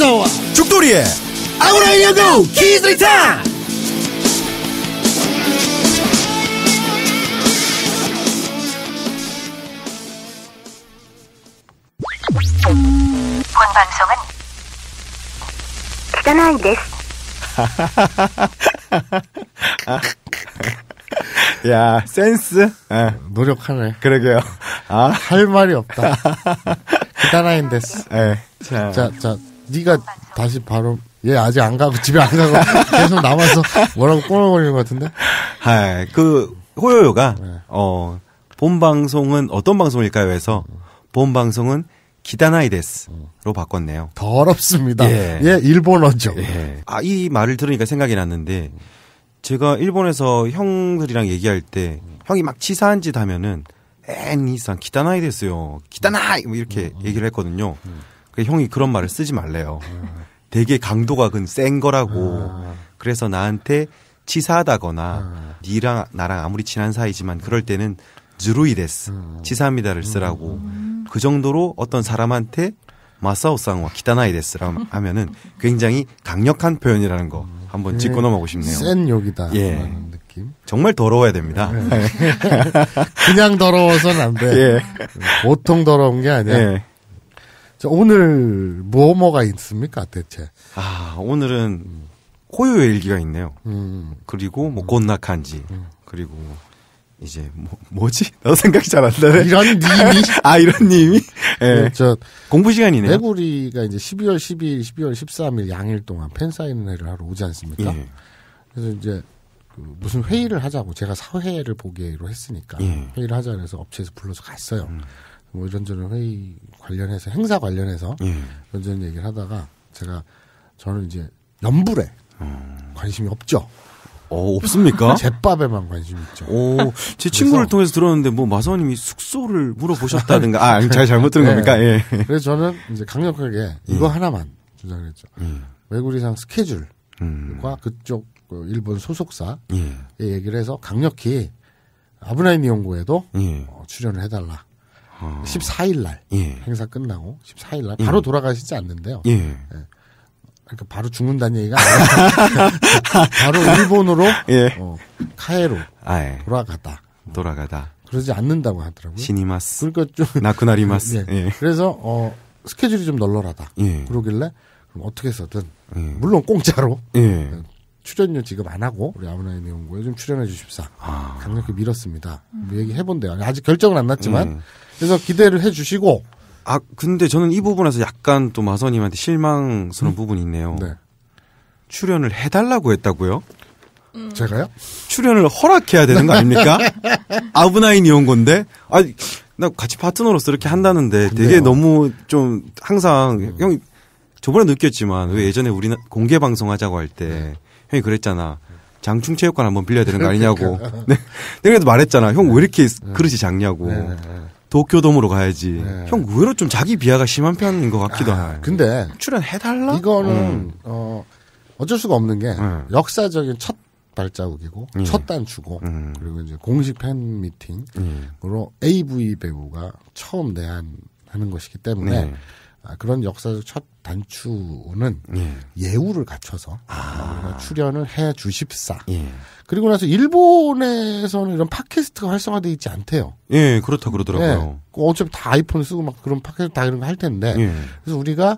역사 죽돌이의 아우라 연구 키즈리타 이데야 센스 네. 노력하네 그러게요 아할 말이 없다 기타나인 데스 네. 자, 자, 자 네가 다시 바로 얘 아직 안 가고 집에 안 가고 계속 남아서 뭐라고 꼬물거리는 것 같은데. 하, 그 호요요가 네. 어, 본 방송은 어떤 방송일까요? 해서 본 방송은 기다나이데스로 바꿨네요. 더럽습니다. 예, 예 일본어죠. 예. 아, 이 말을 들으니까 생각이 났는데 제가 일본에서 형들이랑 얘기할 때 형이 막 치사한 짓 하면은 에이상 기다나이데스요. 기다나이 뭐 이렇게 음, 음. 얘기를 했거든요. 음. 그러니까 형이 그런 말을 쓰지 말래요. 되게 강도가 근센 거라고. 그래서 나한테 치사하다거나 니랑 나랑 아무리 친한 사이지만 그럴 때는 즈루이데스 치사합니다를 쓰라고. 그 정도로 어떤 사람한테 마사오상과 기타나이데스라고 하면은 굉장히 강력한 표현이라는 거 한번 짚고 넘어가고 싶네요. 센 욕이다. 예. 정말 더러워야 됩니다. 네. 그냥 더러워서는 안 돼. 예. 보통 더러운 게 아니야. 예. 자, 오늘 뭐뭐가 있습니까 대체? 아 오늘은 음. 호요의 일기가 있네요. 음. 그리고 뭐 곤낙한지 음. 음. 그리고 뭐 이제 뭐 뭐지? 나도 생각이 잘 안 나네. 이런 님이 아 이런 님이 네, 예. 네, 저 공부 시간이네요. 대구리가 이제 12월 12일, 12월 13일 양일 동안 팬 사인회를 하러 오지 않습니까? 예. 그래서 이제 그 무슨 회의를 하자고 제가 사회를 보기로 했으니까 예. 회의를 하자 그래서 업체에서 불러서 갔어요. 음. 뭐 이런저런 회의 관련해서 행사 관련해서 예. 이런저런 얘기를 하다가 제가 저는 이제 연불에 음. 관심이 없죠. 어, 없습니까? 제밥에만 관심 있죠. 오, 제 친구를 통해서 들었는데 뭐 마사오님이 숙소를 물어보셨다든가. 아, 잘 잘못 들은 네. 겁니까? 예. 그래서 저는 이제 강력하게 이거 음. 하나만 주장을 했죠. 예. 음. 외국이상 스케줄과 음. 그쪽 그 일본 소속사의 예. 얘기를 해서 강력히 아브나인 이용고에도 예. 어, 출연을 해달라. 14일 날 예. 행사 끝나고 14일 날 예. 바로 예. 돌아가시지 않는데요. 예. 예. 그러니까 바로 죽는다는 얘기가 아니라 바로 일본으로 예. 어, 카에로 아, 예. 돌아가다. 돌아가다. 그러지 않는다고 하더라고요. 신이마스. 그러니까 좀 나쿠나리마스. 예. 그래서 어 스케줄이 좀 널널하다. 그러길래 그럼 어떻게 해서든 물론 공짜로 출연료 지급 안 하고 우리 아무나의 내용고 요즘 출연해 주십사 아. 강력히 밀었습니다. 음. 뭐 얘기해 본대요. 아직 결정은 안 났지만 음. 그래서 기대를 해 주시고 아 근데 저는 이 부분에서 약간 또 마선님한테 실망스러운 음. 부분이 있네요. 네. 출연을 해달라고 했다고요? 음. 제가요? 출연을 허락해야 되는 거 아닙니까? 아브나인 이온건데 아니 나 같이 파트너로서 이렇게 한다는데 근데요. 되게 너무 좀 항상 음. 형 저번에 느꼈지만 왜 예전에 우리 공개 방송하자고 할때 네. 형이 그랬잖아. 장충 체육관 한번 빌려야 되는 거 아니냐고. 그러니까. 네. 내가 그래도 말했잖아. 형 왜 이렇게 네. 그릇이 작냐고. 네, 네, 도쿄돔으로 가야지. 형 의외로 좀 자기 비하가 심한 편인 것 같기도 아, 해. 근데 출연해달라? 이거는 음. 어 어쩔 수가 없는 게 음. 역사적인 첫 발자국이고 음. 첫 단추고 음. 그리고 이제 공식 팬 미팅으로 AV 배우가 처음 내한하는 것이기 때문에 아, 그런 역사적 첫 단추는 예. 예우를 갖춰서 아. 출연을 해 주십사. 예. 그리고 나서 일본에서는 이런 팟캐스트가 활성화돼 있지 않대요. 예, 그렇다 그러더라고요. 예, 어차피 다아이폰 쓰고 막 그런 팟캐스트 다 이런 거 할 텐데. 예. 그래서 우리가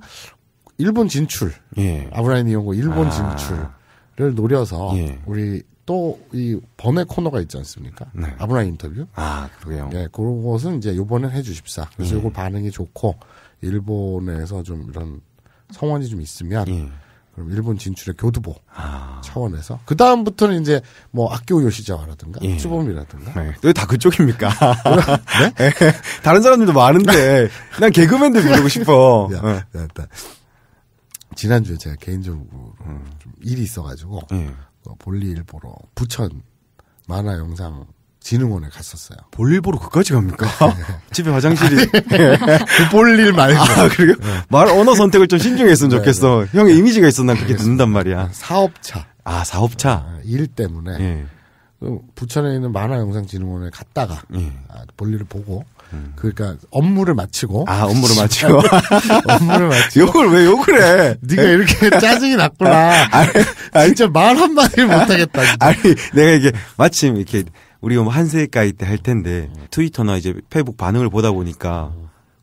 일본 진출, 예. 아브라인 이용고 일본 아. 진출을 노려서 예. 우리 또 이 번외 코너가 있지 않습니까? 네. 아브라인 인터뷰. 아, 그러게요. 예, 그런 것은 이제 요번에 해주십사. 그래서 예. 요거 반응이 좋고 일본에서 좀 이런 성원이 좀 있으면 예. 그럼 일본 진출의 교두보 아. 차원에서 그 다음부터는 이제 뭐학교 요시자와라든가 예. 쭈범이라든가 네. 왜다 그쪽입니까? 네? 네? 다른 사람들도 많은데 난 개그맨들 부르고 싶어. 야, 어. 야, 야, 지난주에 제가 개인적으로 음. 좀 일이 있어가지고 예. 그 볼리 일보로 부천 만화 영상 진흥원에 갔었어요. 볼일 보러 그까지 갑니까? 집에 화장실이 그 볼일 말고 아, 그리고 네. 말 언어 선택을 좀 신중했으면 네, 좋겠어. 네, 형의 네. 이미지가 있어 난그게 듣는단 말이야. 사업차. 아 사업차 아, 일 때문에 예. 그 부천에 있는 만화영상진흥원에 갔다가 예. 아, 볼일을 보고 음. 그러니까 업무를 마치고 아 업무를 마치고 업무를 마치고 욕을 왜 욕을 해? 네가 네. 이렇게 짜증이 났구나. 아, 아니, 아니, 진짜 말 한마디 를 못하겠다. 아니 내가 이게 마침 이렇게 우리가 뭐 한세가이 때 할 텐데 트위터나 이제 페북 반응을 보다 보니까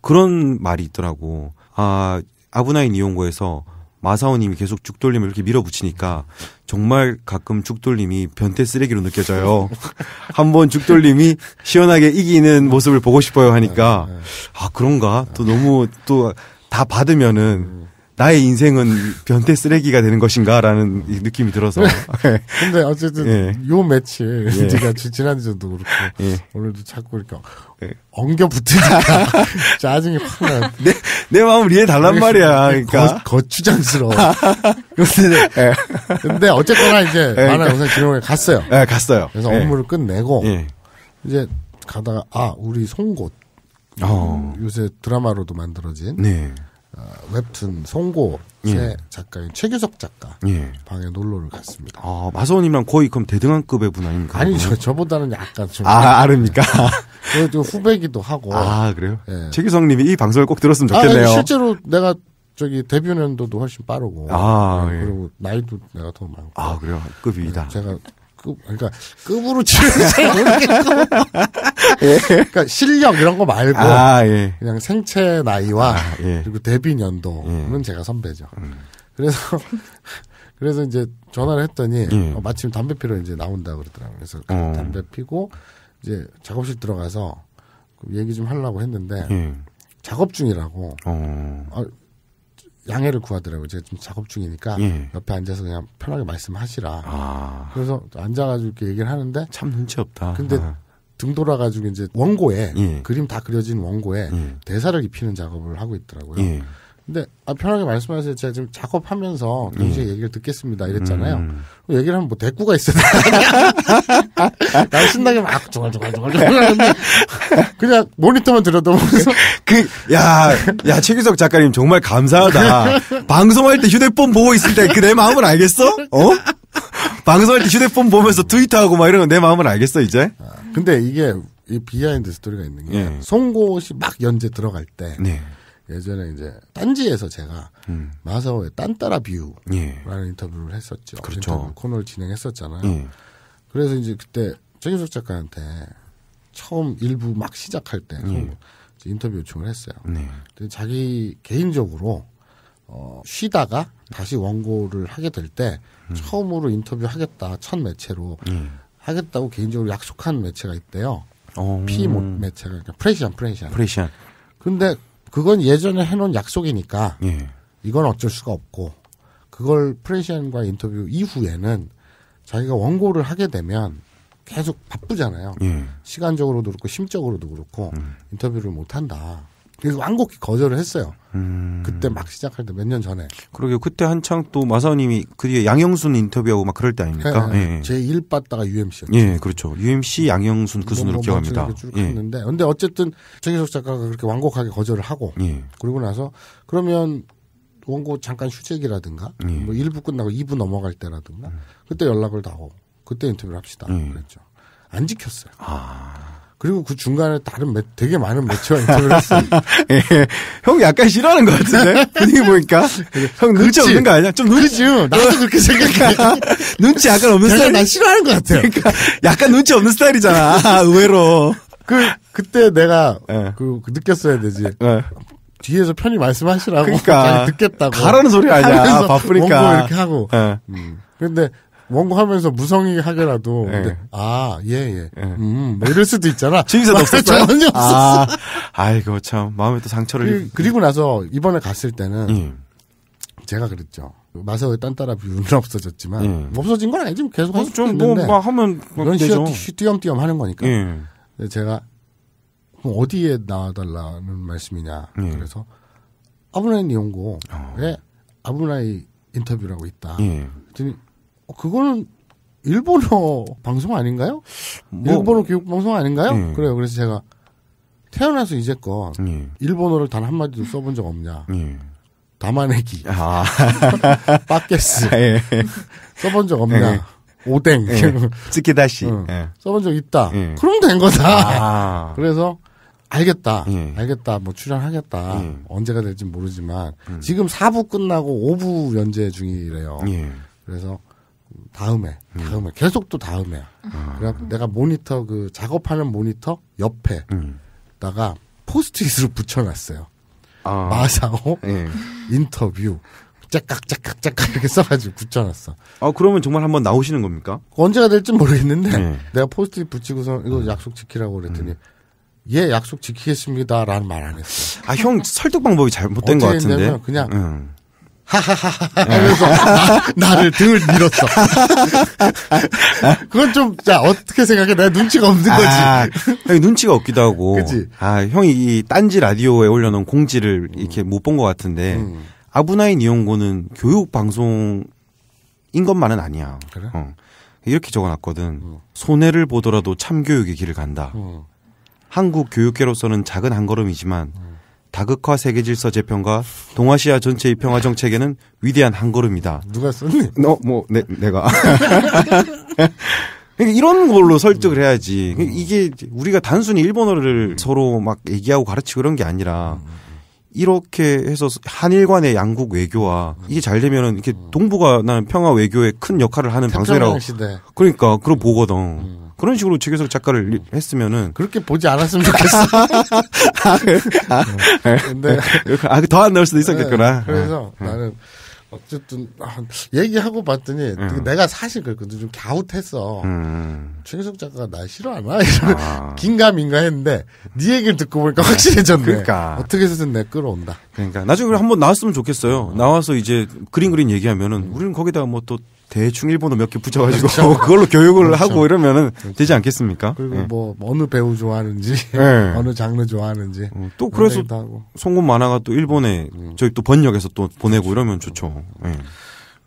그런 말이 있더라고. 아 아브나인 이용고에서 마사오님이 계속 죽돌림을 이렇게 밀어붙이니까 정말 가끔 죽돌림이 변태 쓰레기로 느껴져요. 한 번 죽돌림이 시원하게 이기는 모습을 보고 싶어요 하니까 네, 네. 아 그런가 또 너무 또 다 받으면은 음. 나의 인생은 변태 쓰레기가 되는 것인가라는 느낌이 들어서. 네. 네. 근데 어쨌든 예. 요 매치 예. 제가 지난주도 그렇고 예. 오늘도 자꾸 이렇게 예. 엉겨 붙으니까 짜증이 확 나. 내, 내 마음을 이해 달란 그러니까 말이야. 그러니까 거, 추장스러워 근데, 네. 예. 근데 어쨌거나 이제 예. 만화 그러니까. 영상 진흥에 갔어요. 예, 갔어요. 그래서 예. 업무를 끝내고 이제 가다가 아 우리 송곳 어. 요새 드라마로도 만들어진. 네. 어, 웹툰 송고의 예. 작가인 최규석 작가 예. 방에 놀러를 갔습니다. 아 마서원님랑 거의 그럼 대등한급의 분 아닙니까? 아니죠 저보다는 약간 좀아 아릅니까? 그 후배기도 하고 아 그래요? 예. 최규석님이 이 방송을 꼭 들었으면 좋겠네요. 아, 네, 실제로 내가 저기 데뷔 년도도 훨씬 빠르고 아 네, 예. 그리고 나이도 내가 더 많고 아 그래요 급이 다 네, 제가 그러니까 급으로 치는지 모르겠고. 네. 예. 그러니까 실력 이런 거 말고 아, 예. 그냥 생체 나이와 아, 예. 그리고 데뷔 년도는 예. 제가 선배죠. 음. 그래서 그래서 이제 전화를 했더니 예. 어, 마침 담배 피러 이제 나온다 그러더라고요. 그래서 어. 담배 피고 이제 작업실 들어가서 그 얘기 좀 하려고 했는데 예. 작업 중이라고. 어. 아, 양해를 구하더라고요. 제가 좀 작업 중이니까 예. 옆에 앉아서 그냥 편하게 말씀하시라. 아. 그래서 앉아가지고 이렇게 얘기를 하는데 참 눈치 없다. 근데 아. 등 돌아가지고 이제 원고에 예. 그림 다 그려진 원고에 예. 대사를 입히는 작업을 하고 있더라고요. 예. 근데 아, 편하게 말씀하세요. 제가 지금 작업하면서 동시에 음. 얘기를 듣겠습니다. 이랬잖아요. 음. 얘기를 하면 뭐 대꾸가 있어야 난 신나게 막 조갈조갈조갈조갈 하는데 그냥 모니터만 들어도 그, 그, 야, 야, 최규석 작가님 정말 감사하다. 방송할 때 휴대폰 보고 있을 때 그 내 마음을 알겠어? 어? 방송할 때 휴대폰 보면서 트위터하고 막 이러면 내 마음을 알겠어, 이제? 아, 근데 이게 이 비하인드 스토리가 있는 게 예. 송곳이 막 연재 들어갈 때 네. 예전에 이제 딴지에서 제가 음. 마사오의 딴따라 뷰라는 예. 인터뷰를 했었죠. 그 그렇죠. 인터뷰 코너를 진행했었잖아요. 예. 그래서 이제 그때 최규석 작가한테 처음 일부 막 시작할 때 예. 인터뷰 요청을 했어요. 네. 근데 자기 개인적으로 어, 쉬다가 다시 원고를 하게 될때 음. 처음으로 인터뷰 하겠다 첫 매체로 음. 하겠다고 개인적으로 약속한 매체가 있대요. 피못 어. 매체가 그러니까 프레시안 프레시안. 프레시안. 근데 그건 예전에 해놓은 약속이니까 예. 이건 어쩔 수가 없고 그걸 프레시안과 인터뷰 이후에는 자기가 원고를 하게 되면 계속 바쁘잖아요. 예. 시간적으로도 그렇고 심적으로도 그렇고 음. 인터뷰를 못 한다. 그래서 완곡히 거절을 했어요. 음. 그때 막 시작할 때 몇 년 전에. 그러게요. 그때 한창 또 마사오님이 그 뒤에 양영순 인터뷰하고 막 그럴 때 아닙니까? 네, 네. 예. 제1 봤다가 UMC였죠. 예, 그렇죠. UMC 양영순 그 순으로 뭐, 뭐, 기억합니다. 쭉 예. 했는데 근데 어쨌든 정희석 작가가 그렇게 완곡하게 거절을 하고 예. 그리고 나서 그러면 원고 잠깐 휴직이라든가 예. 뭐 1부 끝나고 2부 넘어갈 때라든가 음. 그때 연락을 다 하고 그때 인터뷰를 합시다. 예. 그랬죠. 안 지켰어요. 아. 그리고 그 중간에 다른 매, 되게 많은 매체와 인터뷰를 했어요. 예, 형 약간 싫어하는 것 같은데? 분위기 보니까. 형 눈치 없는 거 아니야? 좀 눈치. 그 나도 그렇게 생각해. 눈치 약간 없는 스타일. 난 싫어하는 것 같아요. 그러니까 약간 눈치 없는 스타일이잖아. 의외로. 그, 그때 내가 네. 그, 느꼈어야 되지. 네. 뒤에서 편히 말씀하시라고. 그러니까. 듣겠다고. 가라는 소리 아니야. 바쁘니까. 원고 이렇게 하고. 네. 음. 근데 원고하면서 무성의 하게라도 네. 아 예예 예. 네. 음, 뭐 이럴 수도 있잖아 진짜 없었어요 전혀 아, 없었어 아, 아이고 참 마음에 또 상처를 그, 리고 나서 이번에 갔을 때는 음. 제가 그랬죠 마사오의 딴따라 비유는 없어졌지만 음. 없어진 건아니지 계속 할 어, 수도 뭐, 있는데 뭐 하면 그런 시어 띄엄띄엄 하는 거니까 음. 제가 어디에 나와달라는 말씀이냐 그래서 아브라이 니온고에 아. 아브라이 인터뷰라고 있다 그랬더니 어, 그거는 일본어 방송 아닌가요? 뭐, 일본어 교육 방송 아닌가요? 네. 그래요. 그래서 제가 태어나서 이제껏 네. 일본어를 단 한마디도 써본 적 없냐. 예. 네. 담아내기. 아. 빡게스. 예. 써본 적 없냐. 예. 오뎅. 찌키다시. 응. 예. 써본 적 있다. 그럼 된 거다. 아. 그래서 알겠다. 알겠다. 뭐 출연하겠다. 언제가 될지 모르지만 음. 지금 4부 끝나고 5부 연재 중이래요. 그래서 다음에, 음. 다음에, 계속 또 다음에. 음. 그래 내가 모니터 그 작업하는 모니터 옆에다가 음. 포스트잇으로 붙여놨어요. 아. 마사오 예. 인터뷰. 짝깍짝깍짝깍 이렇게 써가지고 붙여놨어. 아 그러면 정말 한번 나오시는 겁니까? 언제가 될지 모르겠는데 네. 내가 포스트잇 붙이고서 이거 약속 지키라고 그랬더니 음. 예 약속 지키겠습니다라는 말 안 했어. 요아형 설득 방법이 잘못된 것 같은데. 그냥 음. 하하하하 네. 하면서 나, 를 등을 밀었어. 그건 좀, 자, 어떻게 생각해? 내가 눈치가 없는 거지. 아, 형이 눈치가 없기도 하고. 그치? 아, 형이 이 딴지 라디오에 올려놓은 공지를 이렇게 못 본 것 같은데, 음. 아브나인 이용고는 교육방송인 것만은 아니야. 그래? 어. 이렇게 적어놨거든. 음. 손해를 보더라도 참교육의 길을 간다. 어. 한국 교육계로서는 작은 한 걸음이지만, 어. 다극화 세계 질서 재평과 동아시아 전체의 평화 정책에는 위대한 한 걸음이다. 누가 썼니? 너, 뭐, 내, 내가. 그러니까 이런 걸로 설득을 해야지. 그러니까 이게 우리가 단순히 일본어를 서로 막 얘기하고 가르치고 그런 게 아니라 이렇게 해서 한일 간의 양국 외교와 이게 잘 되면은 이렇게 동북아 나는 평화 외교에 큰 역할을 하는 방송이라고. 시대. 그러니까 그럼 보거든. 음. 그런 식으로 직에서 작가를 했으면은 그렇게 보지 않았으면 좋겠어. 아, 그, 아, 네. 근데 아, 그 더안 나올 수도 있었겠구나. 네, 그래서 네. 나는 어쨌든 아, 얘기하고 봤더니 음. 그 내가 사실 그랬거든 좀 갸웃했어. 음. 최규석 작가가 나 싫어하나 이런 아. 긴가민가 했는데 네 얘기를 듣고 보니까 확실해졌네. 그러니까 어떻게 해서든 내 끌어온다. 그러니까 나중에 한번 나왔으면 좋겠어요. 나와서 이제 그림 그린 얘기하면은 우리는 거기다가 뭐또 대충 일본어 몇 개 붙여가지고 그렇죠. 그걸로 교육을 그렇죠. 하고 이러면은 그렇죠. 되지 않겠습니까? 그리고 네. 뭐 어느 배우 좋아하는지 네. 어느 장르 좋아하는지 어, 또 그래서 송금 만화가 또 일본에 음. 저희 또 번역해서 또 보내고 그렇죠. 이러면 좋죠. 네.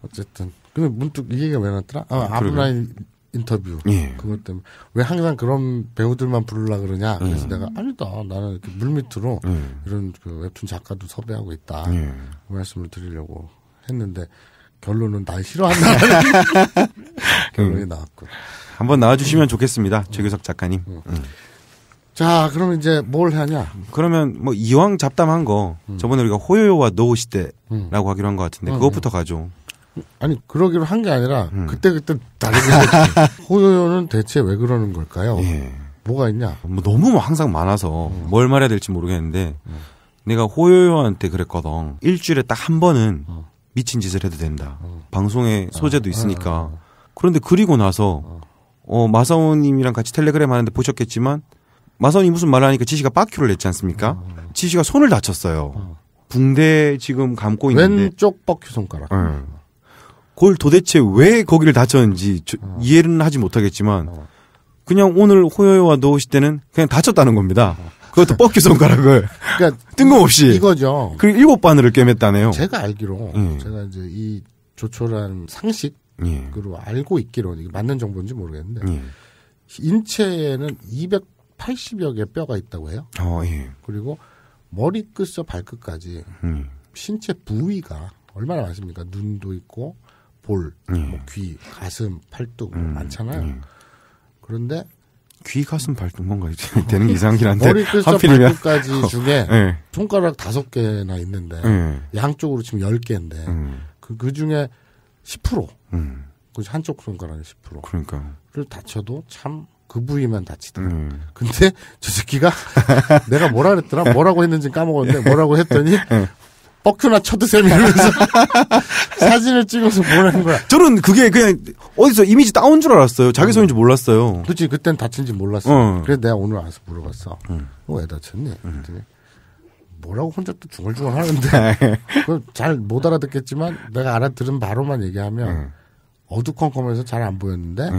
어쨌든 근데 문득 이게왜 났더라? 아, 아브라인 인터뷰 예. 그것 때문에 왜 항상 그런 배우들만 부르려 그러냐 그래서 예. 내가 아니다 나는 이렇게 물밑으로 예. 이런 그 웹툰 작가도 섭외하고 있다 그 말씀을 드리려고 했는데 결론은 날 싫어한다. 결론이 음. 나왔고. 한번 나와주시면 음. 좋겠습니다. 음. 최규석 작가님. 음. 음. 자, 그러면 이제 뭘 하냐? 그러면 뭐 이왕 잡담한 거 음. 저번에 우리가 호요요와 노우 시대라고 하기로 한 것 같은데 어, 그것부터 가죠. 아니 그러기로 한 게 아니라 그때 그때 다르게 호요요는 대체 왜 그러는 걸까요? 예. 뭐가 있냐? 뭐 너무 뭐 항상 많아서 뭘 말해야 될지 모르겠는데 내가 호요요한테 그랬거든. 일주일에 딱 한 번은 어. 미친 짓을 해도 된다. 어. 방송에 소재도 어. 있으니까. 어. 그런데 그리고 나서 어. 어, 마사오님이랑 같이 텔레그램 하는데 보셨겠지만 마사오님 무슨 말을 하니까 지시가 빠큐를 냈지 않습니까? 지시가 손을 다쳤어요. 붕대 지금 감고 있는데 왼쪽 뻑큐 손가락. 응. 예. 그걸 도대체 왜 거기를 다쳤는지 저, 이해는 하지 못하겠지만 그냥 오늘 호요와 요 노호시 때는 그냥 다쳤다는 겁니다. 그것도 뻑기 손가락을. 그러니까 뜬금없이. 이거죠. 그 일곱 바늘을 꿰맸다네요. 제가 알기로 예. 제가 이제 이 조촐한 상식으로 예. 알고 있기로 이게 맞는 정보인지 모르겠는데 예. 인체에는 280여 개 뼈가 있다고 해요. 어, 예. 그리고 머리 끝서 발끝까지 음. 신체 부위가 얼마나 많습니까? 눈도 있고 볼, 음. 뭐 예. 귀, 가슴, 팔뚝 음. 많잖아요. 예. 그런데 귀, 가슴, 발, 동공까지 되는 게 이상하긴 한데. 머리 끝에서 발등까지 어, 중에 네. 손가락 다섯 개나 있는데 네. 양쪽으로 지금 열 개인데 음. 그, 그 중에 10%. 음. 그 한쪽 손가락에 10%. 그러니까.를 다쳐도 참 그 부위만 다치더라. 음. 근데 저 새끼가 내가 뭐라 그랬더라? 뭐라고 했는지 까먹었는데 뭐라고 했더니 예. 뻑큐나 쳐드셈 이러면서 사진을 찍어서 보는 거야. 저는 그게 그냥 어디서 이미지 따온 줄 알았어요. 자기 음. 손인 줄 몰랐어요. 그렇지 그땐 다친지 몰랐어. 어. 그래서 내가 오늘 와서 물어봤어. 응. 음. 어, 왜 다쳤니? 응. 음. 뭐라고 혼자 또 중얼중얼 하는데 네. 잘못 알아듣겠지만 내가 알아들은 바로만 얘기하면 응. 어두컴컴해서 잘 안 보였는데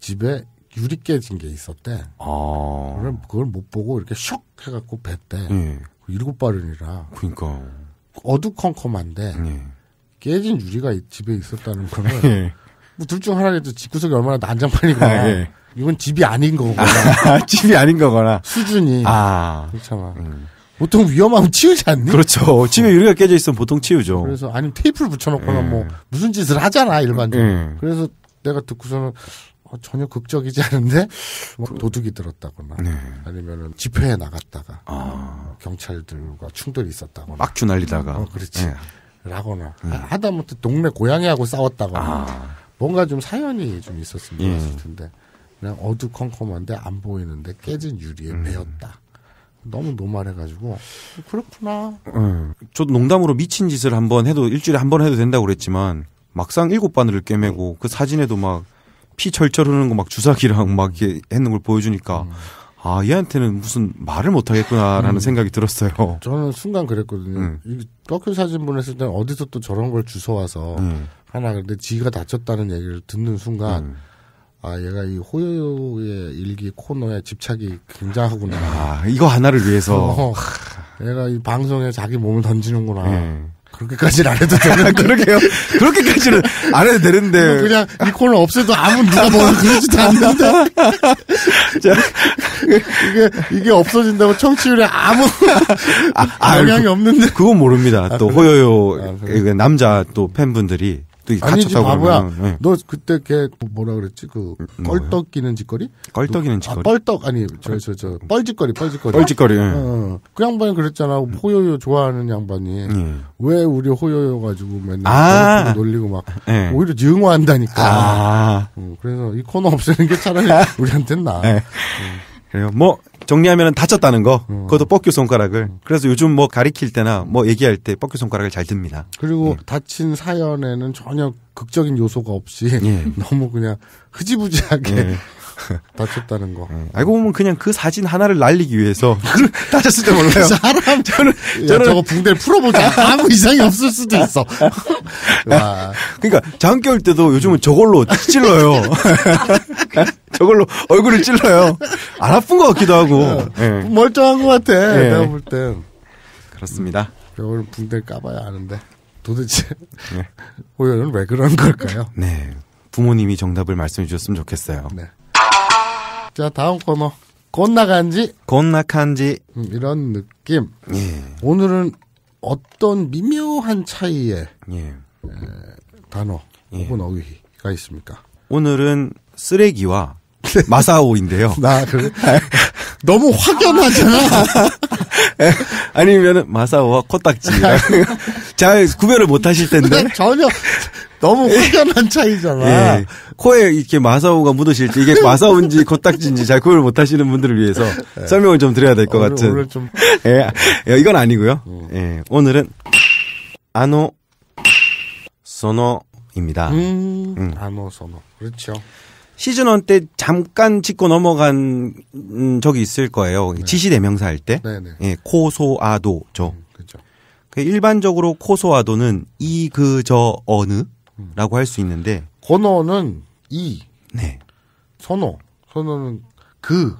집에 유리 깨진 게 있었대. 아. 그걸, 못 보고 이렇게 슉 해갖고 뱉대. 일곱 발은이라그니까 어두컴컴한데 네. 깨진 유리가 집에 있었다는 거는 네. 예. 뭐둘 중 하나라도 집구석이 얼마나 난장판이거나 아, 예. 이건 집이 아닌 거구나 아, 집이 아닌 거거나 수준이 아 그렇잖아. 음. 보통 위험하면 치우지 않니? 그렇죠. 집에 유리가 깨져 있으면 보통 치우죠. 그래서 아니면 테이프를 붙여놓거나 예. 뭐 무슨 짓을 하잖아 일반적으로. 예. 그래서 내가 듣고서는 어, 전혀 극적이지 않은데 뭐 그 도둑이 들었다거나 네. 아니면은 집회에 나갔다가 아. 경찰들과 충돌이 있었다거나 막주 날리다가 어, 그렇지 네. 라거나 네. 아, 하다못해 동네 고양이하고 싸웠다거나 아. 뭔가 좀 사연이 좀 있었으면 예. 좋았을 텐데 그냥 어두컴컴한데 안 보이는데 깨진 유리에 음. 베었다. 너무 노말해가지고 그렇구나. 음. 저도 농담으로 미친 짓을 한번 해도 일주일에 한 번 해도 된다고 그랬지만 막상 일곱 바늘을 꿰매고 그 사진에도 막피 철철 흐르는 거 막 주사기랑 막 이렇게 했는 걸 보여주니까 음. 아 얘한테는 무슨 말을 못 하겠구나라는 음. 생각이 들었어요. 저는 순간 그랬거든요. 음. 이 떡큐 사진 보냈을 때 어디서 또 저런 걸 주워 와서 음. 하나 근데 지가 다쳤다는 얘기를 듣는 순간 음. 아 얘가 이 호요의 일기 코너에 집착이 굉장하구나. 아 이거 하나를 위해서 어, 얘가 이 방송에 자기 몸을 던지는구나. 예. 그렇게까지는 안 해도 되나 그러게요. 그렇게까지는 안 해도 되는데 뭐 그냥 이 코너 없애도 아무 누가 뭐 그러지도 않는데 자, 이게 이게 없어진다고 청취율에 아무 아, 아 영향이 아, 없는데 그건 모릅니다. 아, 또 그래? 호요요 아, 그래? 그 남자 또 팬분들이 아니지 바보야. 네. 너 그때 걔 뭐, 뭐라 그랬지? 그 음, 껄떡이는 짓거리? 껄떡이는 아, 짓거리. 아, 뻘떡 아니 저 저 저 뻘짓거리 뻘짓거리. 뻘짓거리. 예. 어, 어, 그 양반이 그랬잖아. 음. 호요요 좋아하는 양반이 네. 왜 우리 호요요 가지고 맨날 아~ 놀리고 막 네. 오히려 증오한다니까. 아~ 어, 그래서 이 코너 없애는 게 차라리 우리한테는 나. 네. 어. 그래요. 뭐 정리하면 다쳤다는 거. 음. 그것도 뻐큐 손가락을. 그래서 요즘 뭐 가리킬 때나 뭐 얘기할 때뻐큐 손가락을 잘 듭니다. 그리고 음. 다친 사연에는 전혀 극적인 요소가 없이 예. 너무 그냥 흐지부지하게 예. 다쳤다는 거. 응. 음, 알고 보면 그냥 그 사진 하나를 날리기 위해서 다쳤을 때 그 몰라요. 사람 저는 야, 저는 저거 붕대를 풀어보자. 아무 이상이 없을 수도 있어. 와. 그러니까 장겨울 때도 요즘은 저걸로 찔러요. 저걸로 얼굴을 찔러요. 안 아픈 것 같기도 하고. 네. 멀쩡한 것 같아. 네. 내가 볼 땐. 그렇습니다. 겨울 붕대 까봐야 아는데 도대체 호연은 네. 왜 그런 걸까요? 네. 부모님이 정답을 말씀해 주셨으면 좋겠어요. 네. 자, 다음 코너. 곤나간지. 곤나간지. 음, 이런 느낌. 예. 오늘은 어떤 미묘한 차이의 예. 에, 단어 예. 혹은 어휘가 있습니까? 오늘은 쓰레기와 네. 마사오인데요. 나 그래? 너무 확연하잖아. 아니면 마사오와 코딱지. 잘 구별을 못 하실 텐데. 네, 전혀 너무 예. 확연한 차이잖아. 예. 코에 이렇게 마사오가 묻으실지 이게 마사오인지 코딱지인지 잘 구별 못하시는 분들을 위해서 예. 설명을 좀 드려야 될 것 같은. 오늘 좀. 예, 예 이건 아니고요. 음. 예, 오늘은 아노 소노입니다. 음, 음. 아노 소노. 그렇죠. 시즌 1때 잠깐 짚고 넘어간 음, 적이 있을 거예요. 네. 지시대명사 할 때. 네, 네. 예, 코소아도죠. 음, 죠 그렇죠. 그 일반적으로 코소아도는 이, 그, 저, 어느 라고 할 수 있는데. 건어는 이. 네. 선호. 선호는 그.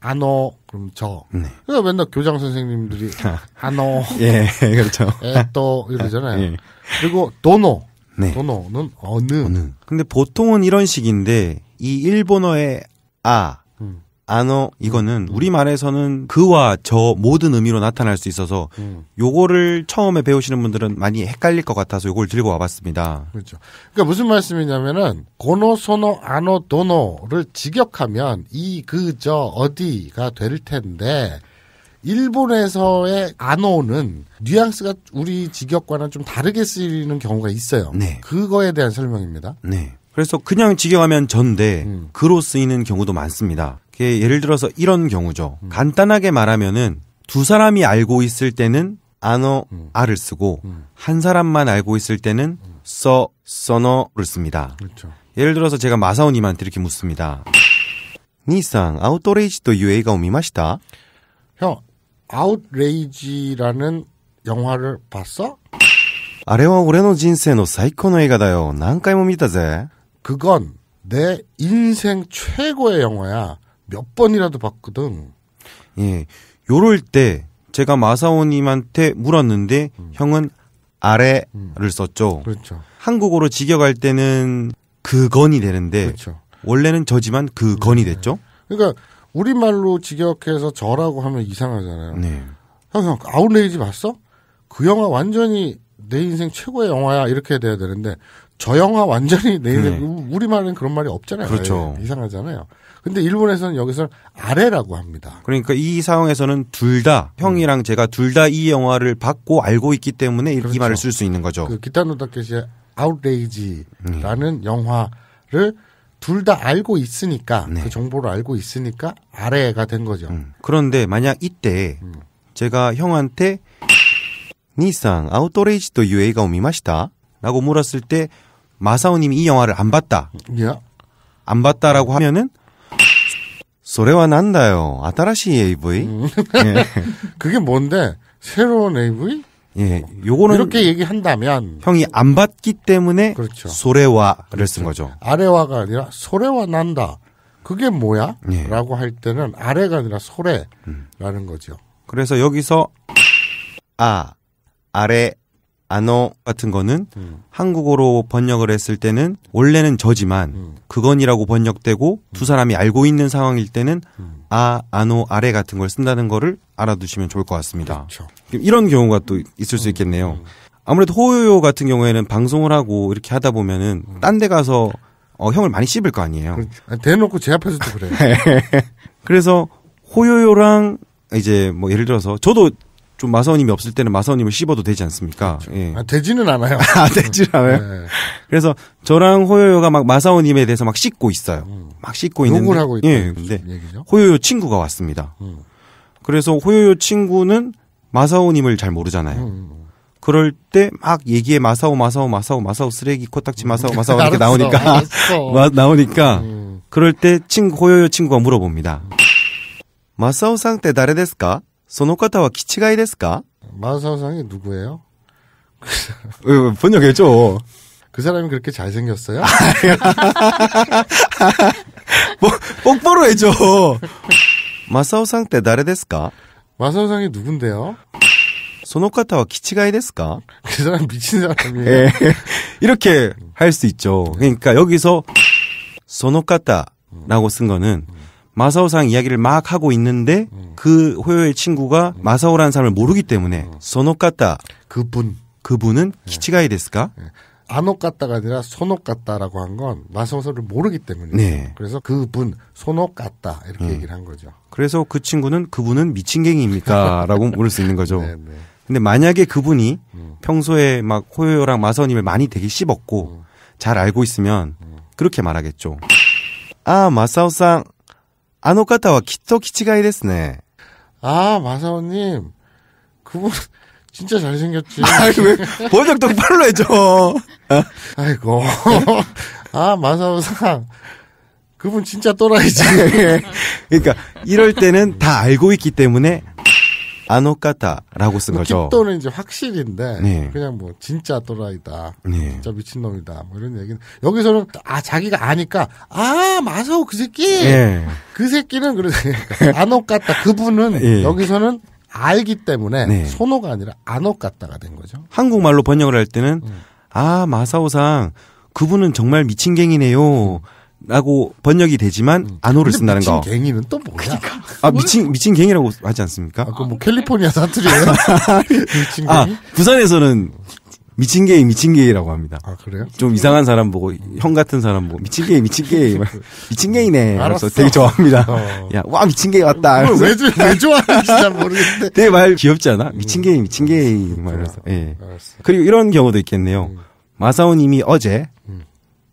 안어 그럼 저. 네. 그러니까 맨날 교장 선생님들이 안어. 예, 예, 그렇죠. 또 이러잖아요. 예. 그리고 도노. 네. 도노는 어느. 어느. 근데 보통은 이런 식인데 이 일본어의 아, 음. 안어 이거는 음. 우리 말에서는 그와 저 모든 의미로 나타날 수 있어서 음. 요거를 처음에 배우시는 분들은 많이 헷갈릴 것 같아서 요걸 들고 와봤습니다. 그렇죠. 그러니까 무슨 말씀이냐면은 고노 소노 안노 도노를 직역하면 이 그 저 어디가 될 텐데 일본에서의 안어는 뉘앙스가 우리 직역과는 좀 다르게 쓰이는 경우가 있어요. 네. 그거에 대한 설명입니다. 네. 그래서 그냥 직역하면 전데 음. 그로 쓰이는 경우도 많습니다. 예, 예를 들어서 이런 경우죠. 음. 간단하게 말하면은 두 사람이 알고 있을 때는 안어 음. 아를 쓰고 음. 한 사람만 알고 있을 때는 써 음. 써너를 씁니다. 그렇죠. 예를 들어서 제가 마사오님한테 이렇게 묻습니다. 니상 아웃도레이지도 유에이가 오미마시다. 형 아웃레이지라는 영화를 봤어? 아레와 올해노 진세노 사이코노 에가다요. 난까이모 미다제. 그건 내 인생 최고의 영화야. 몇 번이라도 봤거든. 예. 요럴 때 제가 마사오님한테 물었는데 음. 형은 아래를 음. 썼죠. 그렇죠. 한국어로 직역할 때는 그건이 되는데 그렇죠. 원래는 저지만 그건이 네. 됐죠. 그러니까 우리말로 직역해서 저라고 하면 이상하잖아요. 네. 형, 형 아웃레이지 봤어? 그 영화 완전히 내 인생 최고의 영화야 이렇게 돼야 되는데 저 영화 완전히 내 네. 음, 우리말은 그런 말이 없잖아요. 그렇죠. 예, 이상하잖아요. 근데 일본에서는 여기서 아래라고 합니다. 그러니까 이 상황에서는 둘 다 형이랑 제가 둘 다 이 영화를 받고 알고 있기 때문에 그렇죠. 이 말을 쓸 수 있는 거죠. 그 기타노다케시의 아웃레이지라는 네. 음. 영화를 둘 다 알고 있으니까 네. 그 정보를 알고 있으니까 아래가 된 거죠. 음. 그런데 만약 이때 음. 제가 형한테 니상 아웃도레이지 또 유에이가 오미마시다 라고 물었을 때 마사오님이 이 영화를 안 봤다. Yeah. 예. 안 봤다라고 하면은 소레와 난다요. 아따라시 AV. 음. 예. 그게 뭔데? 새로운 AV? 예, 요거는 이렇게 얘기한다면 형이 안 봤기 때문에 그렇죠. 소레와를 그렇죠. 쓴 거죠. 아래와가 아니라 소레와 난다. 그게 뭐야? 예. 라고 할 때는 아래가 아니라 소래라는 음. 거죠. 그래서 여기서 아 아래 안어 같은 거는 음. 한국어로 번역을 했을 때는 원래는 저지만 음. 그건이라고 번역되고 두 음. 사람이 알고 있는 상황일 때는 음. 아, 안어, 아래 같은 걸 쓴다는 거를 알아두시면 좋을 것 같습니다. 그렇죠. 이런 경우가 또 있을 수 음. 있겠네요. 아무래도 호요요 같은 경우에는 방송을 하고 이렇게 하다 보면은 딴 데 가서 어, 형을 많이 씹을 거 아니에요. 그렇죠. 대놓고 제 앞에서도 그래요. 그래서 호요요랑 이제 뭐 예를 들어서 저도 좀 마사오님이 없을 때는 마사오님을 씹어도 되지 않습니까? 그렇죠. 예. 아, 되지는 않아요. 아, 되지 는 않아요. 네. 그래서 저랑 호요요가 막 마사오님에 대해서 막 씹고 있어요. 음. 막 씹고 있는데 욕을 하고 있다. 예, 근데 얘기죠? 호요요 친구가 왔습니다. 음. 그래서 호요요 친구는 마사오님을 잘 모르잖아요. 음. 음, 음. 그럴 때 막 얘기에 마사오 마사오 마사오 마사오 쓰레기 코딱지 마사오 마사오 이렇게 나오니까 나오니까 음. 그럴 때 친구 호요요 친구가 물어봅니다. 마사오 상태 다레데스까? 소노카타와 기치가이 데스까? 마사오상이 누구예요? 그, 어, 번역해줘. 그 사람이 그렇게 잘생겼어요? 뭐, 똑바로 해줘. 마사오상 때 나레 데스까? 마사오상이 누군데요? 소노카타와 기치가이 데스까? 그 사람 미친 사람이에요. 예. 이렇게 할 수 있죠. 그러니까 여기서 소노카타라고 쓴 거는 음. 마사오상 이야기를 막 하고 있는데 음. 그 호요의 친구가 음. 마사오라는 사람을 모르기 때문에 음. 소노카타 그분 그분은 네. 키치가이 됐을까 네. 예. 아노카타가 아니라 소노카타라고 한 건 마사오사를 모르기 때문에 네. 그래서 그분 소노카타 이렇게 음. 얘기를 한 거죠. 그래서 그 친구는 그분은 미친갱이입니까라고 물을 수 있는 거죠. 네, 네. 근데 만약에 그분이 음. 평소에 막 호요랑 마사오님을 많이 되게 씹었고 음. 잘 알고 있으면 음. 그렇게 말하겠죠. 아 마사오상 あの方はきっと気違いですね. 아, 마사오님. 그분, 진짜 잘생겼지. 아이, 왜, 번역 똑바로 해줘. 아이고. 아, 마사오상. 그분 진짜 또라이지. 그러니까, 이럴 때는 다 알고 있기 때문에 아노까타라고 쓴 거죠. 또는 이제 확실인데 네. 그냥 뭐 진짜 또라이다, 네. 진짜 미친 놈이다 뭐 이런 얘기는 여기서는 아 자기가 아니까 아 마사오 그 새끼 네. 그 새끼는 그러니까 아노까타 그분은 예. 여기서는 알기 때문에 네. 소노가 아니라 아노까타가 된 거죠. 한국말로 번역을 할 때는 음. 아 마사오상 그분은 정말 미친갱이네요. 음. 라고 번역이 되지만 음. 안호를 쓴다는 미친 거. 미친 갱이는 또 뭐야? 그러니까. 아 미친 미친 갱이라고 하지 않습니까? 아, 그뭐 캘리포니아 사투리예요. 아, 미친 갱이. 아 부산에서는 미친 게이 미친 게이라고 합니다. 아 그래요? 좀 이상한 사람 보고 형 같은 사람 보고 미친 게이 미친 게이 미친 게이네. 알았어. 되게 좋아합니다. 어. 야와 미친 게이 왔다. 왜, 왜 좋아하는지 잘 모르겠는데. 내말 귀엽지 않아? 미친 게이 음. 미친 게이 말해서. 예. 알았어. 그리고 이런 경우도 있겠네요. 음. 마사오님이 어제 음.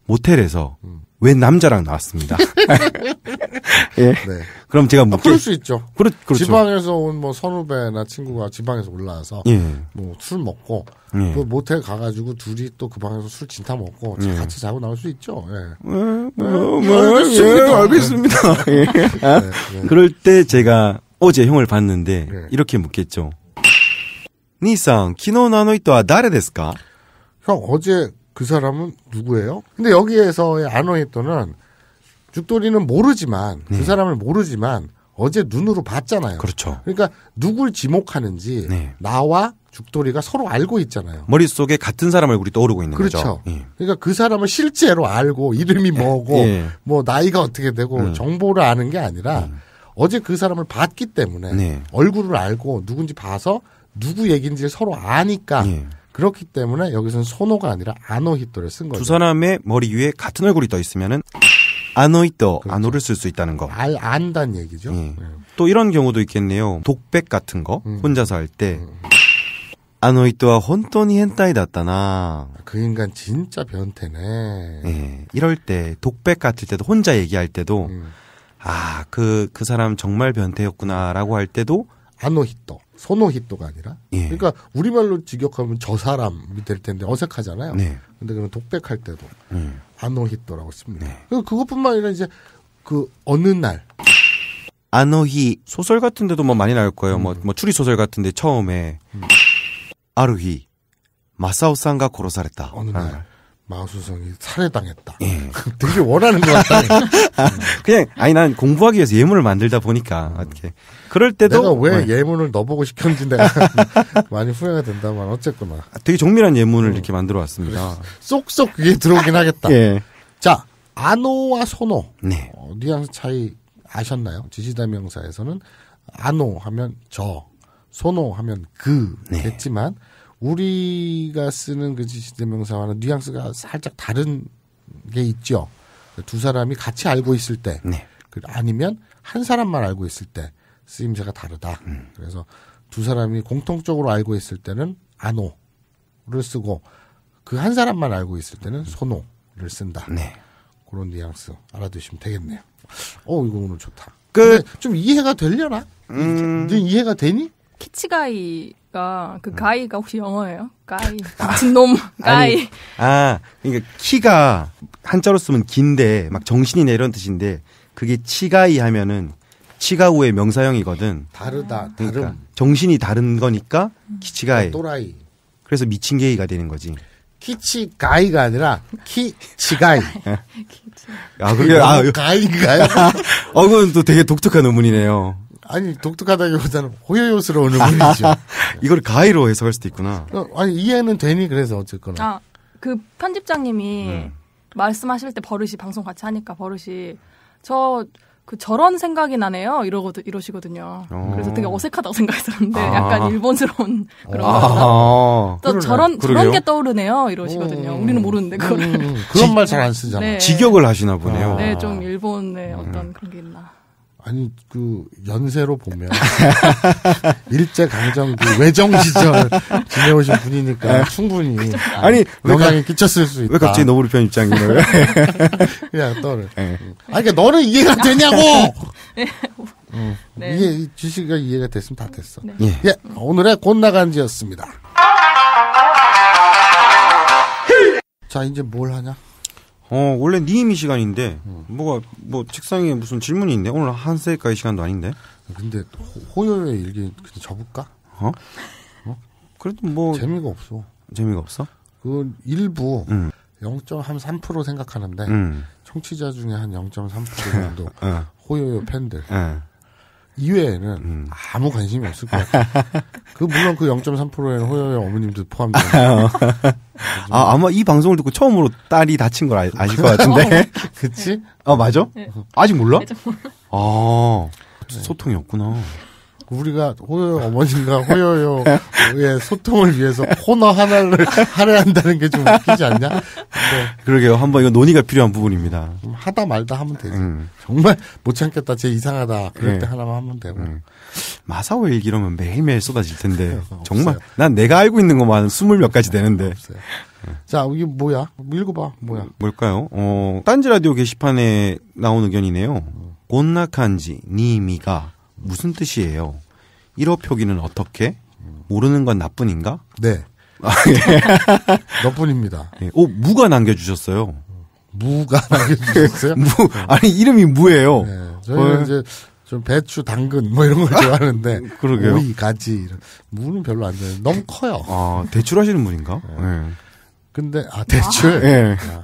모텔에서 음. 왜 남자랑 나왔습니다. 예. 네. 그럼 제가 묻 아, 그럴 수 있죠. 그렇, 그렇죠. 지방에서 온 뭐 선후배나 친구가 지방에서 올라와서 예. 뭐술 먹고 예. 그 모텔 가가지고 둘이 또 그 방에서 술 진타 먹고 예. 같이 자고 나올 수 있죠. 예. 예 뭐, 예. 뭐, 알겠습니 예, 알겠습니다. 예. 아? 네, 네. 그럴 때 제가 어제 형을 봤는데 네. 이렇게 묻겠죠. 니상, 키노 나노이토와 誰です까형 어제 그 사람은 누구예요? 근데 여기에서의 아노히토는 죽돌이는 모르지만 그 네. 사람을 모르지만 어제 눈으로 봤잖아요. 그렇죠. 그러니까 누굴 지목하는지 네. 나와 죽돌이가 서로 알고 있잖아요. 머릿속에 같은 사람 얼굴이 떠오르고 있는 그렇죠. 거죠. 그렇죠. 예. 그러니까 그 사람을 실제로 알고 이름이 예. 뭐고 예. 뭐 나이가 어떻게 되고 음. 정보를 아는 게 아니라 음. 어제 그 사람을 봤기 때문에 네. 얼굴을 알고 누군지 봐서 누구 얘긴지 서로 아니까 예. 그렇기 때문에 여기서는 소노가 아니라 아노히토를 쓴 거죠. 두 사람의 머리 위에 같은 얼굴이 떠 있으면은 아노히토, 그렇죠. 아노를 쓸 수 있다는 거. 알, 안다는 얘기죠. 예. 예. 또 이런 경우도 있겠네요. 독백 같은 거 음. 혼자서 할때 음. 아노히토와 혼돈이 헨타이다잖아. 그 인간 진짜 변태네. 예. 이럴 때 독백 같을 때도 혼자 얘기할 때도 음. 아그그 그 사람 정말 변태였구나라고 할 때도 아노히토. 소노히토가 아니라 예. 그러니까 우리말로 직역하면 저 사람이 될 텐데 어색하잖아요. 네. 근데 그럼 독백할 때도 음. 네. 아노히토라고 씁니다. 네. 그것뿐만 아니라 이제 그 어느 날 아노히 소설 같은 데도 뭐 많이 나올 거예요. 뭐, 음. 뭐, 뭐 추리 소설 같은 데 처음에 음. 아루히 마사오상가 고로사랬다. 어느 날 마수성이 살해당했다. 예. 되게 원하는 것 같다. 그냥 아니 난 공부하기 위해서 예문을 만들다 보니까 어떻게 그럴 때도 내가 왜 네. 예문을 넣어보고 싶었는지 내가 많이 후회가 된다만 어쨌거나 아, 되게 정밀한 예문을 음. 이렇게 만들어 왔습니다. 쏙쏙 위에 들어오긴 하겠다. 예. 자 아노와 소노 네. 어, 뉘앙스 차이 아셨나요? 지시대명사에서는 아노 하면 저, 소노 하면 그 네. 됐지만 우리가 쓰는 그지시대명사와는 뉘앙스가 살짝 다른 게 있죠. 두 사람이 같이 알고 있을 때, 네. 그 아니면 한 사람만 알고 있을 때 쓰임새가 다르다. 음. 그래서 두 사람이 공통적으로 알고 있을 때는 아노를 쓰고 그 한 사람만 알고 있을 때는 소노를 음. 쓴다. 네. 그런 뉘앙스 알아두시면 되겠네요. 어, 이거 오늘 좋다. 그 좀 이해가 되려나? 음. 이해가 되니? 키치가이 보니까 그 음. 가이가 혹시 영어예요? 가이. 같은 아. 놈. 가이. 아, 그러니까 키가 한자로 쓰면 긴데 막 정신이네 이런 뜻인데 그게 치가이 하면은 치가우의 명사형이거든. 다르다. 아. 다름. 그러니까 정신이 다른 거니까 키치가이. 음. 또라이. 그래서 미친 게이가 되는 거지. 키치가이가 아니라 키치가이. 아, 그게 아, 가이가요? 어, 그건 또 되게 독특한 논문이네요. 아니 독특하다기보다는 호요요스러운 의문이죠. 이걸 가위로 해석할 수도 있구나. 어, 아니 이해는 되니 그래서 어쨌거나. 아, 그 편집장님이 음. 말씀하실 때 버릇이 방송 같이 하니까 버릇이 저그 저런 생각이 나네요 이러고 이러시거든요. 어. 그래서 되게 어색하다고 생각했었는데 아. 약간 일본스러운 그런 아. 또 아. 저런 그러게요? 저런 게 떠오르네요 이러시거든요. 오. 음. 우리는 모르는데 그거를 음, 음. 그런 말 잘 안 쓰잖아요. 네. 직역을 하시나 보네요. 네, 좀 일본의 음. 어떤 그런 게 있나. 아니 그 연세로 보면 일제 강점기 외정 시절 지내오신 분이니까 네. 충분히 아니 영향이 끼쳤을 수 있다. 왜 갑자기 노구리편 입장이에요? 그냥 너를. 네. 아니 그러니까 너는 이해가 되냐고. 네. 음. 네. 이게 주식이 이해가 됐으면 다 됐어. 네. 예. 예. 오늘의 곤 나간지였습니다. 자 이제 뭘 하냐? 어, 원래 니임이 시간인데, 음. 뭐가, 뭐, 책상에 무슨 질문이 있네? 오늘 한 세까지 시간도 아닌데? 아, 근데, 호, 요의 일기 그냥 접을까? 어? 어? 그래도 뭐. 재미가 없어. 재미가 없어? 그, 일부, 음. 0.3% 생각하는데, 음. 청취자 중에 한 0.3% 정도, 어. 호요요 팬들. 어. 이외에는 음. 아무 관심이 없을 거예요. 그 물론 그 0.3%에는 호영의 어머님도 포함돼요. 아, 아마 이 방송을 듣고 처음으로 딸이 다친 걸 아, 실것 같은데. 그치? 어, 맞아? 네. 아직 몰라? 아직 몰라. 아, 네. 소통이 없구나. 우리가 호요 어머님과 호요요의 예, 소통을 위해서 코너 하나를 할애한다는 게 좀 웃기지 않냐? 네. 그러게요. 한번 이거 논의가 필요한 부분입니다. 음, 하다 말다 하면 되지. 음. 정말 못 참겠다. 제 이상하다. 그럴 네. 때 하나만 하면 되고. 음. 마사오 일기 이러면 매일매일 쏟아질 텐데. 정말 난 내가 알고 있는 것만 스물 몇 가지 되는데. 자, 이게 뭐야? 뭐 읽어봐. 뭐야? 음, 뭘까요? 어, 딴지 라디오 게시판에 나온 의견이네요. 곤나칸지 니미가 무슨 뜻이에요? 1호 표기는 어떻게? 모르는 건 나뿐인가? 네. 아, 예. 너뿐입니다. 예. 오, 어, 무가 남겨주셨어요. 무가 남겨주셨어요? 무, 아니, 이름이 무예요. 네. 저희는 어, 이제 좀 배추, 당근 뭐 이런 걸 좋아하는데. 그러게요. 오이, 가지. 이런. 무는 별로 안 좋아해요. 너무 커요. 아, 대출하시는 분인가? 네. 네. 근데, 아, 대출? 예. 아, 네.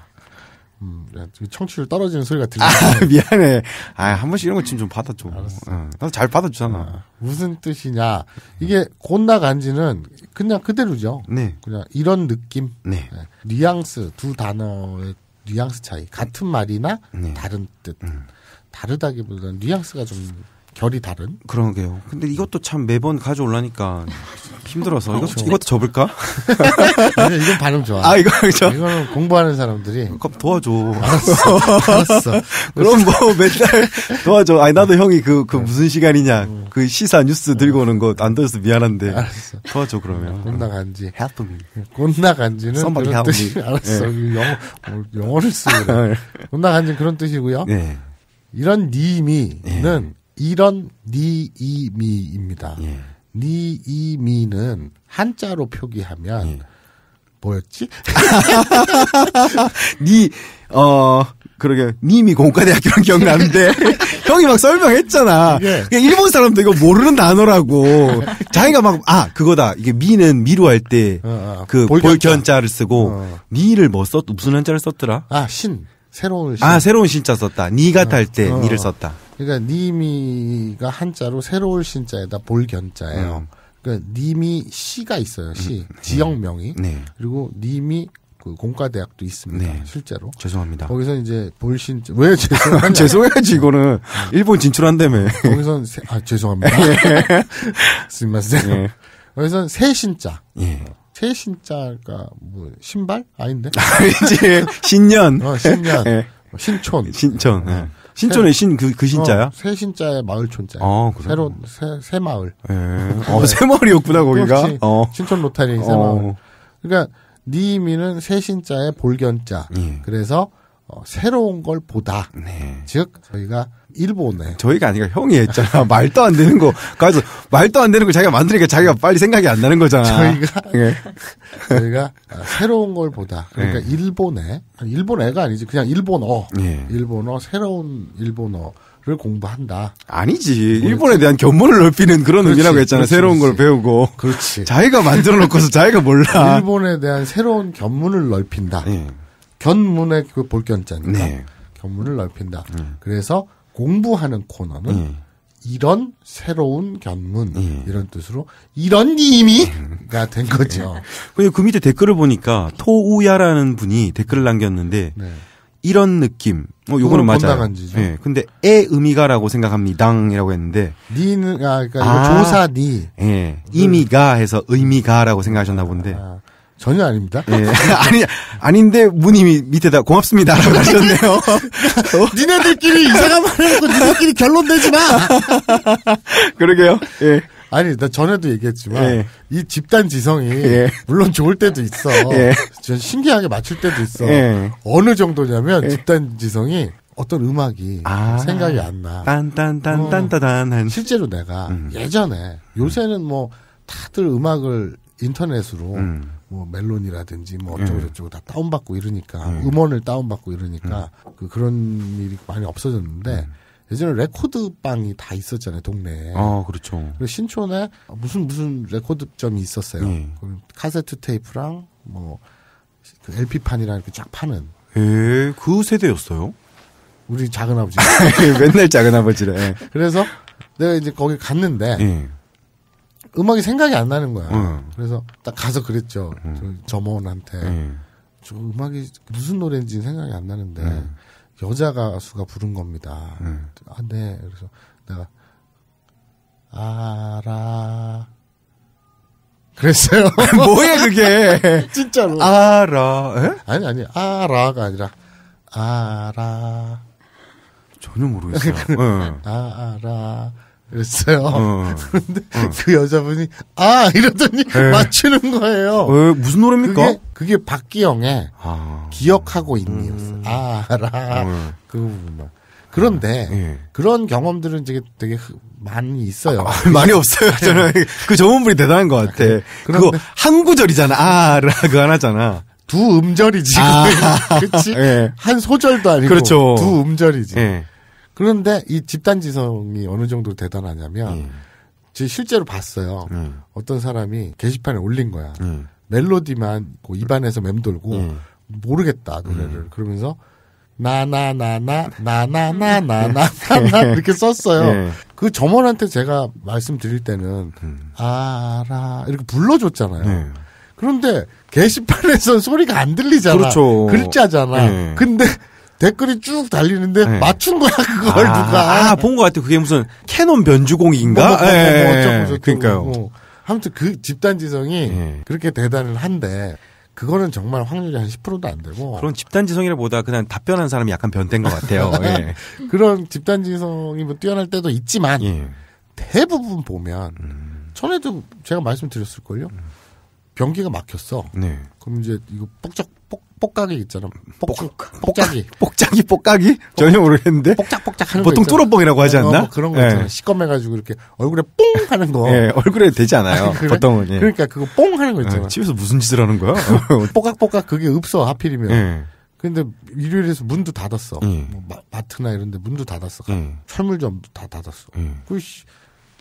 음, 그 청취율 떨어지는 소리가 들려. 아, 미안해. 아, 한 번씩 이런 거 지금 좀 받아 줘. 어, 나도 잘 받아주잖아. 아, 무슨 뜻이냐. 이게 곧 나간 지는 그냥 그대로죠. 네. 그냥 이런 느낌. 네. 네. 뉘앙스, 두 단어의 뉘앙스 차이. 같은 말이나 네. 다른 뜻. 음. 다르다기보다는 뉘앙스가 좀 결이 다른. 그러게요. 근데 이것도 참 매번 가져올라니까 힘들어서 이것 도 그렇죠. 이것도 접을까? 아니 이건 발음 좋아. 아 이거 그죠? 이거는 공부하는 사람들이. 그럼 도와줘. 알았어. 알았어. 그럼 뭐 맨날 도와줘. 아니 나도 형이 그그 그, 그 네. 무슨 시간이냐 음. 그 시사 뉴스 음. 들고 오는 거안 들어서 미안한데. 알았어. 도와줘 그러면. 곤나간지. 해 e l p 곤나간지는 그런 뜻이 알았어. 네. 영어 영어를 쓰고. 곤나간지 네. 그런 뜻이고요. 네. 이런 님이는 네. 이런 니이미입니다. 예. 니이미는 한자로 표기하면 예. 뭐였지? 니, 어, 그러게, 니미 공과대학교랑 기억나는데, 형이 막 설명했잖아. 예. 일본 사람도 이거 모르는 단어라고. 자기가 막, 아, 그거다. 이게 미는 미로 할 때, 어, 어, 어. 그, 볼견자를 쓰고, 어. 니를 뭐 썼, 무슨 한자를 썼더라? 아, 신. 새로운 아, 신. 아, 새로운 신자 썼다. 니가 탈 때, 어. 니를 어. 썼다. 그러니까 님이가 한자로 새로울 신자에다 볼견자예요. 음. 그러니까 님이 씨가 있어요. 씨 음. 음. 네. 지역명이 네. 그리고 님이 그 공과대학도 있습니다. 네. 실제로. 죄송합니다. 거기서 이제 볼신 왜죄송 죄송해야지 이거는 네. 일본 진출한다며. 거기서아 죄송합니다. 스미마셍. 예. 예. 거기서새 신자. 예. 새 신자가 뭐 신발 아닌데? 아니 신년. 어 신년. 예. 신촌. 신촌. 예. 신촌의 네. 신, 그, 그 신자야? 어, 새 신자의 마을촌자. 아, 새로, 새, 새 마을. 예. 어, 새 마을이었구나, 거기가. 어. 신촌 로타리 새 마을. 어. 그러니까, 니미는 네 새 신자의 볼견자. 예. 그래서, 어, 새로운 걸 보다. 네. 즉, 저희가 일본에. 저희가 아니라 형이 했잖아. 말도 안 되는 거. 가서 말도 안 되는 걸 자기가 만드니까 자기가 빨리 생각이 안 나는 거잖아. 저희가 네. 저희가 아, 새로운 걸 보다. 그러니까 네. 일본에 일본 애가 아니지. 그냥 일본어. 네. 일본어 새로운 일본어를 공부한다. 아니지. 일본에 그 대한 견문을 넓히는 그런 그렇지, 의미라고 했잖아. 그렇지, 새로운 걸 배우고. 그렇지. 자기가 만들어 놓고서 자기가 몰라. 일본에 대한 새로운 견문을 넓힌다. 견문의 그 볼견자니까. 네. 견문을 넓힌다. 음. 그래서 공부하는 코너는 음. 이런 새로운 견문 음. 이런 뜻으로 이런 님이가 음. 된 거죠. 그리고 네. 그 밑에 댓글을 보니까 토우야라는 분이 댓글을 남겼는데 네. 이런 느낌. 어, 요거는 맞아요. 예. 네, 근데 에 의미가라고 생각합니다이라고 했는데 니는 아 그러니까 아, 조사 니. 예. 네. 의미가 해서 의미가라고 생각하셨나 본데. 아, 전혀 아닙니다. 예. 아니, 아닌데, 문이 밑에다 고맙습니다. 라고 하셨네요. 니네들끼리 이상한 말 해놓고 니네끼리 결론 내지 마! 그러게요. 예. 아니, 나 전에도 얘기했지만, 예. 이 집단 지성이, 예. 물론 좋을 때도 있어. 예. 신기하게 맞출 때도 있어. 예. 어느 정도냐면, 예. 집단 지성이, 어떤 음악이 아~ 생각이 안 나. 딴딴딴딴딴단 어, 실제로 내가 음. 예전에 요새는 뭐 다들 음악을 인터넷으로 음. 뭐 멜론이라든지 뭐 예. 어쩌고 저쩌고 다 다운받고 이러니까 예. 음원을 다운받고 이러니까 예. 그 그런 일이 많이 없어졌는데 예전에 레코드빵이다 있었잖아요, 동네에. 아, 그렇죠. 그리고 신촌에 무슨 무슨 레코드점이 있었어요. 음. 카세트 테이프랑 뭐그 LP판이랑 이렇게 쫙 파는. 예, 그 세대였어요? 우리 작은 아버지. 맨날 작은 아버지래. 그래서 내가 이제 거기 갔는데 예. 음악이 생각이 안 나는 거야. 음. 그래서 딱 가서 그랬죠. 음. 점원한테. 음. 저 음악이 무슨 노래인지 생각이 안 나는데 음. 여자 가수가 부른 겁니다. 음. 아, 네. 그래서 내가 알아. 그랬어요. 뭐야 그게? 진짜로. 알아. 에? 아니 아니 알아가 아니라 알아. 전혀 모르겠어요. 아, 알아. 그랬어요. 어. 그런데 어. 그 여자분이 아 이러더니 네. 맞추는 거예요. 에, 어, 무슨 노래입니까? 그게, 그게 박기영의 아. 기억하고 있니였어요. 음. 아라 음. 어. 그 부분만. 그런데 아, 예. 그런 경험들은 되게 되게 많이 있어요. 아, 많이 없어요. 네. 저는 그 전문분이 대단한 것 아, 같아. 그 그거 한 구절이잖아. 아라 그 하나잖아. 두 음절이지. 아. 그치? 예. 한 소절도 아니고 그렇죠. 두 음절이지. 예. 그런데 이 집단지성이 어느 정도 대단하냐면 예. 제 실제로 봤어요. 예. 어떤 사람이 게시판에 올린 거야. 예. 멜로디만 그 입안에서 맴돌고 예. 모르겠다 노래를 음. 그러면서 나나나나 나나나나나나 나 이렇게 썼어요. 예. 그 점원한테 제가 말씀드릴 때는 음. 아라 이렇게 불러줬잖아요. 예. 그런데 게시판에서 는 소리가 안 들리잖아. 그렇죠. 글자잖아. 근데 댓글이 쭉 달리는데 네. 맞춘 거야 그걸 아, 누가 아, 본것 같아 그게 무슨 캐논 변주공인가 뭐, 뭐, 뭐, 네. 뭐 예, 예, 예. 그러니까요 뭐. 아무튼 그 집단 지성이 네. 그렇게 대단을 한데 그거는 정말 확률이 한 10%도 안 되고 그런 집단 지성이라보다 그냥 답변한 사람이 약간 변된 것 같아요 예. 그런 집단 지성이 뭐 뛰어날 때도 있지만 예. 대부분 보면 음. 전에도 제가 말씀드렸을 걸요 변기가 음. 막혔어 네. 그럼 이제 이거 뻑쩍 뽁가기 있잖아. 뽁, 뽁자기. 뽁자기, 뽁가기? 전혀 모르겠는데. 뽁짝뽁짝 하는 보통 뚫어뽕이라고 어, 하지 않나? 어, 뭐 그런 거 있잖아. 예. 시꺼매가지고 이렇게 얼굴에 뽕 하는 거. 예, 얼굴에 되지 않아요. 아니, 그래? 보통은. 예. 그러니까 그거 뽕 하는 거 있잖아. 아, 집에서 무슨 짓을 하는 거야? 뽁깍뽁깍 그게 없어, 하필이면. 예. 근데 일요일에서 문도 닫았어. 음. 뭐 마트나 이런 데 문도 닫았어. 음. 예. 철물점도 다 닫았어. 음. 그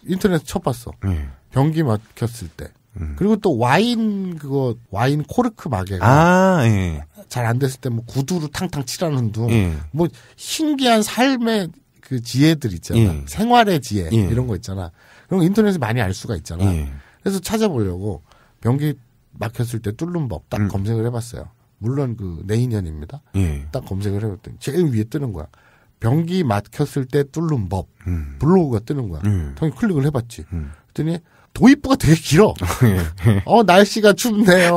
인터넷 쳐봤어. 음. 변기 막혔을 때. 음. 그리고 또 와인 그거 와인 코르크 마개가 아, 예. 잘 안 됐을 때 뭐 구두로 탕탕 칠하는 둥뭐 예. 뭐 신기한 삶의 그 지혜들 있잖아 예. 생활의 지혜 예. 이런 거 있잖아 그런 거 인터넷에 많이 알 수가 있잖아 예. 그래서 찾아보려고 변기 막혔을 때 뚫는 법딱 음. 검색을 해봤어요 물론 그 내인연입니다 예. 딱 검색을 해봤더니 제일 위에 뜨는 거야 변기 막혔을 때 뚫는 법 음. 블로그가 뜨는 거야 음. 당연히 클릭을 해봤지 음. 그랬더니 도입부가 되게 길어. 아, 예. 어, 날씨가 춥네요.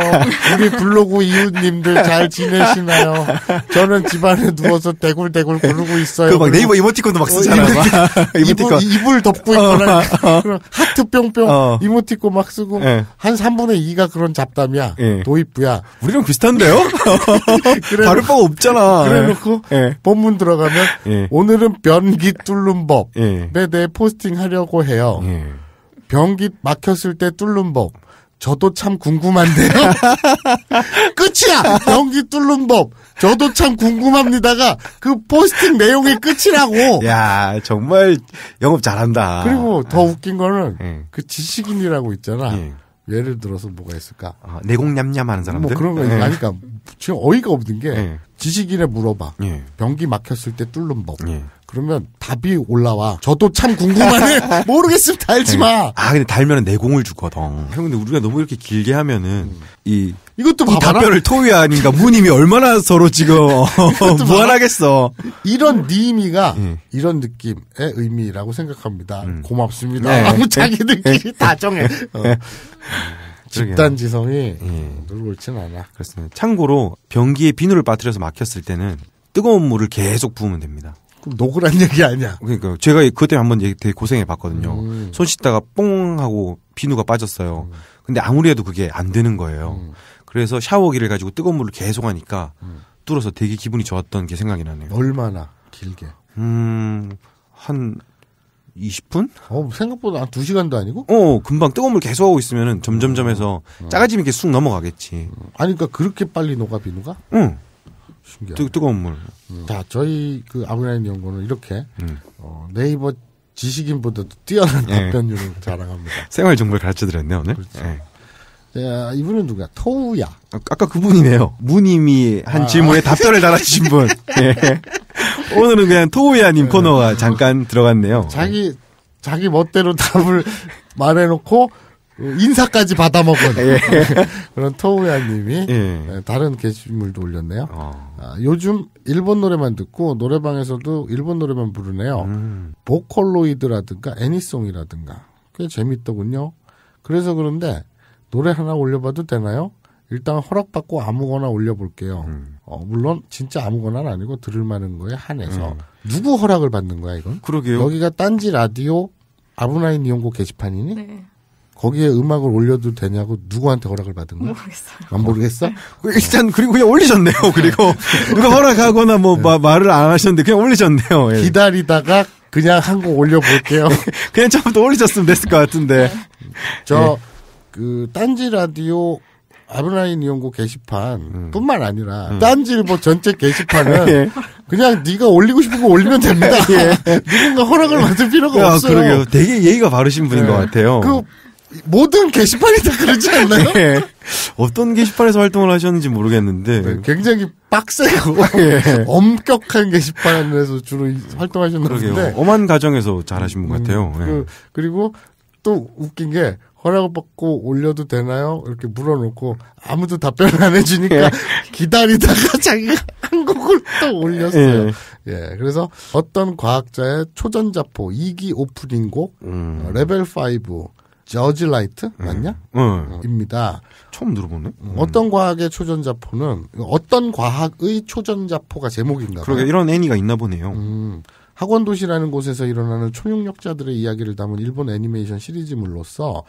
우리 블로그 이웃님들 잘 지내시나요? 저는 집안에 누워서 대굴대굴 구르고 있어요. 막 네이버 이모티콘도 막 쓰잖아. 어, 이모티콘. 이불, 이불 덮고 어. 있거나 어, 어. 하트 뿅뿅 어. 이모티콘 막 쓰고 네. 한 3분의 2가 그런 잡담이야. 네. 도입부야. 우리랑 비슷한데요? 그래, 다를 바가 없잖아. 그래 놓고 네. 본문 들어가면 오늘은 변기 뚫는 법에 대해 포스팅하려고 해요. 변기 막혔을 때 뚫는 법. 저도 참 궁금한데요. 끝이야. 변기 뚫는 법. 저도 참 궁금합니다가 그 포스팅 내용의 끝이라고. 야 정말 영업 잘한다. 그리고 더 아. 웃긴 거는 응. 예. 그 지식인이라고 있잖아. 응. 예. 예를 들어서 뭐가 있을까? 아, 내공냠냠하는 사람들. 뭐 그런 거 있으니까 니까 지금 어이가 없는 게 네. 지식인에 물어봐. 네. 변기 막혔을 때 뚫는 법. 그러면 답이 올라와. 저도 참 궁금하네. 모르겠으면 달지 마. 네. 아, 근데 달면은 내공을 주거든. 형, 근데 우리가 너무 이렇게 길게 하면은, 음. 이, 이것도 이 답변을 토의 아닌가 무님이 얼마나 서로 지금, 무안하겠어 이런 니미가, 음. 예. 이런 느낌의 의미라고 생각합니다. 음. 고맙습니다. 네. 아무 자기들끼리 다 정해. 어. 예. 집단 지성이 음. 예. 늘지는 않아. 그렇습니다. 참고로, 변기에 비누를 빠뜨려서 막혔을 때는, 뜨거운 물을 계속 부으면 됩니다. 그럼 노그한 얘기 아니야. 그러니까 제가 그때 한번 되게 고생해 봤거든요. 음. 손 씻다가 뽕 하고 비누가 빠졌어요. 음. 근데 아무리 해도 그게 안 되는 거예요. 음. 그래서 샤워기를 가지고 뜨거운 물을 계속 하니까 음. 뚫어서 되게 기분이 좋았던 게 생각이 나네요. 얼마나 길게? 음, 한 20분? 어, 생각보다 한 2시간도 아니고? 어, 금방 뜨거운 물 계속 하고 있으면 점점점 해서 어. 음. 음. 짜가지면 이렇게 쑥 넘어가겠지. 아니, 그러니까 그렇게 빨리 녹아, 비누가? 응. 신 뜨, 거운 물. 음. 자, 저희 그 아브라인 연구는 이렇게 음. 어, 네이버 지식인보다도 뛰어난 네. 답변율을 자랑합니다. 생활 정보를 가르쳐 드렸네요, 오늘. 그렇죠. 네. 야, 이분은 누구야 토우야. 아, 까 그분이네요. 무님이 한 아, 질문에 답변을 달아주신 분. 네. 오늘은 그냥 토우야님 네. 코너가 잠깐 들어갔네요. 자기, 자기 멋대로 답을 말해놓고 인사까지 받아먹은 예. 그런 토우야님이 예. 네, 다른 게시물도 올렸네요. 어. 아, 요즘 일본 노래만 듣고 노래방에서도 일본 노래만 부르네요. 음. 보컬로이드라든가 애니송이라든가 꽤 재밌더군요. 그래서 그런데 노래 하나 올려봐도 되나요? 일단 허락받고 아무거나 올려볼게요. 음. 어, 물론 진짜 아무거나는 아니고 들을 만한 거에 한해서 음. 누구 허락을 받는 거야 이건? 그러게요. 여기가 딴지 라디오 아브나인 이용고 게시판이니? 네. 거기에 음악을 올려도 되냐고 누구한테 허락을 받은 거야? 모르겠어요. 안 모르겠어? 네. 그 일단 그리고 그냥 올리셨네요. 그리고 네. 누가 허락하거나 뭐 네. 마, 말을 안 하셨는데 그냥 올리셨네요. 예. 기다리다가 그냥 한 곡 올려볼게요. 그냥 처음부터 올리셨으면 됐을 것 같은데. 저그 예. 딴지 라디오 아브라인 이용고 게시판뿐만 음. 아니라 음. 딴지일보 뭐 전체 게시판은 예. 그냥 네가 올리고 싶은 거 올리면 됩니다. 예. 누군가 허락을 받을 필요가 야, 아, 없어요. 그러게요. 되게 예의가 바르신 분인 예. 것 같아요. 그 모든 게시판이 다 그렇지 않나요? 네. 어떤 게시판에서 활동을 하셨는지 모르겠는데 네, 굉장히 빡세고 네. 엄격한 게시판에서 주로 활동하셨는 건데 엄한 가정에서 잘하신 분 음, 같아요. 음, 그, 예. 리고또 웃긴 게 허락을 받고 올려도 되나요? 이렇게 물어놓고 아무도 답변을 안 해주니까 예. 기다리다가 자기가 한 곡을 또 올렸어요. 예, 그래서 어떤 과학자의 초전자포 2기 오프닝곡 음. 레벨 5 저지 라이트 음. 맞냐? 어. 입니다. 처음 들어보네. 음. 어떤 과학의 초전자포는 어떤 과학의 초전자포가 제목인가? 요 그러게 이런 애니가 있나 보네요. 음. 학원 도시라는 곳에서 일어나는 초능력자들의 이야기를 담은 일본 애니메이션 시리즈물로서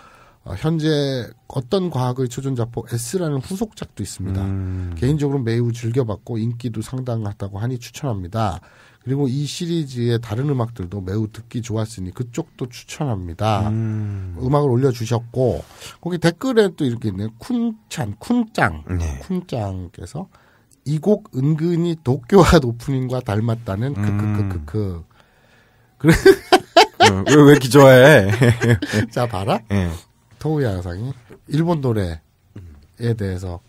어, 현재 어떤 과학의 초전자포 S라는 후속작도 있습니다. 음. 개인적으로 매우 즐겨봤고 인기도 상당하다고 하니 추천합니다. 그리고 이 시리즈의 다른 음악들도 매우 듣기 좋았으니 그쪽도 추천합니다. 음. 악을 올려주셨고 거기 댓글에 또 이렇게 있네요 쿤찬 쿤짱 네. 쿤짱께서 이 곡 은근히 도쿄와 오프닝과 닮았다는 음. 크크크크크. 그래 왜왜 좋아해자 봐라. 네. 예. 토우야 상이 일본 노래에 대해서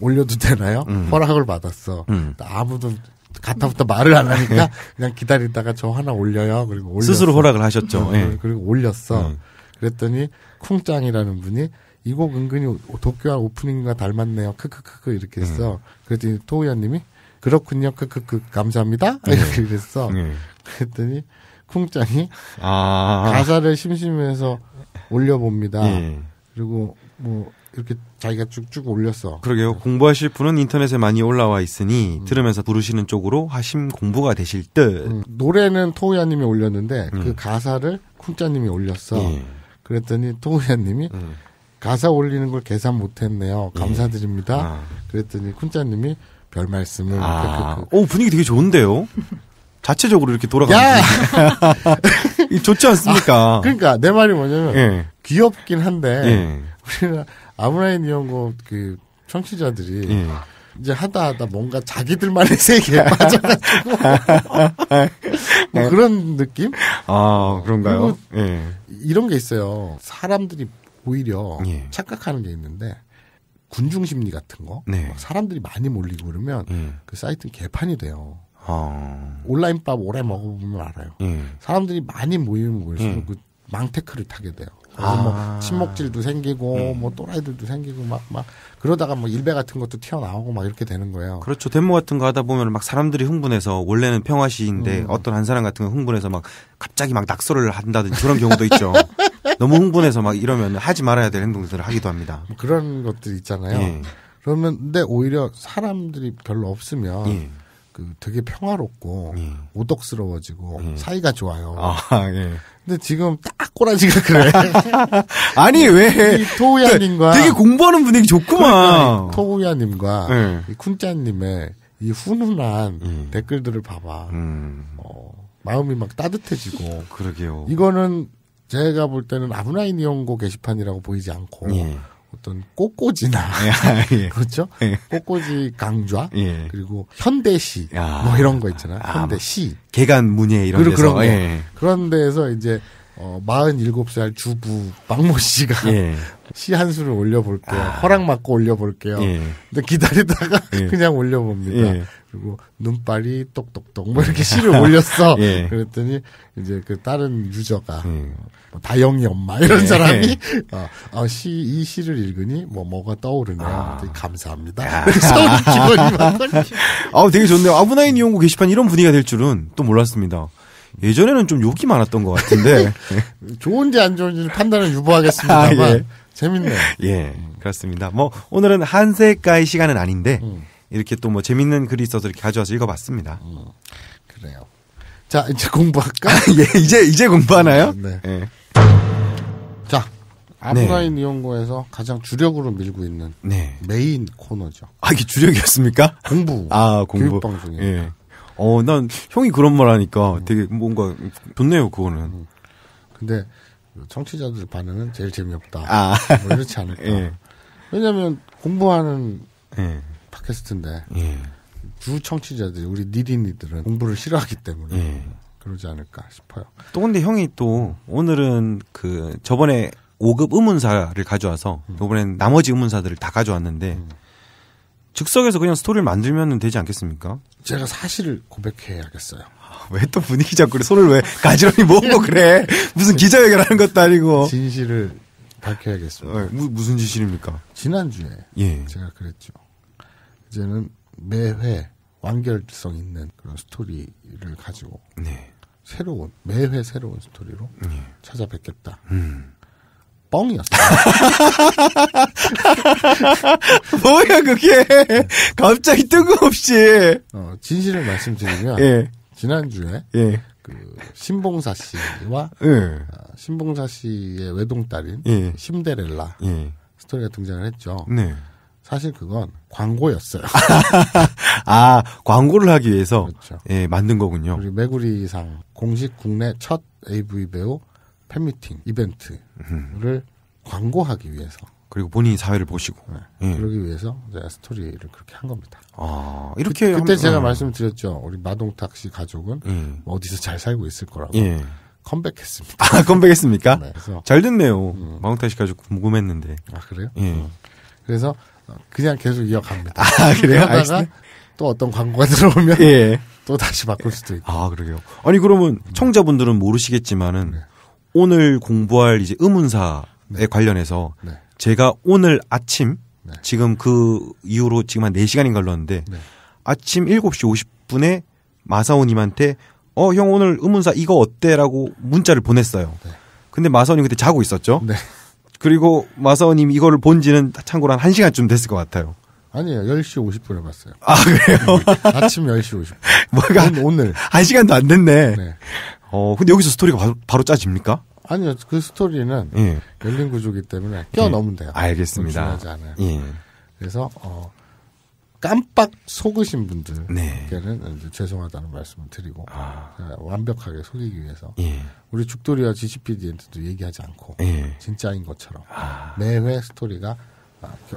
올려도 되나요? 음. 허락을 받았어. 음. 아무도 갔다부터 말을 안 하니까 네. 그냥 기다리다가 저 하나 올려요. 그리고 올렸어. 스스로 허락을 하셨죠. 네. 네. 그리고 올렸어. 네. 그랬더니 쿵짱이라는 분이 이 곡 은근히 도쿄와 오프닝과 닮았네요. 크크크크 이렇게 했어. 음. 그랬더니 토우야님이 그렇군요. 크크크 감사합니다. 이렇게 그랬어. 그랬더니 쿵짱이 아~ 가사를 심심해서 올려봅니다. 예. 그리고 뭐 그렇게 자기가 쭉쭉 올렸어. 그러게요. 공부하실 분은 인터넷에 많이 올라와 있으니 음. 들으면서 부르시는 쪽으로 하심 공부가 되실 듯. 음. 노래는 토우야님이 올렸는데 음. 그 가사를 쿵짜님이 올렸어. 예. 그랬더니 토우야님이 음. 가사 올리는 걸 계산 못했네요. 예. 감사드립니다. 예. 아. 그랬더니 쿵짜님이 별 말씀을. 아. 그, 그 오 분위기 되게 좋은데요. 자체적으로 이렇게 돌아가는 좋지 않습니까? 아, 그러니까 내 말이 뭐냐면 예. 귀엽긴 한데 예. 우리가 아브라인 이영고 그 청취자들이 예. 이제 하다 하다 뭔가 자기들만의 세계에 빠져가지고 뭐 그런 느낌? 아 그런가요? 예. 이런 게 있어요. 사람들이 오히려 예. 착각하는 게 있는데 군중 심리 같은 거 네. 사람들이 많이 몰리고 그러면 예. 그 사이트는 개판이 돼요. 어... 온라인 밥 오래 먹어보면 알아요. 예. 사람들이 많이 모이면 모일수록 예. 그 망테크를 타게 돼요. 뭐 아. 뭐 침묵질도 생기고 음. 뭐 또라이들도 생기고 막 막 그러다가 뭐 일배 같은 것도 튀어나오고 막 이렇게 되는 거예요. 그렇죠. 데모 같은 거 하다 보면 막 사람들이 흥분해서 원래는 평화 시인데 음. 어떤 한 사람 같은 거 흥분해서 막 갑자기 막 낙서를 한다든지 그런 경우도 있죠. 너무 흥분해서 막 이러면 하지 말아야 될 행동들을 하기도 합니다. 뭐 그런 것들 있잖아요. 예. 그러면 근데 오히려 사람들이 별로 없으면 예. 그 되게 평화롭고 예. 오덕스러워지고 예. 사이가 좋아요. 아, 예. 근데 지금 딱 꼬라지가 그래. 아니 왜 토우야님과 되게 공부하는 분위기 좋구만. 그러니까 토우야님과 네. 이 쿤짜님의 이 훈훈한 음. 댓글들을 봐봐. 음. 어, 마음이 막 따뜻해지고. 그러게요. 이거는 제가 볼 때는 아브나인 이용고 게시판이라고 보이지 않고. 예. 어떤 꽃꽂이나 예, 아, 예. 그렇죠? 예. 꽃꽂이 강좌 예. 그리고 현대시 아. 뭐 이런 거 있잖아요. 아, 현대시 개간 문예 이런 데서 그런 거. 예. 그런 데서 이제 어 47살 주부 박모 씨가 예. 시한 수를 올려볼게요. 아. 허락 받고 올려볼게요. 예. 근데 기다리다가 그냥 올려봅니다. 그리고 눈발이 똑똑똑 뭐 이렇게 시를 올렸어. 예. 그랬더니 이제 그 다른 유저가 음. 뭐 다영이 엄마 이런 예. 사람이 어, 어, 아, 시 이 시를 읽으니 뭐 뭐가 떠오르냐. 아. 감사합니다. 아 되게 좋네요. 아브나인 이용고 게시판 이런 분위기가 될 줄은 또 몰랐습니다. 예전에는 좀 욕이 많았던 것 같은데 좋은지 안 좋은지 는 판단을 유보하겠습니다만 아, 예. 재밌네요. 예, 그렇습니다. 뭐 오늘은 한세가의 시간은 아닌데. 음. 이렇게 또 뭐 재밌는 글이 있어서 이렇게 가져와서 읽어봤습니다. 음, 그래요. 자 이제 공부할까? 예, 이제 이제 공부하나요? 네. 네. 예. 자 아프라인 네. 이용고에서 가장 주력으로 밀고 있는 네. 메인 코너죠. 아 이게 주력이었습니까? 공부. 아 공부. 교육방송이에요. 예. 어, 난 형이 그런 말 하니까 음. 되게 뭔가 좋네요, 그거는. 음. 근데 청취자들 반응은 제일 재미없다. 아. 뭐 이렇지 않을까. 예. 왜냐면 하 공부하는 예. 팟캐스트인데 예. 주 청취자들이 우리 니린이들은 공부를 싫어하기 때문에 예. 그러지 않을까 싶어요. 또 근데 형이 또 오늘은 그 저번에 5급 의문사를 가져와서 음. 이번엔 나머지 의문사들을 다 가져왔는데 음. 즉석에서 그냥 스토리를 만들면 되지 않겠습니까? 제가 사실을 고백해야겠어요. 왜 또 분위기 잡고 그래? 손을 왜 가지런히 모으고 그래? 무슨 기자회견하는 것도 아니고. 진실을 밝혀야겠습니다. 어, 무, 슨 진실입니까? 지난주에 예. 제가 그랬죠. 이제는 매회 완결성 있는 그런 스토리를 가지고 네. 새로운 매회 새로운 스토리로 네. 찾아뵙겠다. 음. 뻥이었어. 뭐야 그게 갑자기 뜬금없이. 어, 진실을 말씀드리면 예. 지난주에 예. 그 신봉사 씨와 예. 어, 신봉사 씨의 외동딸인 심데렐라 예. 예. 스토리가 등장을 했죠. 네. 사실 그건 광고였어요. 아, 광고를 하기 위해서 그렇죠. 예, 만든 거군요. 우리고 메구리상 공식 국내 첫 AV 배우 팬미팅 이벤트를 음. 광고하기 위해서 그리고 본인이 사회를 보시고 네. 예. 그러기 위해서 스토리를 그렇게 한 겁니다. 아 이렇게 그, 때 제가 어. 말씀드렸죠. 우리 마동탁 씨 가족은 음. 어디서 잘 살고 있을 거라고 예. 컴백했습니다. 아 컴백했습니까? 네, 잘 됐네요. 음. 마동탁 씨 가족 궁금했는데. 아 그래요? 예. 음. 그래서 그냥 계속 이어갑니다. 아, 그래요? 아이또 어떤 광고가 들어오면 예. 또 다시 바꿀 수도 있고. 아, 그러게요. 아니 그러면 음. 청자분들은 모르시겠지만은 네. 오늘 공부할 이제 의문사에 네. 관련해서 네. 제가 오늘 아침 네. 지금 그 이후로 지금 한 4시간인 걸렸는데 아침 7시 50분에 마사오님한테 어, 형 오늘 의문사 이거 어때라고 문자를 보냈어요. 근데 마사오님 그때 자고 있었죠? 그리고 마사오님 이거를 본 지는 참고로 한 1시간쯤 됐을 것 같아요. 아니에요. 10시 50분에 봤어요. 아, 그래요? 아침 10시 50분. 뭐가? 오늘. 1시간도 안 됐네. 네. 어, 근데 여기서 스토리가 바로, 바로 짜집니까? 아니요. 그 스토리는 예. 열린 구조기 때문에 끼어넘으면 예. 돼요. 알겠습니다. 중요하지 않아요. 예. 그래서 어, 깜빡 속으신 분들께는 네. 죄송하다는 말씀을 드리고 아. 아. 완벽하게 속이기 위해서 예. 우리 죽돌이와 GCPD한테도 얘기하지 않고 예. 진짜인 것처럼 아. 매회 스토리가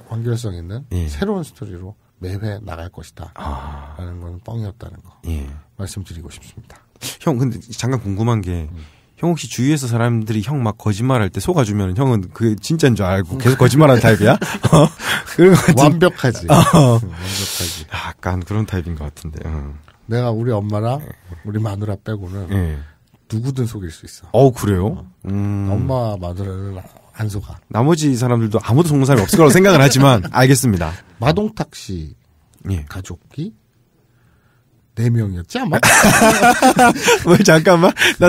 완결성 아, 있는 예. 새로운 스토리로 매회 나갈 것이다 아. 라는 건 뻥이었다는 거 예. 말씀드리고 싶습니다. 형 근데 잠깐 궁금한 게 음. 형 혹시 주위에서 사람들이 형 막 거짓말할 때 속아주면 형은 그게 진짜인 줄 알고 계속 거짓말하는 타입이야? 어? 그런 완벽하지. 어. 완벽하지. 약간 그런 타입인 것 같은데. 어. 내가 우리 엄마랑 우리 마누라 빼고는 네. 누구든 속일 수 있어. 어 그래요? 음. 엄마 마누라는 안 속아. 나머지 사람들도 아무도 속는 사람이 없을 거라고 생각을 하지만 알겠습니다. 마동탁 씨 예. 가족이 네 명이었지 아마? 뭘 잠깐만 나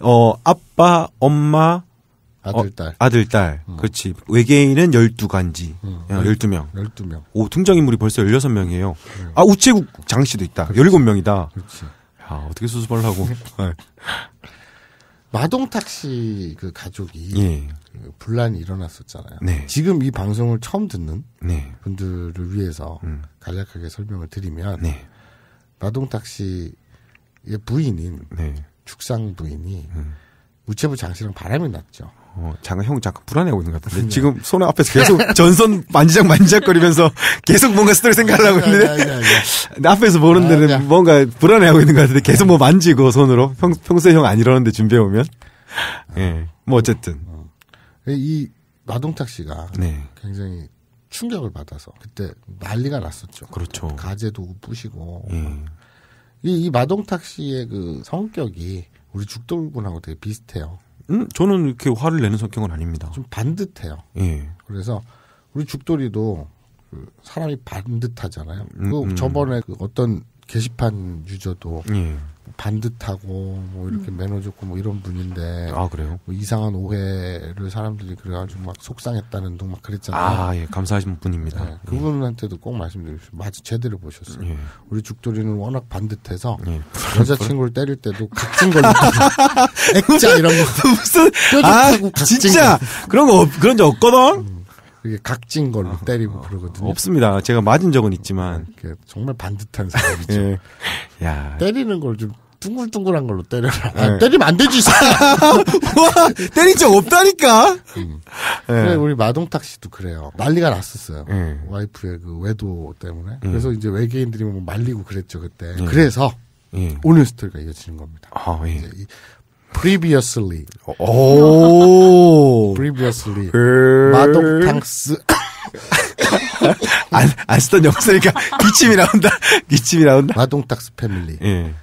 어, 아빠, 엄마, 아들, 딸. 어, 아들, 딸. 음. 그렇지. 외계인은 12간지. 음. 12명. 12명. 오, 등장인물이 벌써 16명이에요. 음. 아, 우체국 장씨도 있다. 그렇지. 17명이다. 그렇지. 야, 어떻게 수습하고 네. 마동탁 씨 그 가족이 예. 그 분란이 일어났었잖아요. 네. 지금 이 방송을 처음 듣는 네. 분들을 위해서 음. 간략하게 설명을 드리면 네. 마동탁 씨의 부인인 네. 축상 부인이 음. 우체부 장씨랑 바람이 났죠. 어, 잠깐 형 잠깐 불안해하고 있는 것 같은데 네. 지금 손 앞에서 계속 전선 만지작 만지작거리면서 계속 뭔가 스토리 생각하고 네, 있는데 아 앞에서 보는 아, 데는 뭔가 불안해하고 있는 것 같은데 계속 뭐 만지고 손으로 평, 평소에 형 안 이러는데 준비해 오면 아. 예. 네. 뭐 어쨌든 어. 이 마동탁 씨가 네. 굉장히 충격을 받아서 그때 난리가 났었죠. 그렇죠. 가재도 부시고 음. 이, 이 마동탁 씨의 그 성격이 우리 죽돌군하고 되게 비슷해요. 음, 저는 이렇게 화를 내는 성격은 아닙니다. 좀 반듯해요. 예. 그래서 우리 죽돌이도 그 사람이 반듯하잖아요. 음, 그 음. 저번에 그 어떤 게시판 유저도 예. 반듯하고 뭐 이렇게 음. 매너 좋고 뭐 이런 분인데 아 그래요 뭐 이상한 오해를 사람들이 그래가지고 막 속상했다는 둥막 그랬잖아요 아예 감사하신 분입니다 네, 예. 그분한테도 꼭 말씀드리고 마치 제대로 보셨어요 예. 우리 죽돌이는 워낙 반듯해서 예. 여자친구를 때릴 때도 각진 걸로 액자 이런 거 무슨 뾰족하고 아, 각진 진짜 거. 그런 거 그런 적 없거든 음. 그게 각진 걸로 아, 때리고 어, 그러거든요. 없습니다. 제가 맞은 적은 있지만 네, 정말 반듯한 사람이죠. 예. 야 때리는 걸좀 둥글둥글한 걸로 때려라. 네. 아, 때리면 안 되지. 와, 때린 적 없다니까. 음. 네. 그래, 우리 마동탁 씨도 그래요. 난리가 났었어요. 네. 와이프의 그 외도 때문에. 음. 그래서 이제 외계인들이 뭐 말리고 그랬죠 그때. 음. 그래서 예. 오늘 스토리가 이어지는 겁니다. 아, 예. 이제 이 previously. 오. previously. 예. 마동탁스. 안, 안 쓰던 영어니까 기침이 나온다. 기침이 나온다. 마동탁스 패밀리. 예.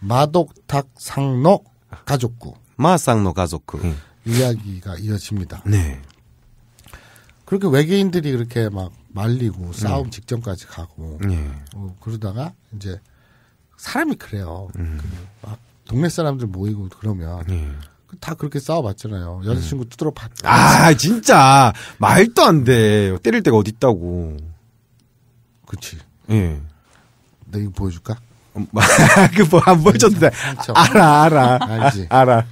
마독탁 상노 가족구. 마상노 가족구. 음. 이야기가 이어집니다. 네. 그렇게 외계인들이 그렇게 막 말리고 싸움 음. 직전까지 가고 네. 어, 그러다가 이제 사람이 그래요. 음. 그 막 동네 사람들 모이고 그러면 네. 그 다 그렇게 싸워봤잖아요. 여자친구 음. 두드러 봤. 아 진짜 말도 안 돼. 때릴 데가 어디 있다고. 그렇지. 예. 네. 내가 이거 보여줄까? 그뭐 안 보여줬는데 상처. 그렇죠. 알아 알아 알지 알아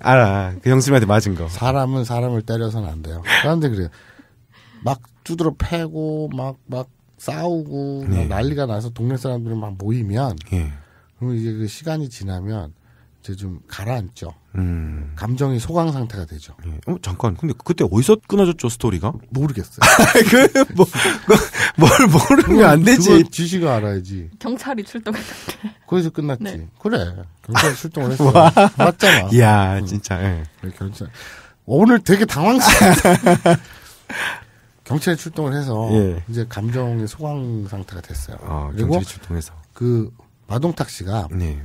알아 그 형수님한테 맞은 거 사람은 사람을 때려서는 안 돼요 그런데 그래막 두드러 패고 막 막 싸우고 네. 난리가 나서 동네 사람들이 막 모이면 예. 그럼 이제 그 시간이 지나면 이제 좀 가라앉죠. 음. 감정이 소강 상태가 되죠. 예. 어, 잠깐. 근데 그때 어디서 끊어졌죠, 스토리가? 모르겠어요. 그, 뭐, 그, 뭘 모르면 안 되지. 지시가 알아야지. 경찰이 출동했는데. 거기서 끝났지. 네. 그래. 경찰 이 출동을 했어. 맞잖아. 이야, 응. 진짜, 예. 네, 경찰. 오늘 되게 당황스러워. 경찰이 출동을 해서 예. 이제 감정의 소강 상태가 됐어요. 아, 그리고 경찰이 출동해서. 그 마동탁 씨가 네.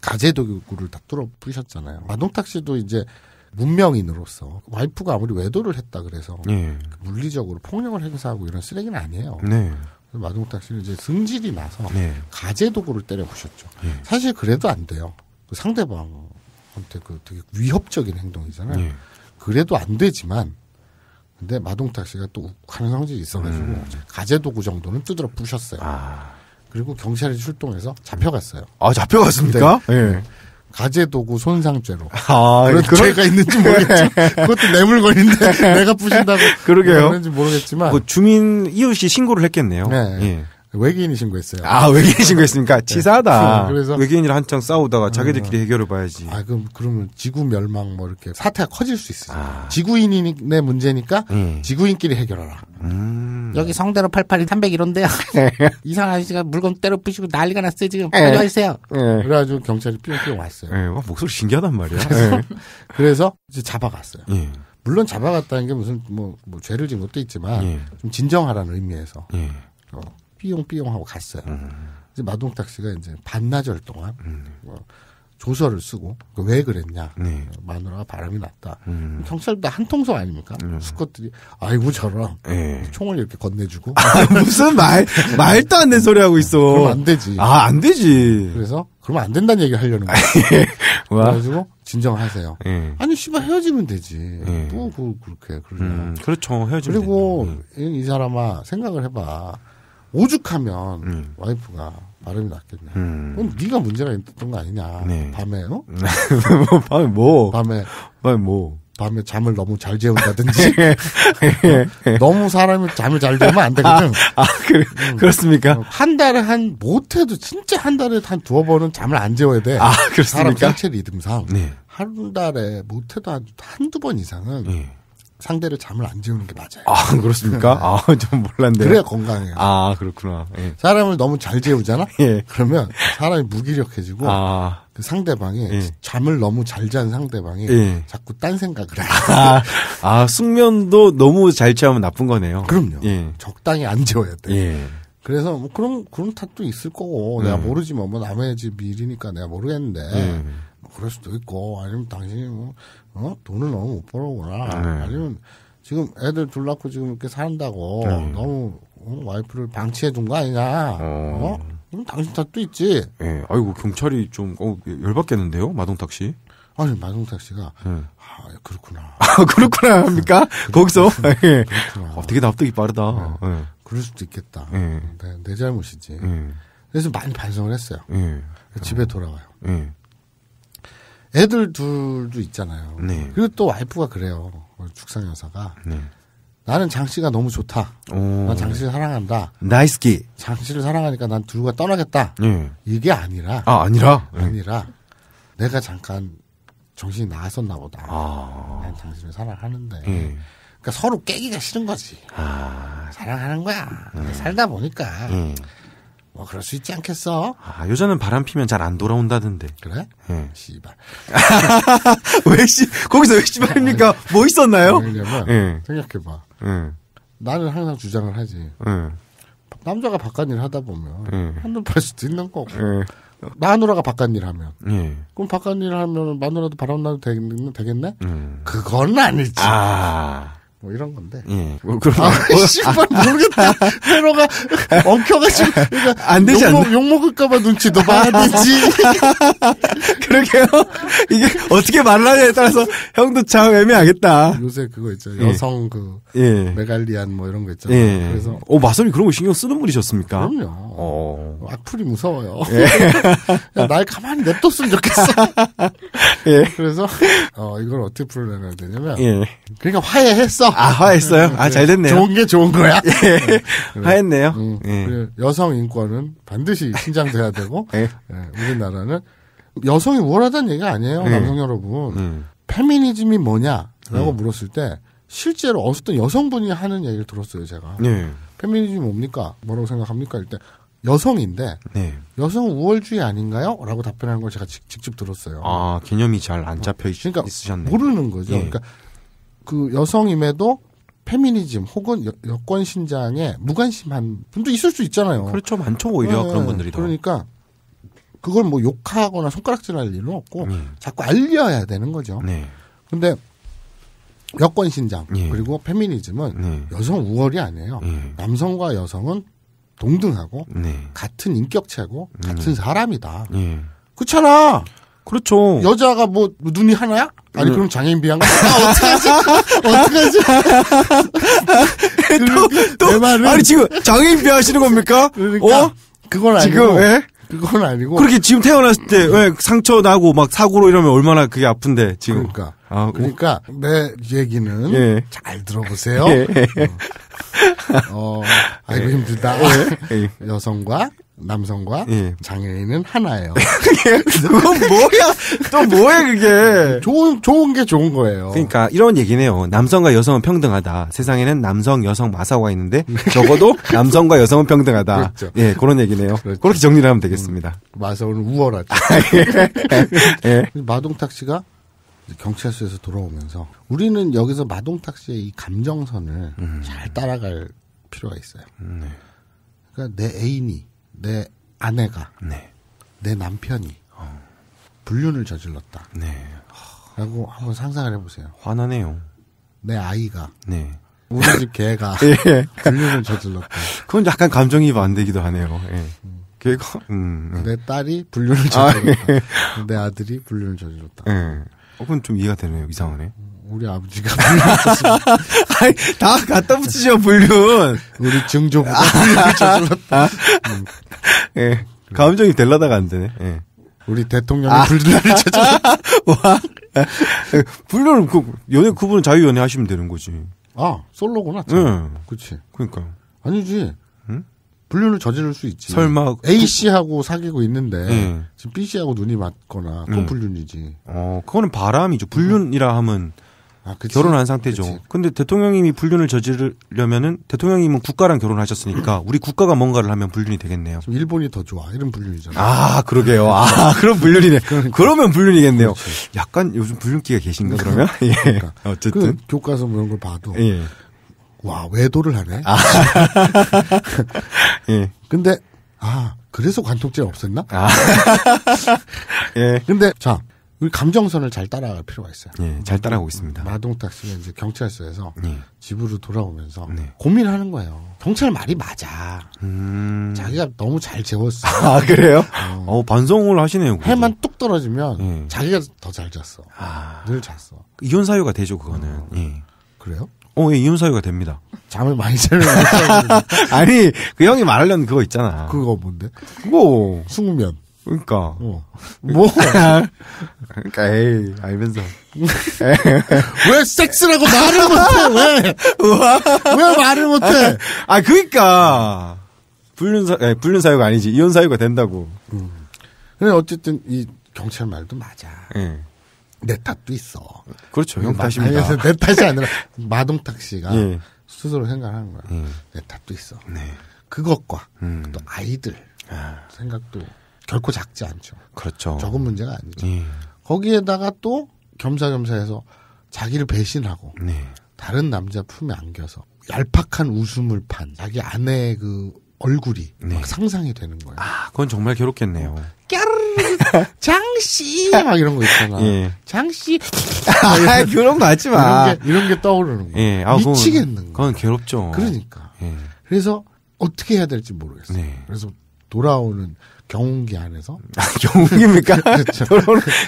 가재도구를 다 뚫어 부리셨잖아요 마동탁 씨도 이제 문명인으로서 와이프가 아무리 외도를 했다 그래서 네. 물리적으로 폭력을 행사하고 이런 쓰레기는 아니에요. 네. 마동탁 씨는 이제 승질이 나서 네. 가재도구를 때려 부셨죠. 예. 사실 그래도 안 돼요. 그 상대방한테 그 되게 위협적인 행동이잖아요. 예. 그래도 안 되지만 근데 마동탁 씨가 또 욱하는 성질이 있어가지고 음. 가재도구 정도는 두드려 부셨어요. 아. 그리고 경찰이 출동해서 잡혀갔어요. 아 잡혀갔습니까? 네. 예. 가재 도구 손상죄로. 아, 예. 그런 그런... 죄가 있는지 모르겠죠. 예. 그것도 뇌물거리인데 내가 부신다고. 그러게요. 그지 모르겠지만. 그 주민 이웃이 신고를 했겠네요. 네. 예. 외계인이 신고했어요. 아, 외계인 신고했습니까? 네. 치사하다. 네. 그래서 외계인이랑 한창 싸우다가 음. 자기들끼리 음. 해결을 봐야지. 아, 그럼 그러면 지구 멸망 뭐 이렇게 사태가 커질 수 있어요. 아. 지구인의 문제니까 음. 지구인끼리 해결하라. 음. 여기 성대로 8 8이 301호인데요. 이상한 아저씨가 물건 때려 부시고 난리가 났어요, 지금. 빨리 네. 와주세요. 네. 그래가지고 경찰이 삐용삐용 왔어요. 에. 와, 목소리 신기하단 말이야. 그래서, 그래서 이제 잡아갔어요. 예. 물론 잡아갔다는 게 무슨 뭐, 뭐 죄를 지은 것도 있지만 예. 좀 진정하라는 의미에서. 예. 어. 삐용삐용 하고 갔어요. 음. 이제 마동탁 씨가 이제 반나절 동안 음. 뭐 조서를 쓰고 그 왜 그랬냐 네. 마누라가 바람이 났다 음. 경찰도 한 통소 아닙니까 음. 수컷들이 아이고 저런 네. 총을 이렇게 건네주고 아, 무슨 말 말도 안 되는 소리 하고 있어 그럼 안 되지 아안 되지 그래서 그러면 안 된다는 얘기 하려는 거야 그래가지고 진정하세요 네. 예. 아니 씨발 헤어지면 되지 예. 또 뭐, 뭐, 그렇게 그러냐 음, 그렇죠 헤어지면 그리고 예. 이, 이 사람아 생각을 해봐 오죽하면 음. 와이프가 발음이 났겠냐. 음. 그건 네가 문제가 있던 거 아니냐. 네. 밤에 어? 뭐, 밤에 뭐? 밤에 밤에 뭐? 밤에 잠을 너무 잘 재운다든지 예. 어? 너무 사람이 잠을 잘 재면 우안 되거든. 아, 아 그, 음. 그렇습니까? 어, 한 달에 한 못해도 진짜 한 달에 한 두어 번은 잠을 안 재워야 돼. 아 그렇습니까? 사람 체 리듬상 네. 한 달에 못해도 한, 한두 번 이상은 네. 상대를 잠을 안 재우는 게 맞아요. 아 그렇습니까? 네. 아좀 몰랐네 그래야 건강해요. 아 그렇구나. 예. 사람을 너무 잘 재우잖아. 예. 그러면 사람이 무기력해지고 아. 그 상대방이 예. 잠을 너무 잘 잔 상대방이 예. 자꾸 딴 생각을 해요. 아, 아 숙면도 너무 잘 취하면 나쁜 거네요. 그럼요. 예. 적당히 안 재워야 돼. 예. 그래서 뭐 그런 그런 탓도 있을 거고 음. 내가 모르지 뭐, 뭐 남의 집 일이니까 내가 모르겠는데. 음. 뭐 그럴 수도 있고 아니면 당신이 뭐어 돈을 너무 못 벌어오거나 네. 아니면 지금 애들 둘 낳고 지금 이렇게 산다고 네. 너무 어, 와이프를 방치해 둔 거 아니냐 어. 어. 그럼 당신 탓도 있지 예 아이고 경찰이 좀 어, 열받겠는데요 마동탁 씨 아니 마동탁 씨가 네. 아 그렇구나 아 그렇구나 합니까 거기서 예. 어, 되게 납득이 빠르다 네. 예. 그럴 수도 있겠다 예. 내, 내 잘못이지 예. 그래서 많이 반성을 했어요 집에 돌아와요 애들 둘도 있잖아요. 네. 그리고 또 와이프가 그래요. 축상 여사가. 네. 나는 장 씨가 너무 좋다. 오. 난장 씨를 사랑한다. 나이스키. 장 씨를 사랑하니까 난 둘과 떠나겠다. 네. 이게 아니라. 아, 아니라? 네. 아니라. 내가 잠깐 정신이 나았었나 보다. 아. 난 장씨를 사랑하는데. 예. 그러니까 서로 깨기가 싫은 거지. 아. 사랑하는 거야. 음. 살다 보니까. 예. 뭐 그럴 수 있지 않겠어? 아, 여자는 바람 피면 잘 안 돌아온다던데. 그래? 예. 음, 씨발. 왜 씨, 거기서 왜 씨발입니까? 뭐 있었나요? 왜냐면, 네. 생각해봐. 네. 나는 항상 주장을 하지. 남자가 바깥 일 하다 보면, 한눈 팔 수도 있는 거고. 마누라가 바깥 일 하면. 그럼 바깥 일 하면 마누라도 바람 나도 되겠, 되네 음. 그건 아니지. 아. 뭐 이런 건데. 예. 뭐 그런. 아, 씨발 모르겠다. 페로가 엉켜가지고 그러니까 안 되지 않나? 욕 먹을까봐 눈치 도 봐야 되지. 그러게요. 이게 어떻게 말하냐에 따라서 형도 참 애매하겠다. 요새 그거 있죠. 예. 여성 그 예. 메갈리안 뭐 이런 거 있잖아요. 예. 그래서 어 마선이 그런 거 신경 쓰는 분이셨습니까? 그럼요. 어. 악플이 무서워요. 예. 야, 날 가만히 냅뒀으면 좋겠어. 예. 그래서 어 이걸 어떻게 풀어내야 되냐면 예. 그러니까 화해했어. 화했어. 아, 아, 화했어요? 아, 네. 잘 됐네요. 좋은 게 좋은 거야? 예. 그래. 네. 화했네요. 음, 예. 그래. 여성 인권은 반드시 신장돼야 되고, 예. 예 우리나라는 여성이 우월하다는 얘기가 아니에요, 예. 남성 여러분. 음. 페미니즘이 뭐냐라고 음. 물었을 때, 실제로 어떤 여성분이 하는 얘기를 들었어요, 제가. 예. 페미니즘이 뭡니까? 뭐라고 생각합니까? 일단, 여성인데 네. 여성 우월주의 아닌가요? 라고 답변하는 걸 제가 직, 접 들었어요. 아 개념이 잘안 어. 잡혀 있, 그러니까 모르는 거죠. 예. 그러니까 그 여성임에도 페미니즘 혹은 여권 신장에 무관심한 분도 있을 수 있잖아요. 그렇죠. 많죠. 오히려 네. 그런 분들이 그러니까 그걸 뭐 욕하거나 손가락질할 일은 없고 음. 자꾸 알려야 되는 거죠. 네. 근데 여권 신장 예. 그리고 페미니즘은 예. 여성 우월이 아니에요. 예. 남성과 여성은 동등하고 네. 같은 인격체고 같은 네. 사람이다. 예. 그렇잖아. 그렇죠. 여자가 뭐 눈이 하나야? 아니 네. 그럼 장애인 비한 거. 아, 어떡하지? 어떡하지? 또, 그러니까 또, 말은 아니 지금 장애인 비하시는 겁니까? 그러니까 어? 그건 아니고. 지금 예? 그건 아니고. 그렇게 지금 태어났을 때왜 예, 음. 상처 나고 막 사고로 이러면 얼마나 그게 아픈데 지금. 그러니까. 아, 어? 그러니까 오. 내 얘기는 예. 잘 들어보세요. 예. 어, 어 아이고 힘들다. 예. 예. 여성과 남성과 예. 장애인은 하나예요. 그건 뭐야? 또 뭐야 그게? 음, 좋은 좋은 게 좋은 거예요. 그러니까 이런 얘기네요. 남성과 여성은 평등하다. 세상에는 남성, 여성 마사가 있는데 음. 적어도 남성과 여성은 평등하다. 그렇죠. 예, 그런 얘기네요. 그렇죠. 그렇게 정리 하면 음, 되겠습니다. 음, 마사오는 우월하죠. 아, 예. 예. 마동탁 씨가 경찰서에서 돌아오면서 우리는 여기서 마동탁 씨의 이 감정선을 음. 잘 따라갈 필요가 있어요. 음. 네. 그러니까 내 애인이 내 아내가 네. 내 남편이 어. 불륜을 저질렀다. 네. 라고 한번 상상을 해보세요. 화나네요. 내 아이가 네. 우리 집 개가 예. 불륜을 저질렀다. 그건 약간 감정이입 안 되기도 하네요. 예. 음. 걔가 음, 음. 내 딸이 불륜을 저질렀다. 아, 예. 내 아들이 불륜을 저질렀다. 예. 어, 그건 좀 이해가 되네요. 이상하네. 음. 우리 아버지가 아니, 다 갖다 붙이죠 불륜. 우리 증조부가 저질렀다. 아. 예. 감정이 될라다가 안 되네. 예. 우리 대통령이 아. 불륜을 저질렀다. 와. 예. 불륜은 그 연애 그분은 자유 연애 하시면 되는 거지. 아 솔로구나. 예. 그렇지. 그러니까. 아니지. 응? 불륜을 저지를 수 있지. 설마 A 씨하고 사귀고 있는데 음. 지금 B 씨하고 눈이 맞거나 그건 불륜이지. 어, 그거는 바람이죠. 불륜이라 하면 아, 결혼한 상태죠. 그치. 근데 대통령님이 불륜을 저지르려면은 대통령님은 국가랑 결혼하셨으니까 우리 국가가 뭔가를 하면 불륜이 되겠네요. 일본이 더 좋아. 이런 불륜이잖아. 아, 그러게요. 아, 그런 불륜이네. 그러니까. 그러면 불륜이겠네요. 그렇지. 약간 요즘 불륜기가 계신가 네, 그러면? 그러니까. 예. 그러니까. 그 어쨌든 그 교과서 뭐 이런 걸 봐도 예. 와, 외도를 하네. 아. 예. 근데 아, 그래서 관통죄 없었나? 아. 예. 근데 자, 우리 감정선을 잘 따라갈 필요가 있어요. 네, 잘 따라가고 있습니다. 마동탁 씨는 이제 경찰서에서 네. 집으로 돌아오면서 네. 고민하는 거예요. 경찰 말이 맞아. 음... 자기가 너무 잘 재웠어. 아 그래요? 어, 어 반성을 하시네요. 그래서. 해만 뚝 떨어지면 네. 자기가 더 잘 잤어. 아... 늘 잤어. 이혼 사유가 되죠 그거는. 어... 예. 그래요? 어, 예, 이혼 사유가 됩니다. 잠을 많이 자면 아니 그 형이 말하려는 그거 있잖아. 그거 뭔데? 그거 숭면. 그러니까. 어. 그 뭐? 그러니까 에이 알면서. 왜 섹스라고 말을 못해? 왜? 왜 말을 못해? 아 그러니까 불륜 사 불륜 사유가 아니지 이혼 사유가 된다고. 음. 근데 어쨌든 이 경찰 말도 맞아. 네. 내 탓도 있어. 그렇죠. 형 탓입니다. 아니, 내 탓이 아니라 마동탁 씨가 예. 스스로 생각하는 거야. 음. 내 탓도 있어. 네. 그것과 음. 또 아이들 아. 생각도 결코 작지 않죠. 그렇죠. 적은 문제가 아니죠. 예. 거기에다가 또 겸사겸사해서 자기를 배신하고 네. 다른 남자 품에 안겨서 얄팍한 웃음을 판 자기 아내의 그 얼굴이 네. 막 상상이 되는 거예요. 아, 그건 정말 괴롭겠네요. 장씨 막 이런 거 있잖아. 예. 장씨 아, 그런 거 하지 마. 이런 게, 이런 게 떠오르는 거예 예, 아, 미치겠는 거 그건 괴롭죠. 그러니까. 예. 그래서 어떻게 해야 될지 모르겠어요. 네. 그래서 돌아오는 경운기 안에서 아, 경운기입니까? 그렇죠.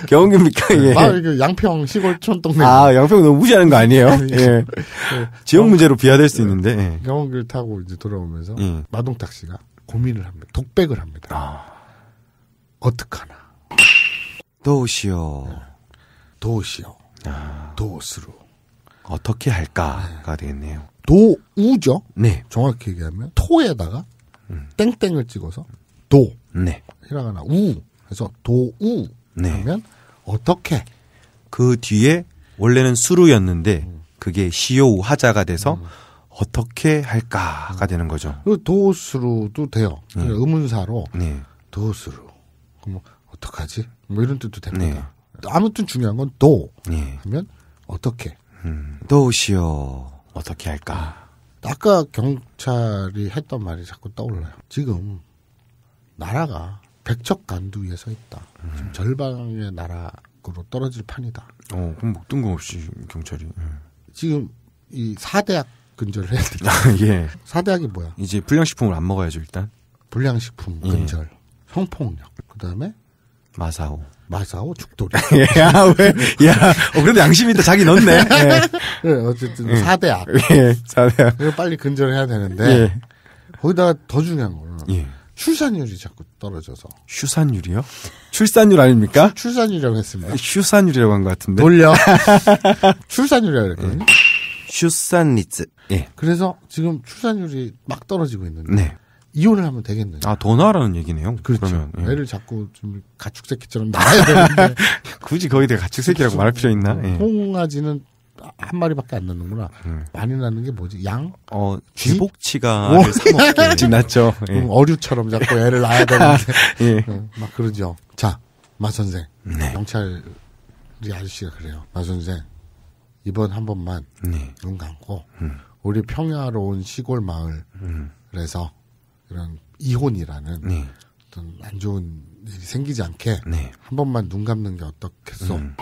경운기입니까? 네, 예. 막이 그 양평 시골촌 동네. 아 양평 너무 무시하는 거 아니에요? 예. 예. 지역 문제로 비하될 수 예. 있는데 예. 경운기를 타고 이제 돌아오면서 예. 마동탁 씨가 고민을 합니다. 독백을 합니다. 아. 어떡하나. 도시오. 도시오. 아. 도스루. 어떻게 할까가 예. 되겠네요. 도우죠. 네. 정확히 얘기하면 토에다가 음. 땡땡을 찍어서 도. 네. 히라가나 우. 그래서 도우 네. 하면 어떻게? 그 뒤에 원래는 수루였는데 음. 그게 시오우 하자가 돼서 음. 어떻게 할까가 음. 되는 거죠. 도수루도 돼요. 음. 의문사로 네. 도수루. 그럼 뭐 어떡하지? 뭐 이런 뜻도 됩니다. 네. 아무튼 중요한 건 도. 네. 하면 어떻게? 음, 도시오 어떻게 할까? 아, 아까 경찰이 했던 말이 자꾸 떠올라요. 지금 나라가 백척 간두 위에 서 있다. 음. 절반의 나라로 떨어질 판이다. 어, 그럼 뭐 뜬금없이 경찰이. 음. 지금 이 사대학 근절을 해야 되죠. 예. 사대학이 뭐야? 이제 불량식품을 안 먹어야죠, 일단. 불량식품 예. 근절. 예. 성폭력. 그 다음에 마사오. 마사오 죽돌이. 야, 예, 아, 왜? 야, 어, 그래도 양심이 있다. 자기 넣네. 예. 네, 어쨌든 예. 4대학. 예, 4대학. 빨리 근절해야 을 되는데. 예. 거기다가 더 중요한 거는. 예. 출산율이 자꾸 떨어져서. 출산율이요? 출산율 아닙니까? 추, 출산율이라고 했습니다. 아, 출산율이라고 한 것 같은데. 돌려. 출산율이라고 했거든요. 네. 출산리츠. 예. 그래서 지금 출산율이 막 떨어지고 있는데. 네. 이혼을 하면 되겠네요. 아, 더 나라는 얘기네요. 그렇죠. 그러면, 예. 애를 자꾸 좀 가축새끼처럼 낳아야 되는데. 굳이 거기에 가축새끼라고 그렇죠. 말할 필요 있나? 예. 홍아지는 한 마리밖에 안 낳는구나. 음. 많이 낳는 게 뭐지? 양? 어, 쥐복치가 지났죠. 예. 어류처럼 자꾸 애를 낳아야 되는데. 예. 예. 막 그러죠. 자, 마 선생. 네. 경찰 우리 아저씨가 그래요. 마 선생. 이번 한 번만 네. 눈 감고 음. 우리 평야로운 시골 마을 음. 그래서 이런 이혼이라는 네. 어떤 안 좋은 일이 생기지 않게 네. 한 번만 눈 감는 게 어떻겠소? 음.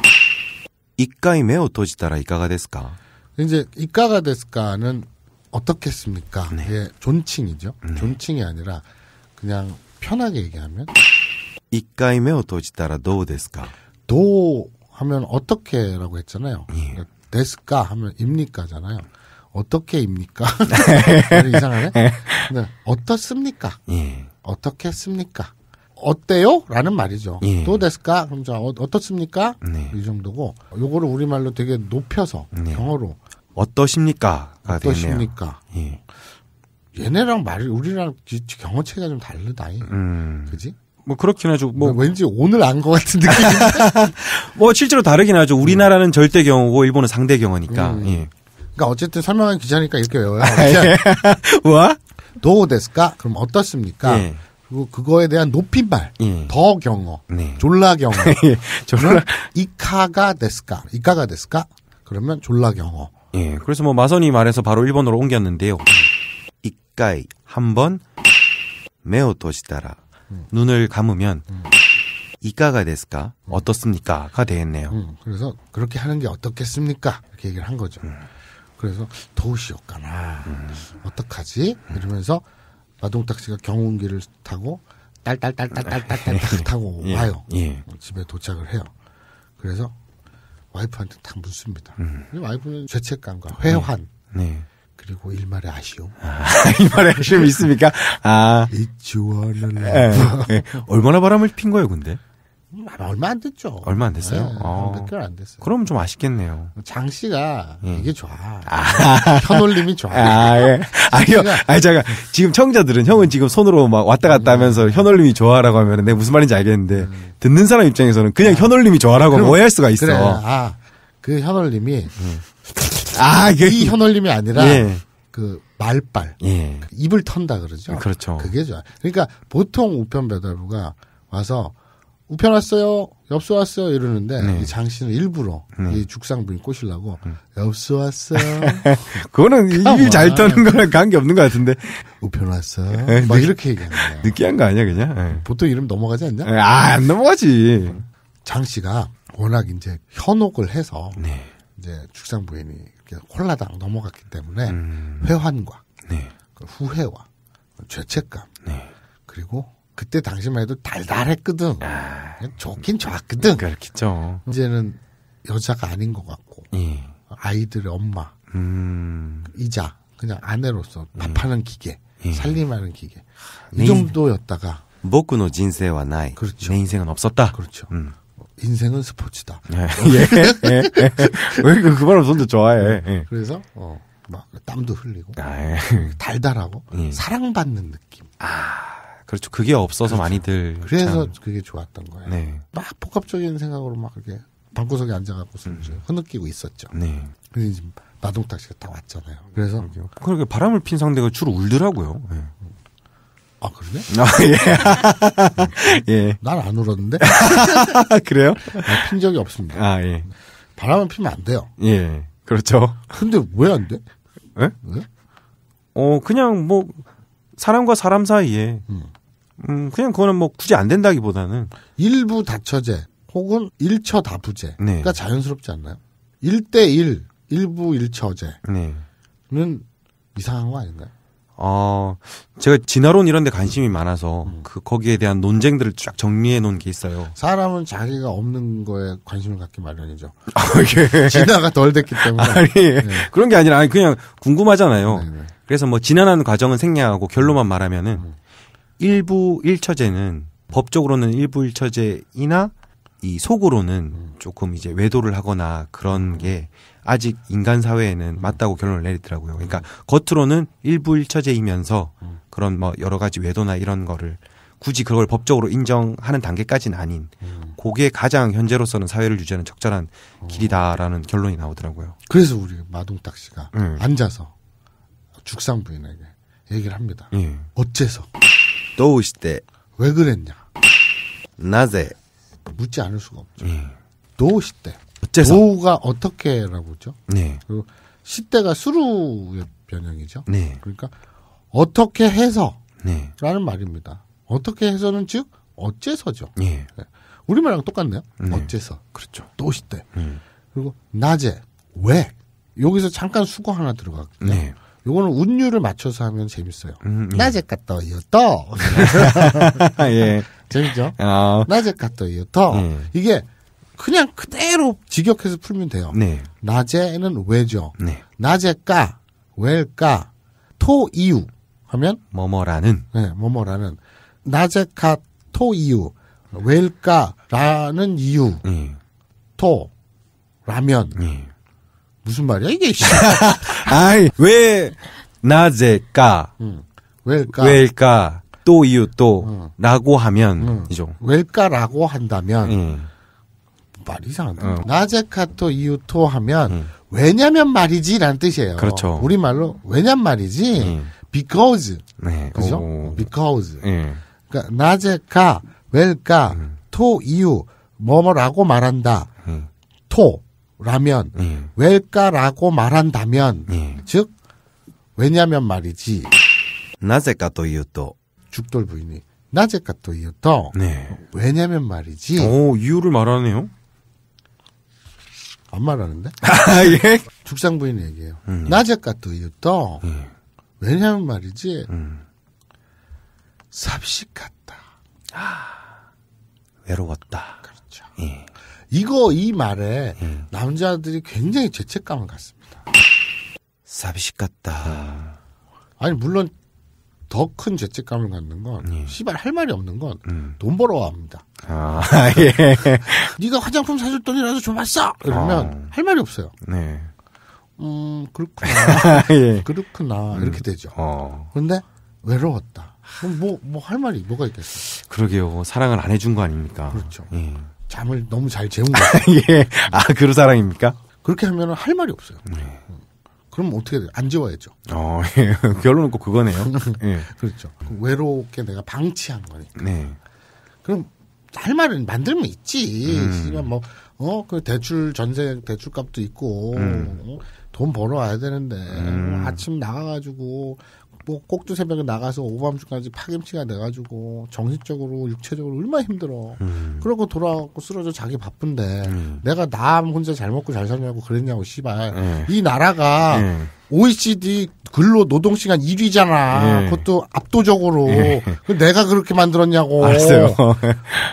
一回 메오 閉지다라이か가ですか 이제 이까가 됐을까는 어떻겠습니까? 네. 예, 존칭이죠. 네. 존칭이 아니라 그냥 편하게 얘기하면 이까이메오 도지다라도 데스까? 도 하면 어떻게라고 했잖아요. 예. 데스까 하면 입니까잖아요. 어떻게 입니까? 네. 이상하네. 네. 어떻습니까? 예. 어떻겠습니까 어때요? 라는 말이죠. 예. 또됐을까 그럼 저 어, 어떻습니까? 네. 이 정도고 요거를 우리말로 되게 높여서 네. 영어로 어떠십니까? 어떠십니까? 예. 얘네랑 말이 우리랑 경어 체가 좀 다르다잉. 음. 그지? 뭐 그렇긴 하죠. 뭐 왠지 오늘 안 것 같은 느낌. 뭐 실제로 다르긴 하죠. 우리나라는 음. 절대 경우고 일본은 상대 경우니까. 음. 예. 그러니까 어쨌든 설명한 기자니까 이렇게 외워요. 예. 와? 도우데스까? 그럼 어떻습니까? 예. 그리고 그거에 대한 높임말, 예. 더 경어, 네. 졸라 경어. 예, 졸라 이카가 데스까, 이카가 데스까? 그러면 졸라 경어. 예, 그래서 뭐 마선이 말해서 바로 일본어로 옮겼는데요. 이까이 한번 매우 도시다라 음. 눈을 감으면 음. 이까가 데스까 음. 어떻습니까가 되겠네요. 그래서 그렇게 하는 게 어떻겠습니까? 이렇게 얘기를 한 거죠. 음. 그래서 도시였까나 음. 어떡하지? 이러면서 마동탁 씨가 경운기를 타고 딸딸딸딸딸딸딸 예. 타고 예, 와요. 예. 어, 집에 도착을 해요. 그래서 와이프한테 탁 묻습니다. 음. 와이프는 죄책감과 회환. 네. 네. 그리고 일말의 아쉬움. 아, 일말의 아쉬움이 있습니까? 아. It's y 예. 예. 얼마나 바람을 핀 거예요, 근데? 음, 아, 얼마 안 됐죠. 얼마 안 됐어요? 네, 어. 1개월안 됐어요. 그럼 좀 아쉽겠네요. 장 씨가 예. 이게 좋아. 아. 현올림이 좋아. 아, 예. 아니요. 아니, 잠깐. 지금 청자들은 형은 지금 손으로 막 왔다 갔다 음. 하면서 현올림이 좋아라고 하면 내가 무슨 말인지 알겠는데 음. 듣는 사람 입장에서는 그냥 아. 현올림이 좋아라고 하면 오해할 수가 있어. 그래. 아, 그 현올림이. 음. 아, 그, 이 현올림이 아니라 예. 그 말빨. 예. 그 입을 턴다 그러죠. 그렇죠. 그게 좋아. 그러니까 보통 우편 배달부가 와서 우편 왔어요. 엽서 왔어요. 이러는데 네. 장 씨는 일부러 음. 이 죽상부인 꼬시려고 음. 엽서 왔어. 요 그거는 입이 잘 떠는 거랑 관계 없는 것 같은데 우편 왔어. 네. 막 이렇게 얘기하는 거야. 느끼한 거 아니야 그냥? 네. 보통 이름 넘어가지 않냐? 아안 넘어가지. 장 씨가 워낙 이제 현혹을 해서 네. 이제 죽상 부인이 이렇게 콜라당 넘어갔기 때문에 음. 회환과 네. 그 후회와 죄책감 그리고 그때 당시만 해도 달달했거든. 아, 좋긴 좋았거든. 그렇겠죠. 이제는 여자가 아닌 것 같고 예. 아이들의 엄마 음. 이자 그냥 아내로서 예. 밥하는 기계 예. 살림하는 기계 이 정도였다가 僕の人生はない. 그렇죠. 내 인생은 없었다. 그렇죠. 음. 인생은 스포츠다. 예. 예. 예. 예. 왜그 말을 손도 좋아해. 그래서 어, 막 땀도 흘리고 아, 달달하고 사랑받는 느낌. 아. 그렇죠. 그게 없어서 그렇죠. 많이들 그래서 참. 그게 좋았던 거예요. 네. 막 복합적인 생각으로 막 이렇게 방구석에 앉아갖고서 음. 흐느끼고 있었죠. 네. 근데 지금 나동탁 씨가 다 왔잖아요. 그래서 그러게, 바람을 핀 상대가 주로 울더라고요. 네. 아 그러네? 아 예. 예. 난 안 울었는데. 그래요? 아, 핀 적이 없습니다. 아 예. 바람은 피면 안 돼요. 예. 그렇죠. 근데 왜 안 돼? 예? 네? 어 그냥 뭐 사람과 사람 사이에 음. 음, 그냥 그거는 뭐 굳이 안 된다기보다는 일부 다처제 혹은 일처 다부제 네. 그러니까 자연스럽지 않나요? 1대1 일부 일처제는 이상한 거 아닌가요? 어, 제가 진화론 이런 데 관심이 많아서 음. 그 거기에 대한 논쟁들을 쫙 정리해 놓은 게 있어요. 사람은 자기가 없는 거에 관심을 갖기 마련이죠. 예. 진화가 덜 됐기 때문에. 아니, 네. 그런 게 아니라 아니, 그냥 궁금하잖아요. 네네. 네. 그래서 뭐 진화하는 과정은 생략하고 결론만 말하면은 음. 일부 일처제는 법적으로는 일부 일처제이나 이 속으로는 조금 이제 외도를 하거나 그런 게 아직 인간 사회에는 맞다고 결론을 내리더라고요. 그러니까 겉으로는 일부 일처제이면서 그런 뭐 여러 가지 외도나 이런 거를 굳이 그걸 법적으로 인정하는 단계까지는 아닌 그게 가장 현재로서는 사회를 유지하는 적절한 길이다라는 결론이 나오더라고요. 그래서 우리 마동탁 씨가 음. 앉아서 죽상 부인에게 얘기를 합니다. 예. 어째서 どう시て왜 그랬냐? なぜ 묻지 않을 수가 없죠. 예. 도 시대. 어째서? 도가 어떻게라고 죠 네. 그리고 시대가 수루 변형이죠. 네. 그러니까 어떻게 해서 네. 라는 말입니다. 어떻게 해서는 즉 어째서죠. 예. 네. 네. 우리말하고 똑같네요. 네. 어째서. 그렇죠. 도 시대. 음. 그리고 낮에 왜 여기서 잠깐 수거 하나 들어갈게요. 네. 요거는 운율을 맞춰서 하면 재밌어요. 음, 예. 낮에 갔다 이어 또. 예. 재밌죠? 아. 낮에 갔다 이어 또. 예. 이게 그냥 그대로 직역해서 풀면 돼요. 네. 낮에는 왜죠? 네. 낮에까, 왜일까, 토 이유 하면 뭐뭐라는. 네, 뭐뭐라는. 낮에까 토 이유, 왜일까라는 이유. 네. 토 라면. 네. 무슨 말이야 이게? 아이 왜 나제까? 음. 왜일까? 왜일까? 또 이유 또라고 음. 하면 음. 이죠. 왜일까라고 한다면 음. 말 이상한다. 이나제까또 이유 또 하면 왜냐면 말이지라는 뜻이에요. 그렇죠. 우리 말로 왜냐면 말이지. because 네. 그죠? 오. because 네. 그러니까 나제카 왜일까 음. 토 이유 뭐뭐라고 말한다. 토 라면 예. 왜일까라고 말한다면 예. 즉 왜냐면 말이지 나제까또이う또 죽돌 부인이 나제까또이う또 네. 왜냐면 말이지 오 이유를 말하네요 안 말하는데 아, 예? 죽상 부인 얘기예요 음. 나제까というと 예. 왜냐면 말이지 음. 삽식 같다 아, 외로웠다 그렇죠 예. 이거 이 말에 음. 남자들이 굉장히 죄책감을 갖습니다. 사비식 같다. 아. 아니 물론 더 큰 죄책감을 갖는 건 예. 씨발 예. 할 말이 없는 건돈 음. 벌어와 합니다. 아, 아, 예. 네가 화장품 사줄 돈이라서좀 왔어. 그러면 아. 할 말이 없어요. 네. 음 그렇구나. 예. 그렇구나 음. 이렇게 되죠. 어. 그런데 외로웠다. 뭐뭐 뭐 할 말이 뭐가 있겠어요? 그러게요. 사랑을 안 해준 거 아닙니까? 그렇죠. 예. 잠을 너무 잘 재운 거예요. 예. 아, 그런 사람입니까? 그렇게 하면 할 말이 없어요. 네. 그럼 어떻게 돼요? 안 재워야죠. 어, 예. 결론은 꼭 그거네요. 예. 그렇죠. 그 외롭게 내가 방치한 거니까. 네. 그럼 할 말은 만들면 있지. 그냥 음. 뭐, 어, 그 대출 전세 대출 값도 있고, 음. 어? 돈 벌어와야 되는데, 뭐 음. 아침 나가가지고 뭐 꼭두 새벽에 나가서 오밤중까지 파김치가 돼가지고 정신적으로 육체적으로 얼마나 힘들어. 음. 그러고 돌아가고 쓰러져 자기 바쁜데 음. 내가 남 혼자 잘 먹고 잘 살냐고 그랬냐고 씨발 예. 이 나라가 예. OECD 근로 노동 시간 1위잖아. 예. 그것도 압도적으로. 예. 내가 그렇게 만들었냐고. 알았어요.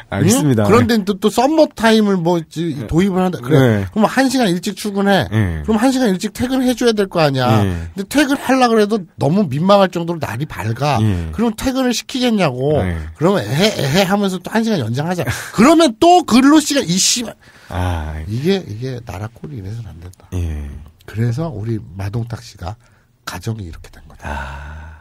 알겠습니다. 응? 그런데 또, 또 썸머 타임을 뭐 예. 도입을 한다. 그래. 예. 그럼 한 시간 일찍 출근해. 예. 그럼 1 시간 일찍 퇴근해 줘야 될 거 아니야. 예. 근데 퇴근하려 그래도 너무 민망할 정도로 날이 밝아. 그럼 퇴근을 시키겠냐고. 그러면 에헤 에헤 하면서 또1 시간 연장하자. 그러면 또 근로 시간 이씨. 아 이게 이게 나라 꼴이 이래서는 안 된다. 그래서 우리 마동탁 씨가 가정이 이렇게 된 거다. 아...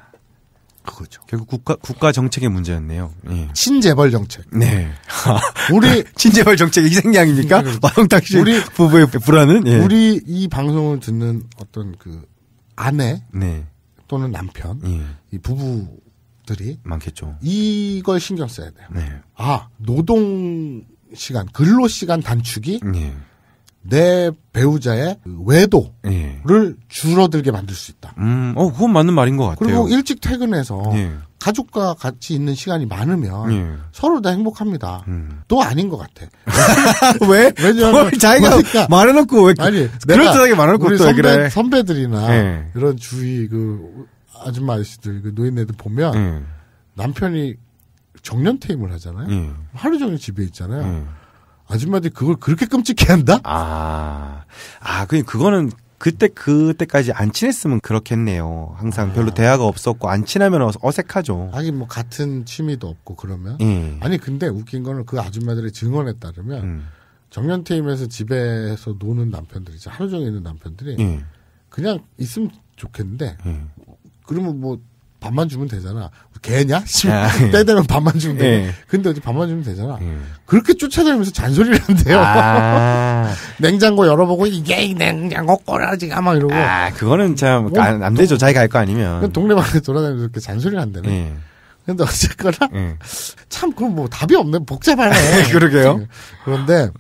그거죠. 결국 국가 국가 정책의 문제였네요. 예. 친재벌 정책. 네. 우리 친재벌 정책 희생양입니까? 음, 음. 마동탁 씨 우리 부부의 불안은 예. 우리 이 방송을 듣는 어떤 그 아내 네. 또는 남편 예. 이 부부들이 많겠죠. 이걸 신경 써야 돼요. 네. 아 노동 시간 근로 시간 단축이 네. 내 배우자의 그 외도를 예. 줄어들게 만들 수 있다. 음, 어, 그건 맞는 말인 것 같아요. 그리고 일찍 퇴근해서 예. 가족과 같이 있는 시간이 많으면 예. 서로 다 행복합니다. 음. 또 아닌 것 같아. 왜? 왜냐하면 자기가 그러니까, 말해놓고 왜 아니, 그럴듯하게 말해놓고 또 선배, 그래. 선배들이나 예. 이런 주위 그 아줌마 아저씨들 그 노인네들 보면 예. 남편이 정년 퇴임을 하잖아요. 예. 하루 종일 집에 있잖아요. 아줌마들이 그걸 그렇게 끔찍해 한다? 아, 아, 그 그거는 그때 그때까지 안 친했으면 그렇겠네요. 항상 아. 별로 대화가 없었고 안 친하면 어색하죠. 하긴 뭐 같은 취미도 없고 그러면. 예. 아니 근데 웃긴 거는 그 아줌마들의 증언에 따르면 음. 정년퇴임해서 집에서 노는 남편들이 하루 종일 있는 남편들이 예. 그냥 있으면 좋겠는데 예. 그러면 뭐 밥만 주면 되잖아. 개냐? 아, 때 되면 예. 밥만 주면 돼. 예. 근데 어디 밥만 주면 되잖아. 예. 그렇게 쫓아다니면서 잔소리를 한대요. 아. 냉장고 열어보고 이게 냉장고 꼬라지가 막 이러고. 아 그거는 참안 뭐, 안 되죠. 자기가 할 거 아니면. 동네방에 돌아다니면서 이렇게 잔소리를 한대네. 예. 근데 어쨌거나 예. 참 그건 뭐 답이 없네 복잡하네. 그러게요. 그런데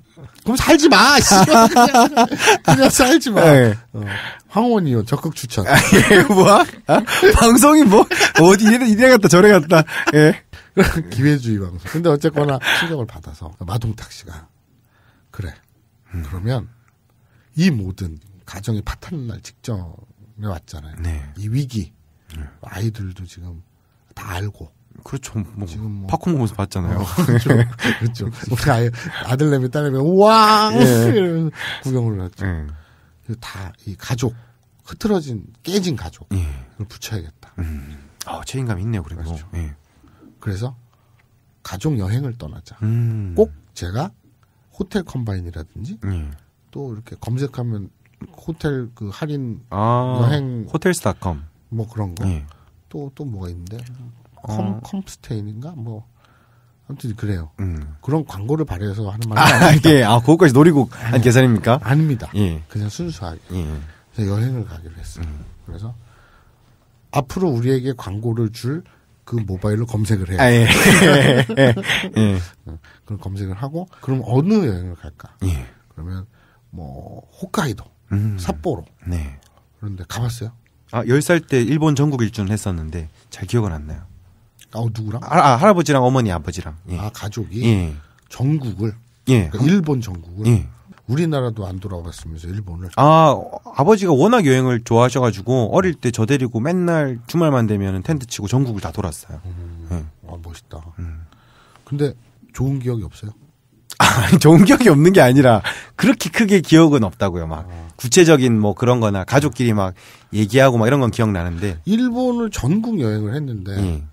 그럼 살지 마. 그냥, 그냥 살지 마. 네. 어. 황원이요 적극 추천. 아, 예, 뭐 아? 방송이 뭐 어디 이래 이래 갔다 저래 갔다. 예. 기회주의 방송. 근데 어쨌거나 충격을 받아서 마동탁 씨가 그래. 음. 그러면 이 모든 가정이 파탄 날 직전에 왔잖아요. 네. 이 위기 네. 아이들도 지금 다 알고 그렇죠. 뭐 지금 뭐. 팝콘 먹으면서 봤잖아요. 어, 그렇죠. 그렇죠. 우리 아예 아들내미 딸내미 우왕 예. 구경을 했죠. 예. 다이 가족 흐트러진 깨진 가족을 예. 붙여야겠다. 음. 어, 아, 책임감 이 있네요. 그래도. 그렇죠. 예. 그래서 가족 여행을 떠나자. 음. 꼭 제가 호텔 컴바인이라든지 예. 또 이렇게 검색하면 호텔 그 할인 아, 여행 호텔스닷컴 뭐 그런 거. 또또 예. 또 뭐가 있는데 컴, 어. 컴스테인인가 뭐 아무튼 그래요. 음. 그런 광고를 발휘해서 하는 말이 아, 아닙니다. 아, 예. 아, 그것까지 노리고 한 계산입니까? 아닙니다. 예. 그냥 순수하게. 예. 그래서 여행을 가기로 했어요. 음. 그래서 앞으로 우리에게 광고를 줄 그 모바일로 검색을 해요. 아, 예. 예. 예. 예. 어, 그럼 검색을 하고 그럼 어느 여행을 갈까? 예. 그러면 뭐 홋카이도, 음. 삿포로. 네. 그런데 가봤어요? 아, 10살 때 일본 전국 일주는 했었는데 잘 기억은 안 나요. 어, 누구랑? 아, 아, 할아버지랑 어머니, 아버지랑. 예. 아, 가족이? 예. 전국을? 예. 그러니까 일본 전국을? 예. 우리나라도 안 돌아봤으면서 일본을? 아, 아버지가 워낙 여행을 좋아하셔가지고 어릴 때 저 데리고 맨날 주말만 되면 텐트 치고 전국을 다 돌았어요. 음, 예. 아, 멋있다. 음. 근데 좋은 기억이 없어요? 아, 좋은 기억이 없는 게 아니라 그렇게 크게 기억은 없다고요. 막 구체적인 뭐 그런 거나 가족끼리 막 얘기하고 막 이런 건 기억나는데 일본을 전국 여행을 했는데 음.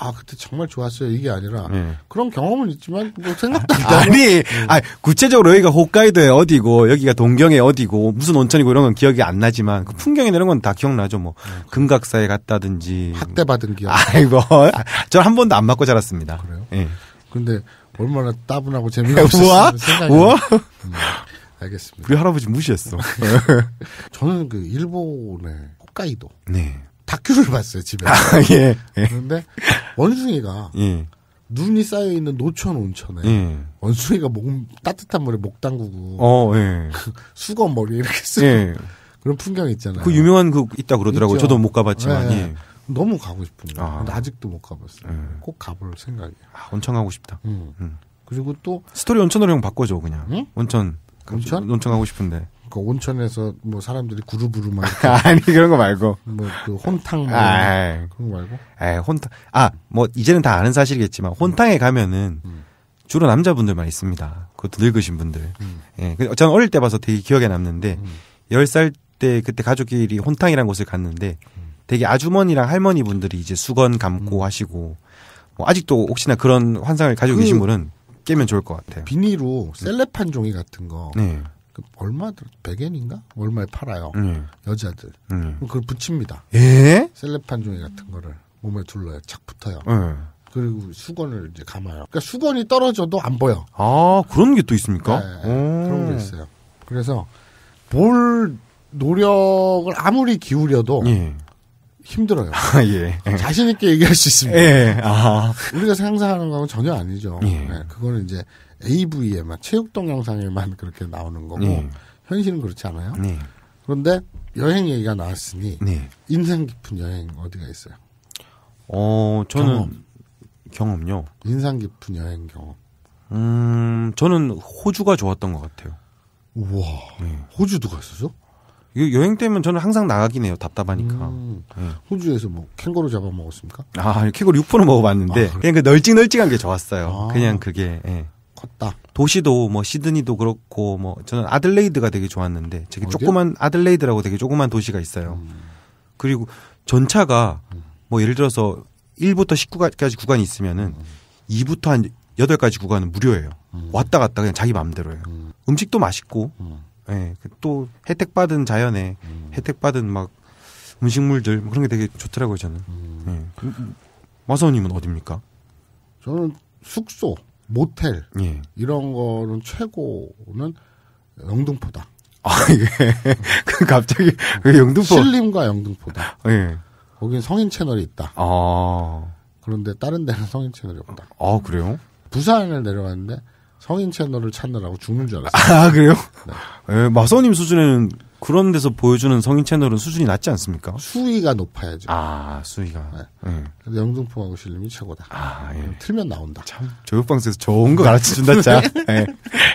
아 그때 정말 좋았어요 이게 아니라 네. 그런 경험은 있지만 뭐 생각도 안 아니, 네. 아니 구체적으로 여기가 홋카이도에 어디고 여기가 동경에 어디고 무슨 온천이고 이런 건 기억이 안 나지만 그 풍경이 이런 건 다 기억나죠 뭐 네. 금각사에 갔다든지 학대받은 기억. 아이고 뭐. 아. 저한 번도 안 맞고 자랐습니다. 그래요? 예. 근데 얼마나 따분하고 재미가 없었으면 생각이. 음, 알겠습니다. 우리 할아버지 무시했어. 저는 그 일본의 홋카이도. 네. 다큐를 봤어요 집에. 아, 예, 예. 그런데 원숭이가 예. 눈이 쌓여 있는 노천 온천에 예. 원숭이가 목 따뜻한 물에 목 담그고 어, 예. 수건 머리 뭐 이렇게 쓰고 예. 그런 풍경 있잖아요. 그 유명한 그 있다 그러더라고요. 저도 못 가봤지만 네. 예. 너무 가고 싶은 거 아. 데 아직도 못 가봤어요. 예. 꼭 가볼 생각이에요. 아, 온천 가고 싶다. 음. 음. 그리고 또 스토리 온천으로 형 바꿔줘 그냥 응? 온천 온천 온천 가고 싶은데 그러니까 온천에서 뭐 사람들이 구루부루 막 아니 그런 거 말고 뭐그 혼탕 뭐 아, 아, 그런 거 말고 에 아, 혼탕 아 뭐 이제는 다 아는 사실이겠지만 혼탕에 음. 가면은 음. 주로 남자분들만 있습니다. 그것도 늙으신 분들. 음. 예, 그 저는 어릴 때 봐서 되게 기억에 남는데 1 음. 0살때 그때 가족끼리 혼탕이란 곳을 갔는데 음. 되게 아주머니랑 할머니 분들이 이제 수건 감고 음. 하시고 뭐 아직도 혹시나 그런 환상을 가지고 그 계신 분은 깨면 좋을 것 같아요. 비닐로 셀레판 종이 같은 거. 네. 그 얼마 들 백엔인가 얼마에 팔아요 네. 여자들 네. 그걸 붙입니다 예? 셀레판 종이 같은 거를 몸에 둘러요 착 붙어요 네. 그리고 수건을 이제 감아요 그러니까 수건이 떨어져도 안 보여 아 그런 게 또 있습니까 네, 네. 그런 게 있어요 그래서 볼 노력을 아무리 기울여도 예. 힘들어요. 아, 예. 자신 있게 얘기할 수 있습니다. 예. 아. 우리가 상상하는 거는 전혀 아니죠. 네. 그거는 이제 AV에만 체육 동영상에만 그렇게 나오는 거고 네. 현실은 그렇지 않아요. 네. 그런데 여행 얘기가 나왔으니 네. 인상 깊은 여행 어디가 있어요? 어 저는 경험. 요 인상 깊은 여행 경험. 음 저는 호주가 좋았던 것 같아요. 우와 네. 호주도 갔었어? 여행 때면 저는 항상 나가긴 해요. 답답하니까. 음, 네. 호주에서 뭐 캥거루 잡아 먹었습니까? 아, 캥거루 육포을 먹어봤는데 아, 그래? 그냥 그 널찍널찍한 게 좋았어요. 아. 그냥 그게. 예. 컸다. 도시도 뭐 시드니도 그렇고 뭐 저는 아들레이드가 되게 좋았는데 되게 조그만 아들레이드라고 되게 조그만 도시가 있어요. 음. 그리고 전차가 뭐 예를 들어서 1부터 19까지 구간이 있으면은 음. 2부터 한 8가지 구간은 무료예요. 음. 왔다 갔다 그냥 자기 마음대로예요. 음. 식도 맛있고 음. 예. 그 또 혜택 받은 자연에 음. 혜택 받은 막 음식물들 뭐 그런 게 되게 좋더라고요, 저는. 음. 예. 마사오님은 어딥니까? 저는 숙소. 모텔 예. 이런 거는 최고는 영등포다. 아 예. 갑자기 그 영등포 신림과 영등포다. 예. 거긴 성인 채널이 있다. 아. 그런데 다른 데는 성인 채널이 없다. 아 그래요? 부산을 내려갔는데 성인 채널을 찾느라고 죽는 줄 알았어요. 아 그래요? 네. 예, 마서님 수준에는 그런 데서 보여주는 성인 채널은 수준이 낮지 않습니까? 수위가 높아야죠. 아, 수위가. 네. 음. 영등포하고 신림이 최고다. 아, 예. 틀면 나온다. 참, 교육방송에서 좋은 거 가르쳐 준다, 짜. 예.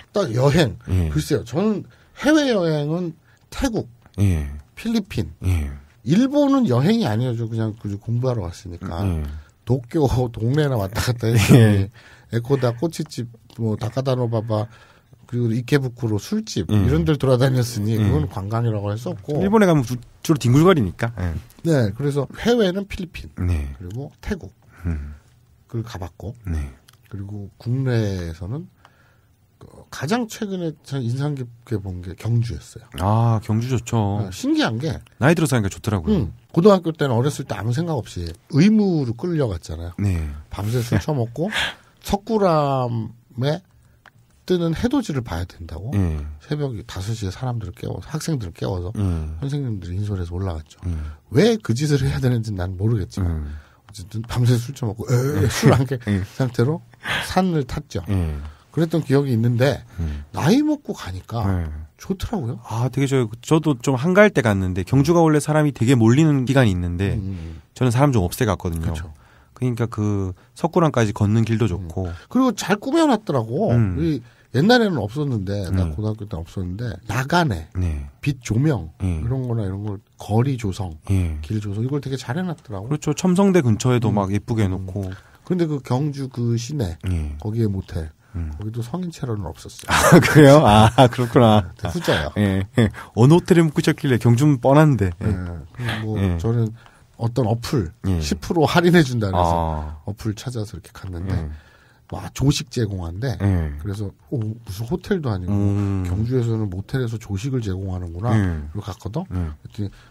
일단 여행. 예. 글쎄요, 저는 해외여행은 태국, 예. 필리핀, 예. 일본은 여행이 아니어죠. 그냥 공부하러 왔으니까. 예. 도쿄 동네나 왔다 갔다 해서 예. 에코다 꼬치집, 뭐, 다카다노바바, 그리고 이케부쿠로 술집 음. 이런 데를 돌아다녔으니 음. 그건 관광이라고 할 수 없고 일본에 가면 주, 로 뒹굴거리니까 네. 네. 그래서 해외는 필리핀 네. 그리고 태국 그걸 음. 가봤고 네. 그리고 국내에서는 그 가장 최근에 저 인상 깊게 본 게 경주였어요. 아 경주 좋죠. 아, 신기한 게 나이 들어서 하니까 좋더라고요. 응. 음, 고등학교 때는 어렸을 때 아무 생각 없이 의무로 끌려갔잖아요. 네. 밤새 술 처먹고 석굴암에 뜨는 해돋이를 봐야 된다고 음. 예. 새벽 5시에 사람들을 깨워서 학생들을 깨워서 음. 선생님들이 인솔해서 올라갔죠. 음. 왜그 짓을 해야 되는지 난 모르겠지만 음. 어쨌든 밤새 술 처먹고 음. 술안깬 음. 상태로 산을 탔죠. 그랬던 기억이 있는데 나이 먹고 가니까 네. 좋더라고요. 아 되게 저 저도 좀 한가할 때 갔는데 경주가 원래 사람이 되게 몰리는 기간이 있는데 저는 사람 좀 없애 갔거든요. 그쵸. 그러니까 그 석굴암까지 걷는 길도 좋고. 음. 그리고 잘 꾸며놨더라고. 음. 옛날에는 없었는데 나 음. 고등학교 때 없었는데 야간에 네. 빛 조명 네. 이런 거나 이런 걸 거리 조성, 네. 길 조성 이걸 되게 잘 해놨더라고. 그렇죠. 첨성대 근처에도 음. 막 예쁘게 음. 해놓고. 음. 그런데 그 경주 그 시내 예. 거기에 모텔 거기도 성인 채로는 없었어요. 아, 그래요? 아 그렇구나. 후자요. 예. 네. 어느 호텔에 묵으셨길래 경주는 뻔한데. 예. 뭐 저는 어떤 어플 예. 10% 할인해 준다그래서 아. 어플 찾아서 이렇게 갔는데 음. 와 조식 제공한데 음. 예. 그래서 오, 무슨 호텔도 아니고 음. 경주에서는 모텔에서 조식을 제공하는구나 음. 예. 그리 갔거든 음.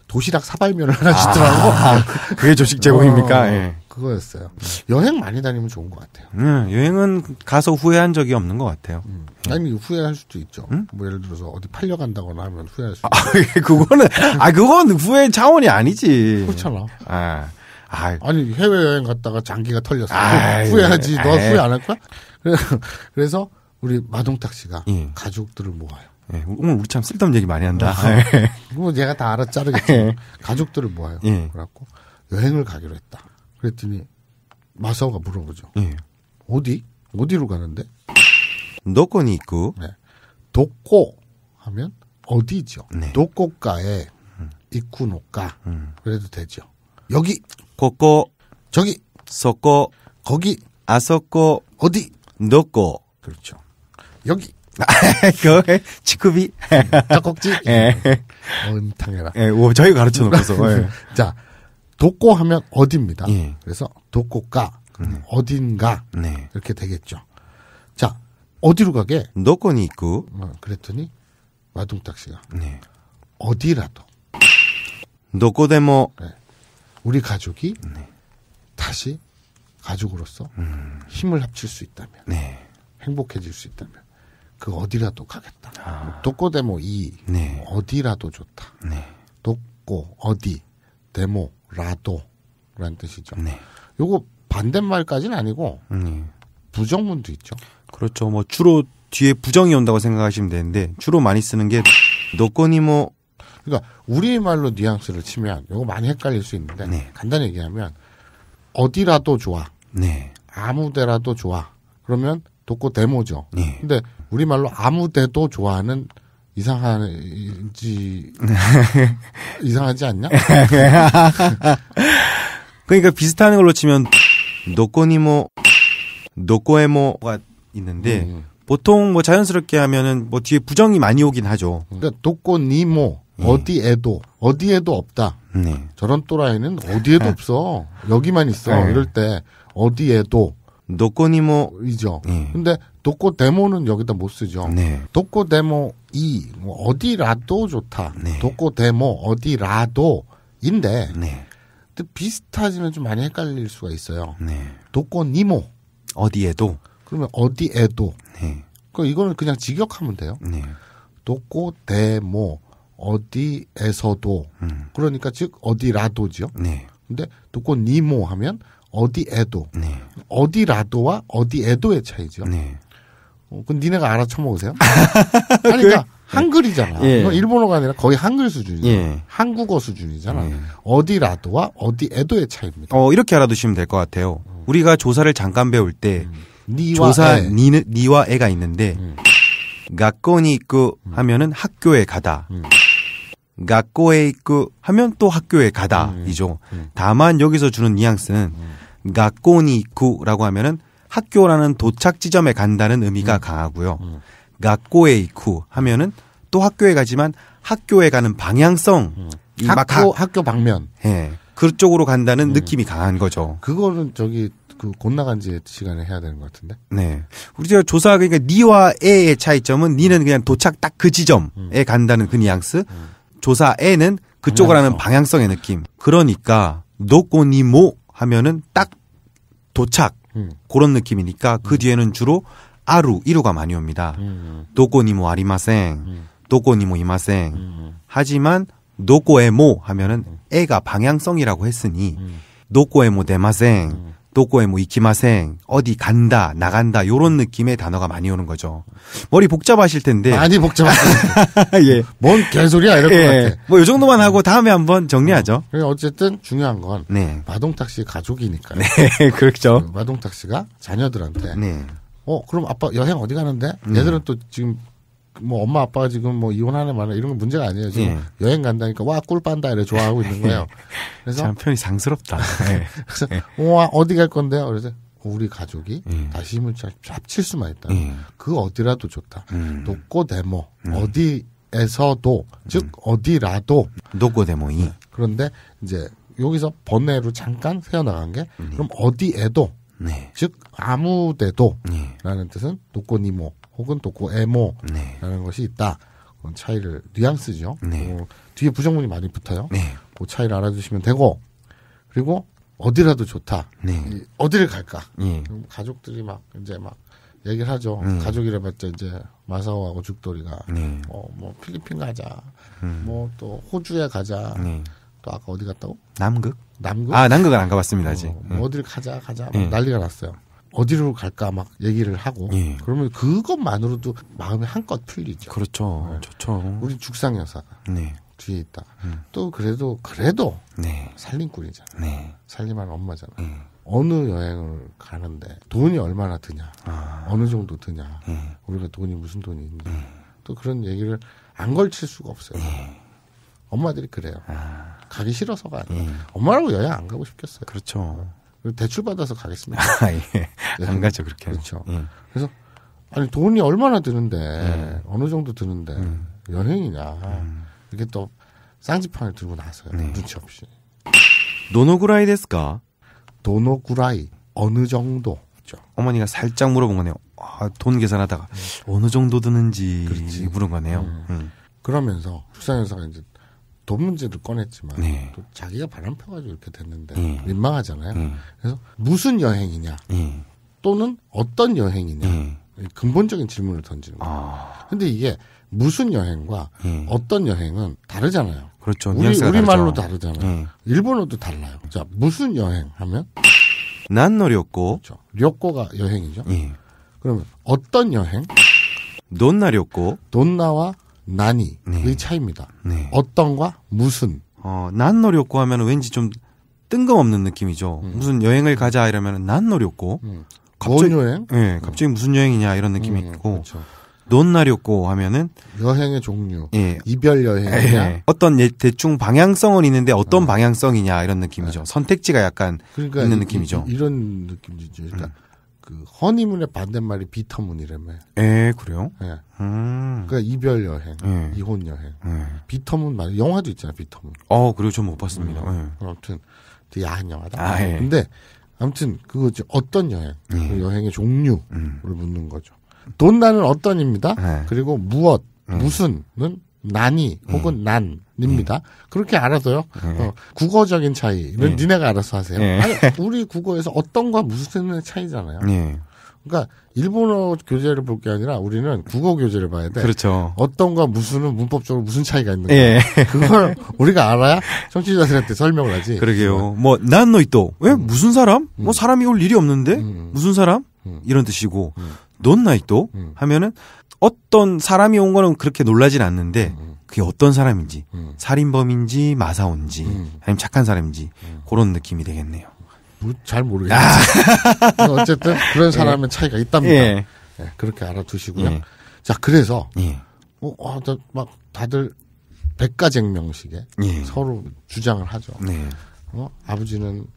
도시락 사발면을 하나 주더라고 아, 그게 조식 제공입니까 어, 예. 그거였어요 여행 많이 다니면 좋은 것 같아요 음, 여행은 가서 후회한 적이 없는 것 같아요 음. 아니 뭐 후회할 수도 있죠 뭐 예를 들어서 어디 팔려간다거나 하면 후회할 수 아, 그거는 아 그건 후회 차원이 아니지 그렇잖아 아. 아이. 아니 해외 여행 갔다가 장기가 털렸어. 아 후회하지. 너 후회 안 할 거야? 그래서 우리 마동탁 씨가 예. 가족들을 모아요. 예. 오늘 우리 참 쓸데없는 얘기 많이 한다. 아, 예. 뭐내가다 알아 짜르겠지 예. 가족들을 모아요. 예. 그래갖고 여행을 가기로 했다. 그랬더니 마사오가 물어보죠. 예. 어디? 어디로 가는데? 도코니 있고. 네. 도코 하면 어디죠. 네. 도코가에 음. 이쿠노가 음. 그래도 되죠. 여기 고고 저기 서고 거기 아서고 어디 넣고 그렇죠. 여기 아, 그 치쿠비 떡꼭지 음탕해라. 예, 오, 저희 가르쳐 놓고서 예. 자 도코 하면 어디입니다. 예. 그래서 도코가 네. 어딘가 네. 이렇게 되겠죠. 자 어디로 가게? 도코니 있고. 어, 그랬더니 마둥탁 씨가 네. 어디라도. 도코데모 네. 우리 가족이 네. 다시 가족으로서 음. 힘을 합칠 수 있다면 네. 행복해질 수 있다면 그 어디라도 가겠다. 아. 독고 데모 이 네. 어디라도 좋다. 네. 독고 어디 데모라도라는 뜻이죠. 네. 요거 반대말까지는 아니고 네. 부정문도 있죠. 그렇죠. 뭐 주로 뒤에 부정이 온다고 생각하시면 되는데 주로 많이 쓰는 게 노코니모 그러니까 우리말로 뉘앙스를 치면 요거 많이 헷갈릴 수 있는데 네. 간단히 얘기하면 어디라도 좋아. 네. 아무데라도 좋아. 그러면 독고 데모죠. 네. 근데 우리말로 아무데도 좋아하는 이상한지 이상하지 않냐? 그러니까 비슷한 걸로 치면 노코니모 노코에모가 있는데 음. 보통 뭐 자연스럽게 하면은 뭐 뒤에 부정이 많이 오긴 하죠. 그러니까 도코니모 예. 어디에도 어디에도 없다. 네. 저런 또라이는 어디에도 없어. 여기만 있어. 네. 이럴 때 어디에도 도코니모이죠. 네. 예. 근데 도코 데모는 여기다 못 쓰죠. 네. 도코 데모 이 뭐 어디라도 좋다. 네. 도코 데모 어디라도인데 네. 비슷하지만 좀 많이 헷갈릴 수가 있어요. 네. 도코니모 어디에도 그러면 어디에도 그 이거는 그냥 직역하면 돼요. 네. 도코 데모 어디에서도 음. 그러니까 즉 어디라도죠. 네. 근데 듣고 니모 하면 어디에도 네. 어디라도와 어디에도의 차이죠. 네. 어, 그러니까 그 니네가 알아쳐먹으세요. 그러니까 한글이잖아. 예. 일본어가 아니라 거의 한글 수준이죠 예. 한국어 수준이잖아. 예. 어디라도와 어디에도의 차이입니다. 어, 이렇게 알아두시면 될 것 같아요. 음. 우리가 조사를 잠깐 배울 때 음. 조사 에. 니, 니와 애가 있는데 음. 가건이 있고 그 음. 하면은 학교에 가다. 음. 学校에 있고 하면 또 학교에 가다이죠. 음. 음. 다만 여기서 주는 뉘앙스는 학교니 음. 이쿠라고 하면은 학교라는 도착 지점에 간다는 의미가 강하고요. 학교에 이쿠 하면은 또 학교에 가지만 학교에 가는 방향성 음. 학교 가, 학교 방면 예 그쪽으로 간다는 음. 느낌이 강한 거죠. 그거는 저기 그곧 나간 지 시간에 해야 되는 것 같은데. 네. 우리가 제 조사 그러니까 니와 에의 차이점은 니는 그냥 도착 딱 그 지점에 음. 간다는 그 뉘앙스. 음. 조사에는 그쪽을 하는 방향성의 느낌. 그러니까 노꼬니모 하면은 딱 도착 음. 그런 느낌이니까 그 음. 뒤에는 주로 아루 이루가 많이 옵니다. 음, 음. 노꼬니모 아리마생, 노꼬니모 이마생. 하지만 노꼬에모 하면은 애가 방향성이라고 했으니 노꼬에모 데마생. 도코에 뭐 이키마생 어디 간다 나간다 요런 느낌의 단어가 많이 오는 거죠. 머리 복잡하실 텐데 많이 복잡하죠. 예. 뭔 개소리야 이럴 예. 것 같아. 뭐요 정도만 하고 다음에 한번 정리하죠. 어. 어쨌든 중요한 건 네. 마동탁 씨가족이니까 네, 그렇죠. 마동탁 씨가 자녀들한테 네. 어 그럼 아빠 여행 어디 가는데? 음. 얘들은 또 지금 뭐 엄마 아빠가 지금 뭐 이혼하는 말나 이런 건 문제가 아니에요. 지금 예. 여행 간다니까 와꿀 빤다 이래 좋아하고 있는 거예요. 예. 그래서 참표이 상스럽다. 예. 그래서 네. 예. 와 어디 갈 건데요? 그래서 우리 가족이 예. 다시 힘을 잡칠 수만 있다. 예. 그 어디라도 좋다. 음. 돕고 데모 음. 어디에서도 즉 음. 어디라도 돕고 데모이. 네. 그런데 이제 여기서 번외로 잠깐 새어나간 게 음. 그럼 어디에도 네. 즉 아무데도라는 뜻은 돕고 니모 혹은 또고에모라는 그 네. 것이 있다. 그런 차이를 뉘앙스죠. 네. 어, 뒤에 부정문이 많이 붙어요. 네. 그 차이를 알아주시면 되고 그리고 어디라도 좋다. 네. 이, 어디를 갈까? 네. 가족들이 막 이제 막 얘기를 하죠. 음. 네. 가족이라봤자 이제 마사오하고 죽돌이가 네. 어, 뭐 필리핀 가자, 음. 뭐또 호주에 가자, 네. 또 아까 어디 갔다고? 남극. 남극? 아 남극은 안 가봤습니다 아직. 어, 뭐 음. 네. 어디를 가자 가자 막 네. 난리가 났어요. 어디로 갈까 막 얘기를 하고 예. 그러면 그것만으로도 마음이 한껏 풀리죠. 그렇죠. 네. 좋죠. 우리 죽상 여사가 네. 뒤에 있다. 음. 또 그래도 그래도 네. 살림꾼이잖아. 네. 살림한 엄마잖아. 음. 어느 여행을 가는데 돈이 얼마나 드냐, 아. 어느 정도 드냐, 음. 우리가 돈이 무슨 돈이 있냐, 예. 또 그런 얘기를 안 걸칠 수가 없어요. 엄마들이 그래요. 아. 가기 싫어서가 아니라 엄마라고 여행 안 가고 싶겠어요. 그렇죠. 어. 대출 받아서 가겠습니다. 아, 예. 네. 안 가죠 그렇게. 그렇죠. 예. 그래서 아니 돈이 얼마나 드는데 예. 어느 정도 드는데 음. 여행이냐 음. 이렇게 또 쌍지판을 들고 나서요 네. 눈치 없이. 노노구라이 데스까? 노노구라이 어느 정도. 그렇죠. 어머니가 살짝 물어본 거네요. 아, 돈 계산하다가 네. 어느 정도 드는지 그렇지. 물은 거네요. 음. 음. 그러면서 출산연사가 이제 돈 문제도 꺼냈지만 네. 또 자기가 바람펴가지고 이렇게 됐는데 네. 민망하잖아요. 네. 그래서 무슨 여행이냐 네. 또는 어떤 여행이냐 네. 근본적인 질문을 던지는 거예요. 아. 근데 이게 무슨 여행과 네. 어떤 여행은 다르잖아요. 그렇죠. 우리 우리 말로 다르잖아요. 일본어도 달라요. 자 무슨 여행 하면 난노 료고그 그렇죠. 료꼬가 여행이죠. 그러면 어떤 여행? 돈나 료고 돈나와 난이의 네. 차이입니다. 네. 어떤과 무슨. 어, 난 노렸고 하면 왠지 좀 뜬금없는 느낌이죠. 음. 무슨 여행을 가자 이러면 난 노렸고. 음. 갑자기, 여행? 네, 갑자기 음. 무슨 여행이냐 이런 느낌이 음, 있고. 그렇죠. 논나렸고 하면은 여행의 종류, 예. 이별 여행이냐, 예. 어떤 예, 대충 방향성은 있는데 어떤 어. 방향성이냐 이런 느낌이죠. 네. 선택지가 약간 그러니까 있는 이, 느낌이죠. 이, 런 느낌이죠. 그러니까 음. 그 허니문의 반대말이 비터문이라며. 에 그래요? 예. 네. 음. 그러니까 이별 여행, 네. 이혼 여행. 네. 비터문 말 영화도 있잖아요, 비터문. 어, 그리고전 못 봤습니다. 음. 네. 아무튼 되게 야한 영화다. 아, 예. 근데 아무튼 그거 이 어떤 여행, 예. 그 여행의 종류를 음. 묻는 거죠. 돈나는 어떤입니다. 그리고 무엇, 무슨은 난이 혹은 음. 난 입니다. 음. 그렇게 알아둬요. 음. 어, 국어적인 차이는 음. 네. 니네가 알아서 하세요. 네. 아니, 우리 국어에서 어떤과 무슨 차이잖아요. 그러니까 일본어 교재를 볼 게 아니라 우리는 국어 교재를 봐야 돼. 그렇죠. 어떤과 무슨은 문법적으로 무슨 차이가 있는가. 예. 그걸 우리가 알아야 청취자들한테 설명을 하지. 그러게요. 그렇죠. 뭐 난너 이또왜 음. 무슨 사람? 음. 뭐 사람이 올 일이 없는데 음. 무슨 사람? 음. 이런 뜻이고 음. 넌 나이도 음. 하면은 어떤 사람이 온 거는 그렇게 놀라진 않는데 그게 어떤 사람인지 음. 살인범인지 마사오인지 음. 아니면 착한 사람인지 음. 그런 느낌이 되겠네요. 뭐, 잘 모르겠어요. 아. 어쨌든 그런 예. 사람의 예. 차이가 있답니다. 예. 예. 그렇게 알아두시고요. 예. 자 그래서 예. 어, 어, 막 다들 백가쟁명식에 서로 주장을 하죠. 네. 어? 아버지는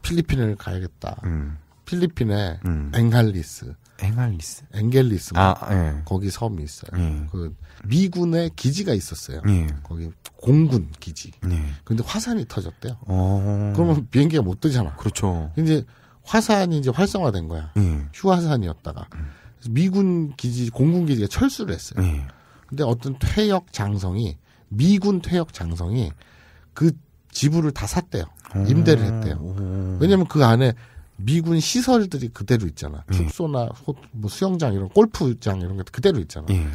필리핀을 가야겠다. 음. 필리핀에 음. 벵갈리스 앵알리스앵겔리스 아, 예. 거기 섬이 있어요. 예. 그 미군의 기지가 있었어요. 예. 거기 공군 기지. 예. 근데 화산이 터졌대요. 어... 그러면 비행기가 못 뜨잖아. 그렇죠. 이제 화산이 이제 활성화된 거야. 예. 휴화산이었다가. 미군 기지, 공군 기지가 철수를 했어요. 예. 근데 어떤 퇴역 장성이 미군 퇴역 장성이 그 지부를 다 샀대요. 어. 임대를 했대요. 왜냐면 그 안에 미군 시설들이 그대로 있잖아. 예. 숙소나 호, 뭐 수영장 이런 골프장 이런 게 그대로 있잖아. 예.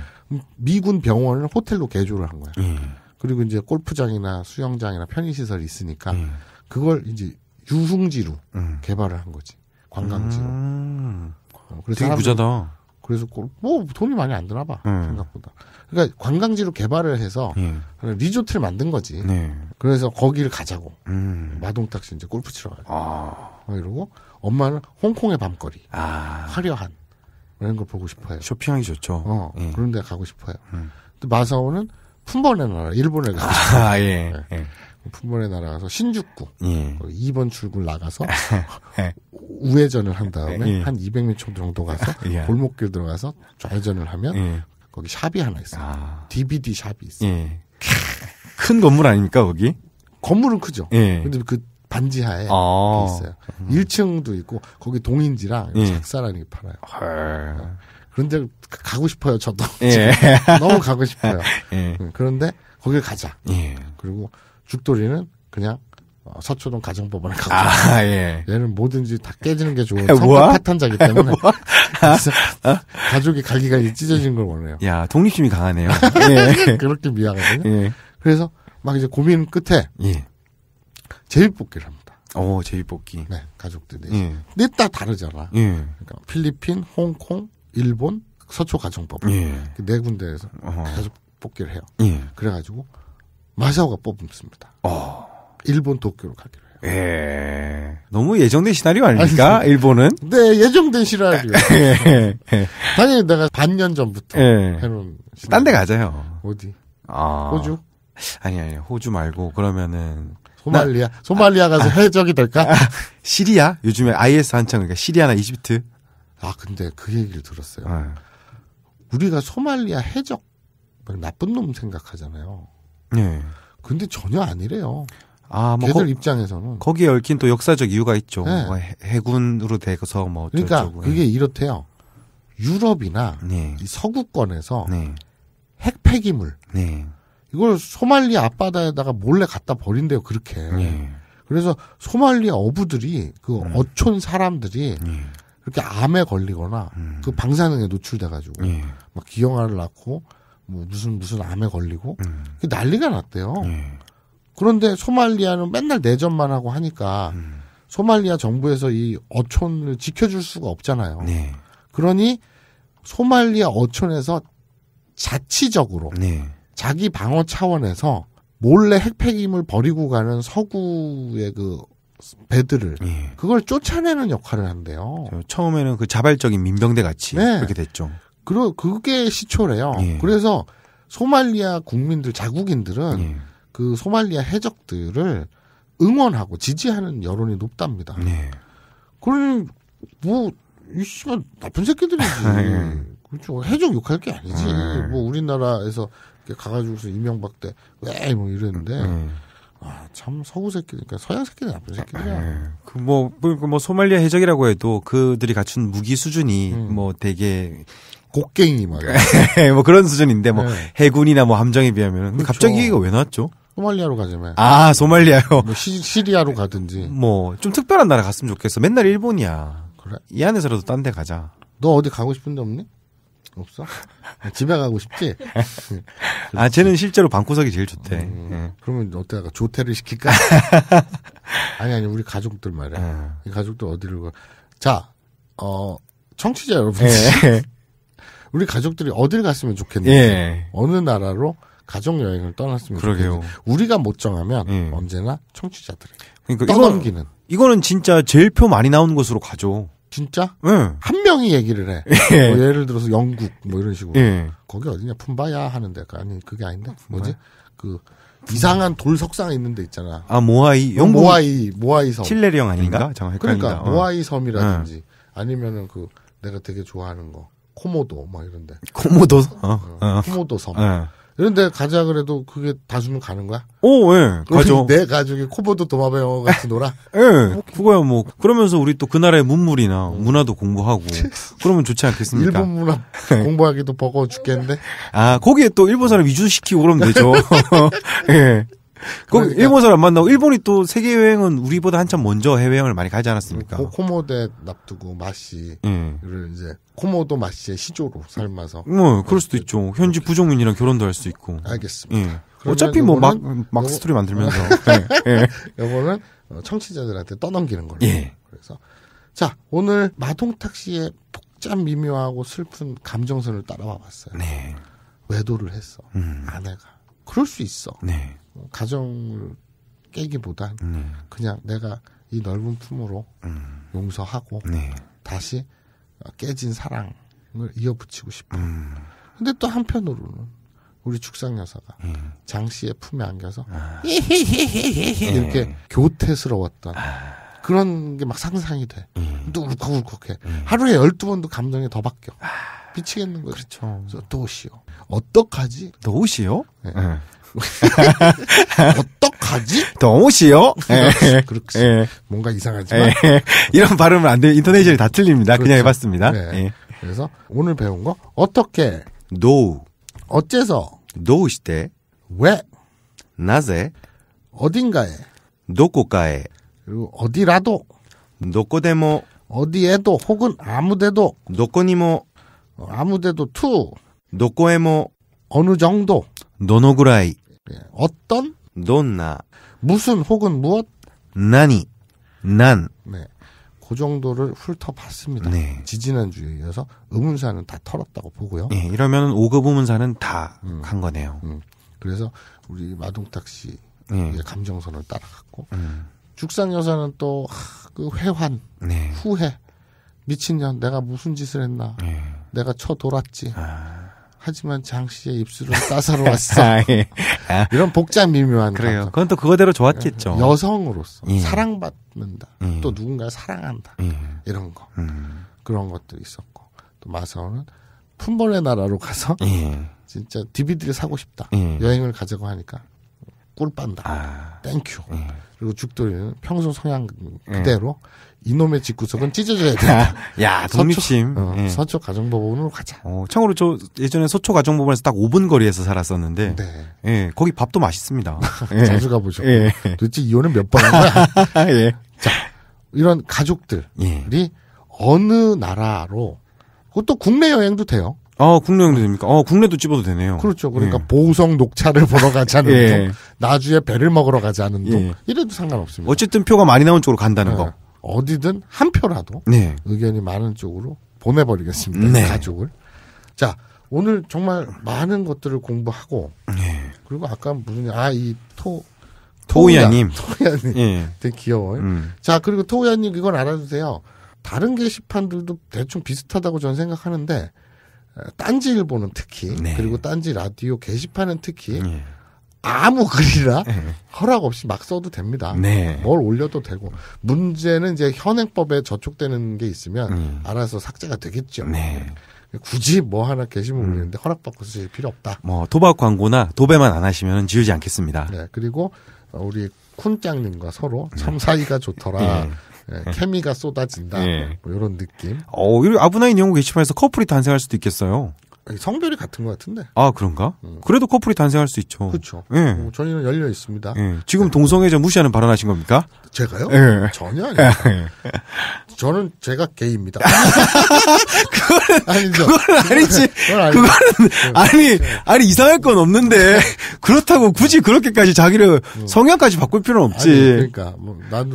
미군 병원을 호텔로 개조를 한 거야. 예. 그리고 이제 골프장이나 수영장이나 편의시설이 있으니까 예. 그걸 이제 유흥지로 예. 개발을 한 거지. 관광지로. 음. 어, 그래서 되게 부자다. 그래서 뭐 돈이 많이 안 드나 봐 음. 생각보다. 그러니까 관광지로 개발을 해서 음. 리조트를 만든 거지. 네. 그래서 거기를 가자고 음. 마동탁 씨 이제 골프 치러 가자 아. 이러고 엄마는 홍콩의 밤거리. 아. 화려한. 이런 걸 보고 싶어요. 쇼핑하기 좋죠. 어, 예. 그런 데 가고 싶어요. 음. 근데 마사오는 품번의 나라, 일본에 가고 아, 싶어요. 아, 예. 네. 예. 품번의 나라 가서 신주쿠. 예. 2번 출구 나가서 예. 우회전을 한 다음에 예. 한 200m 정도 가서 예. 골목길 들어가서 좌회전을 하면 거기 샵이 하나 있어요. 아. DVD 샵이 있어요. 큰 건물 아닙니까, 거기? 건물은 크죠. 예. 근데 그 반지하에 아~ 있어요. 음. 1층도 있고 거기 동인지랑 예. 작사라는 게 팔아요. 그런데 가고 싶어요. 저도 예. 너무 가고 싶어요. 예. 음, 그런데 거길 가자. 예. 그리고 죽돌이는 그냥 어, 서초동 가정법원에 가고 아, 예. 얘는 뭐든지 다 깨지는 게 좋은 뭐? 성격 파탄자기 때문에 뭐? 어? 가족이 갈기갈기 찢어진 걸 원해요. 야 독립심이 강하네요. 예. 그렇게 미안하거든요. 예. 그래서 막 이제 고민 끝에 예. 제비뽑기를 합니다. 어, 제비뽑기. 네, 가족들이. 네, 예. 딱다르잖아 예. 그러니까 필리핀, 홍콩, 일본, 서초 가정법. 예. 그네 군데에서 어허. 가족뽑기를 해요. 예. 그래가지고 마샤오가 뽑습니다. 어. 일본 도쿄로 가기로 해요. 예. 너무 예정된 시나리오 아닙니까? 아니, 일본은? 네, 예정된 시나리오. 예. 예. 당연히 내가 반년 전부터 예. 해놓은. 딴 데 가자요. 어디? 아. 호주? 아니, 아니, 호주 말고, 그러면은, 소말리아. 나, 소말리아 가서 아, 아, 해적이 될까? 아, 시리아? 요즘에 IS 한창 그러니까 시리아나 이집트. 아 근데 그 얘기를 들었어요. 아. 우리가 소말리아 해적 나쁜 놈 생각하잖아요. 네. 근데 전혀 아니래요. 아, 뭐 걔들 거, 입장에서는 거기에 얽힌 또 역사적 이유가 있죠. 네. 뭐 해, 군으로 돼서 뭐 그러니까 저쪽으 그게 이렇대요. 유럽이나 네. 서구권에서 네. 핵 폐기물, 네. 이걸 소말리아 앞바다에다가 몰래 갖다 버린대요 그렇게. 예. 그래서 소말리아 어부들이 그 음. 어촌 사람들이 예. 그렇게 암에 걸리거나 음. 그 방사능에 노출돼가지고 예. 막 기형아를 낳고 뭐 무슨 무슨 암에 걸리고 음. 난리가 났대요. 예. 그런데 소말리아는 맨날 내전만 하고 하니까 음. 소말리아 정부에서 이 어촌을 지켜줄 수가 없잖아요. 네. 그러니 소말리아 어촌에서 자치적으로 네. 자기 방어 차원에서 몰래 핵폐기물 버리고 가는 서구의 그 배들을 예. 그걸 쫓아내는 역할을 한대요. 처음에는 그 자발적인 민병대 같이 네. 그렇게 됐죠. 그러 그게 시초래요. 예. 그래서 소말리아 국민들 자국인들은 예. 그 소말리아 해적들을 응원하고 지지하는 여론이 높답니다. 네. 그러니 뭐 이씨가 나쁜 새끼들이지. 예. 그렇죠. 해적 욕할 게 아니지. 예. 뭐 우리나라에서 가가지고서 이명박 때 왜 뭐 이랬는데 음. 아참 서구 새끼 그러니까 서양 새끼는 나쁜 아, 새끼야. 예. 그뭐 뭐, 그뭐 소말리아 해적이라고 해도 그들이 갖춘 무기 수준이 음. 뭐 되게 곡괭이 막뭐 그런 수준인데 뭐 네. 해군이나 뭐 함정에 비하면 그렇죠. 갑자기 얘기가 왜 나왔죠? 소말리아로 가자며. 아 소말리아요. 뭐 시, 리아로 가든지. 뭐 좀 특별한 나라 갔으면 좋겠어. 맨날 일본이야. 그래. 이 안에서라도 딴 데 가자. 너 어디 가고 싶은 데 없니? 없어? 집에 가고 싶지? 아, 쟤는 실제로 방구석이 제일 좋대. 음, 네. 그러면 어때가 조퇴를 시킬까? 아니, 아니, 우리 가족들 말이야. 아. 이 가족들 어디를 가. 자, 어, 청취자 여러분. 예. 우리 가족들이 어딜 갔으면 좋겠는지. 예. 어느 나라로 가족여행을 떠났으면 그러게요. 좋겠는지. 우리가 못 정하면 예. 언제나 청취자들에게. 그러니까 떠넘기는. 이거는 진짜 제일 표 많이 나오는 곳으로 가죠. 진짜? 응. 한 명이 얘기를 해. 예. 뭐를 들어서 영국 뭐 이런 식으로. 예. 거기 어디냐 품바야 하는데 아니 그게 아닌데 아, 뭐지 그 이상한 돌 석상 있는 데 있잖아. 아 모하이 어, 영국 모하이 모하이 섬. 칠레령 아닌가? 잠깐 그러니까, 그러니까 어. 모하이 섬이라든지 어. 아니면은 그 내가 되게 좋아하는 거 코모도 막 이런데. 코모도 어. 어. 어. 코모도 섬. 그런데 가자 그래도 그게 다주면 가는 거야? 오, 어, 예, 가죠. 내 가족이 코보드 도마뱀 영어 같이 놀아? 예, 그거야 뭐. 그러면서 우리 또 그 나라의 문물이나 음. 문화도 공부하고 그러면 좋지 않겠습니까? 일본 문화 네. 공부하기도 버거워 죽겠는데? 아, 거기에 또 일본 사람 위주시키고 그러면 되죠. 예. 그 그러니까 일본 사람 만나고 일본이 또 세계 여행은 우리보다 한참 먼저 해외 여행을 많이 가지 않았습니까? 코, 모데 납두고 마씨를 음. 이제 코모도 마씨의 시조로 삶아서. 뭐 음, 그럴 수도 있죠. 현지 부족민이랑 결혼도 할 수 있고. 알겠습니다. 예. 어차피 뭐막 막 스토리 만들면서. 예. 예. 요거는 어, 청취자들한테 떠넘기는 걸로. 예. 그래서 자 오늘 마동탁 씨의 복잡 미묘하고 슬픈 감정선을 따라와 봤어요. 네. 외도를 했어. 음. 아내가. 그럴 수 있어. 네. 어, 가정을 깨기보단 네. 그냥 내가 이 넓은 품으로 음. 용서하고 네. 다시 깨진 사랑을 이어붙이고 싶어. 음. 근데 또 한편으로는 우리 축상 여사가 음. 예. 장 씨의 품에 안겨서 아. 예. 이렇게 네. 교태스러웠던 아. 그런 게 막 상상이 돼. 음. 또 울컥울컥해. 하루에 열두 번도 감정이 더 바뀌어. 아. 미치겠는 거죠. 그렇죠. 그래서 도시오 어떡하지? 도시요? 네. 어떡하지? 너무 쉬워. 예. 그렇 예. 뭔가 이상하지만. 예. 이런 발음은 안돼 인터내셔널이 다 틀립니다. 그냥 그렇 해봤습니다. 네. 예. 그래서 오늘 배운 거 어떻게 노 어째서 노 시대 왜 나제 어딘가에 도코가에 그리고 어디라도 도코데모 어디에도 혹은 아무데도 도코니모 아무데도 투 도코에모 어느 정도 노노구라이 예. 어떤 논나 무슨 혹은 무엇 나니 난 네. 그 정도를 훑어봤습니다. 네. 지지난주에 이어서 의문사는 다 털었다고 보고요. 네, 예, 이러면 5급 의문사는 다간 음, 거네요. 음. 그래서 우리 마동탁 씨의 예. 감정선을 따라갔고 음. 죽상 여사는 또 그 회환, 네. 후회, 미친년 내가 무슨 짓을 했나, 네. 내가 쳐돌았지. 아. 하지만 장 씨의 입술은 따사로웠어. 아, 예. 아, 이런 복잡 미묘한 그래요. 감정. 그건 또 그거대로 좋았겠죠. 예, 여성으로서 예. 사랑받는다. 음. 예. 또 누군가 사랑한다. 이런 거 음. 그런 것들이 있었고 또 마사오는 품벌레 나라로 가서 예. 진짜 DVD를 사고 싶다. 여행을 가자고 하니까 꿀 빤다. 땡큐. 예. 그리고 죽돌이 평소 성향 예. 그대로 예. 이놈의 집구석은 찢어져야 된다. 아, 야, 독립심. 서초, 어, 예. 서초 가정법원으로 가자. 어, 참고로 저 예전에 서초 가정법원에서 딱 5분 거리에서 살았었는데, 네. 예, 거기 밥도 맛있습니다. 예. 자주 가보죠. 예. 도대체 이혼은 몇번 한 거야? 예. 자, 이런 가족들이 예. 어느 나라로 그것도 국내 여행도 돼요. 아, 국내형도 됩니까? 어, 아, 국내도 집어도 되네요. 그렇죠. 그러니까 예. 보성 녹차를 보러 가지 않은 예. 동, 나주에 배를 먹으러 가지 않은 예. 동, 이래도 상관없습니다. 어쨌든 표가 많이 나온 쪽으로 간다는 네. 거. 어디든 한 표라도 네. 의견이 많은 쪽으로 보내버리겠습니다. 네. 가족을. 자, 오늘 정말 많은 것들을 공부하고 네. 그리고 아까 무슨 아이 토 토우야님 토우야님 예. 되게 귀여워요. 음. 자 그리고 토우야님 이건 알아주세요. 다른 게시판들도 대충 비슷하다고 저는 생각하는데 딴지일보는 특히 네. 그리고 딴지 라디오 게시판은 특히 네. 아무 글이나 예. 허락 없이 막 써도 됩니다. 네. 뭘 올려도 되고 문제는 이제 현행법에 저촉되는 게 있으면 음. 알아서 삭제가 되겠죠. 네. 굳이 뭐 하나 게시물 음. 올리는데 음. 허락받고 쓰실 필요 없다. 뭐 도박 광고나 도배만 안 하시면 지우지 않겠습니다. 네, 그리고 우리 쿤짱님과 서로 네. 참 사이가 좋더라. 예. 네, 케미가 쏟아진다. 네. 뭐 이런 느낌. 어, 아브나인 영국 게시판에서 커플이 탄생할 수도 있겠어요. 성별이 같은 것 같은데. 아 그런가? 음. 그래도 커플이 탄생할 수 있죠. 그렇죠. 예. 뭐 어, 저희는 열려 있습니다. 예. 지금 네. 동성애자 무시하는 발언하신 겁니까? 제가요? 예. 전혀 예. 아니에요. 예. 저는 제가 게이입니다. 그거는 아니죠. 그건 아니지. 그건, 그 아니 네. 아니 이상할 건 없는데 네. 그렇다고 굳이 그렇게까지 자기를 음. 성향까지 바꿀 필요는 없지. 아니, 그러니까 뭐 나는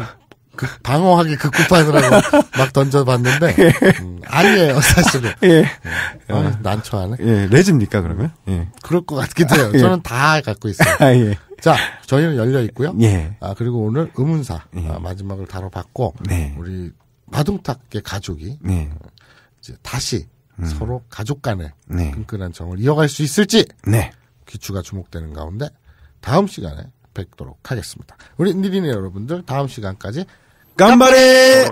그 방어하기 급급하느라고 그 막 던져봤는데 예. 음, 아니에요 사실은 예. 예. 아, 난처하네 예. 레즈입니까 그러면 예. 그럴 것 같기도 해요 아, 저는 다 갖고 있어요 아, 예. 자 저희는 열려 있고요 아 그리고 오늘 의문사 아, 마지막을 다뤄봤고 네. 우리 마둥탁의 가족이 네. 이제 다시 음. 서로 가족 간의 네. 끈끈한 정을 이어갈 수 있을지 기추가 네. 주목되는 가운데 다음 시간에 뵙도록 하겠습니다. 우리 니리네 여러분들 다음 시간까지 깜바레!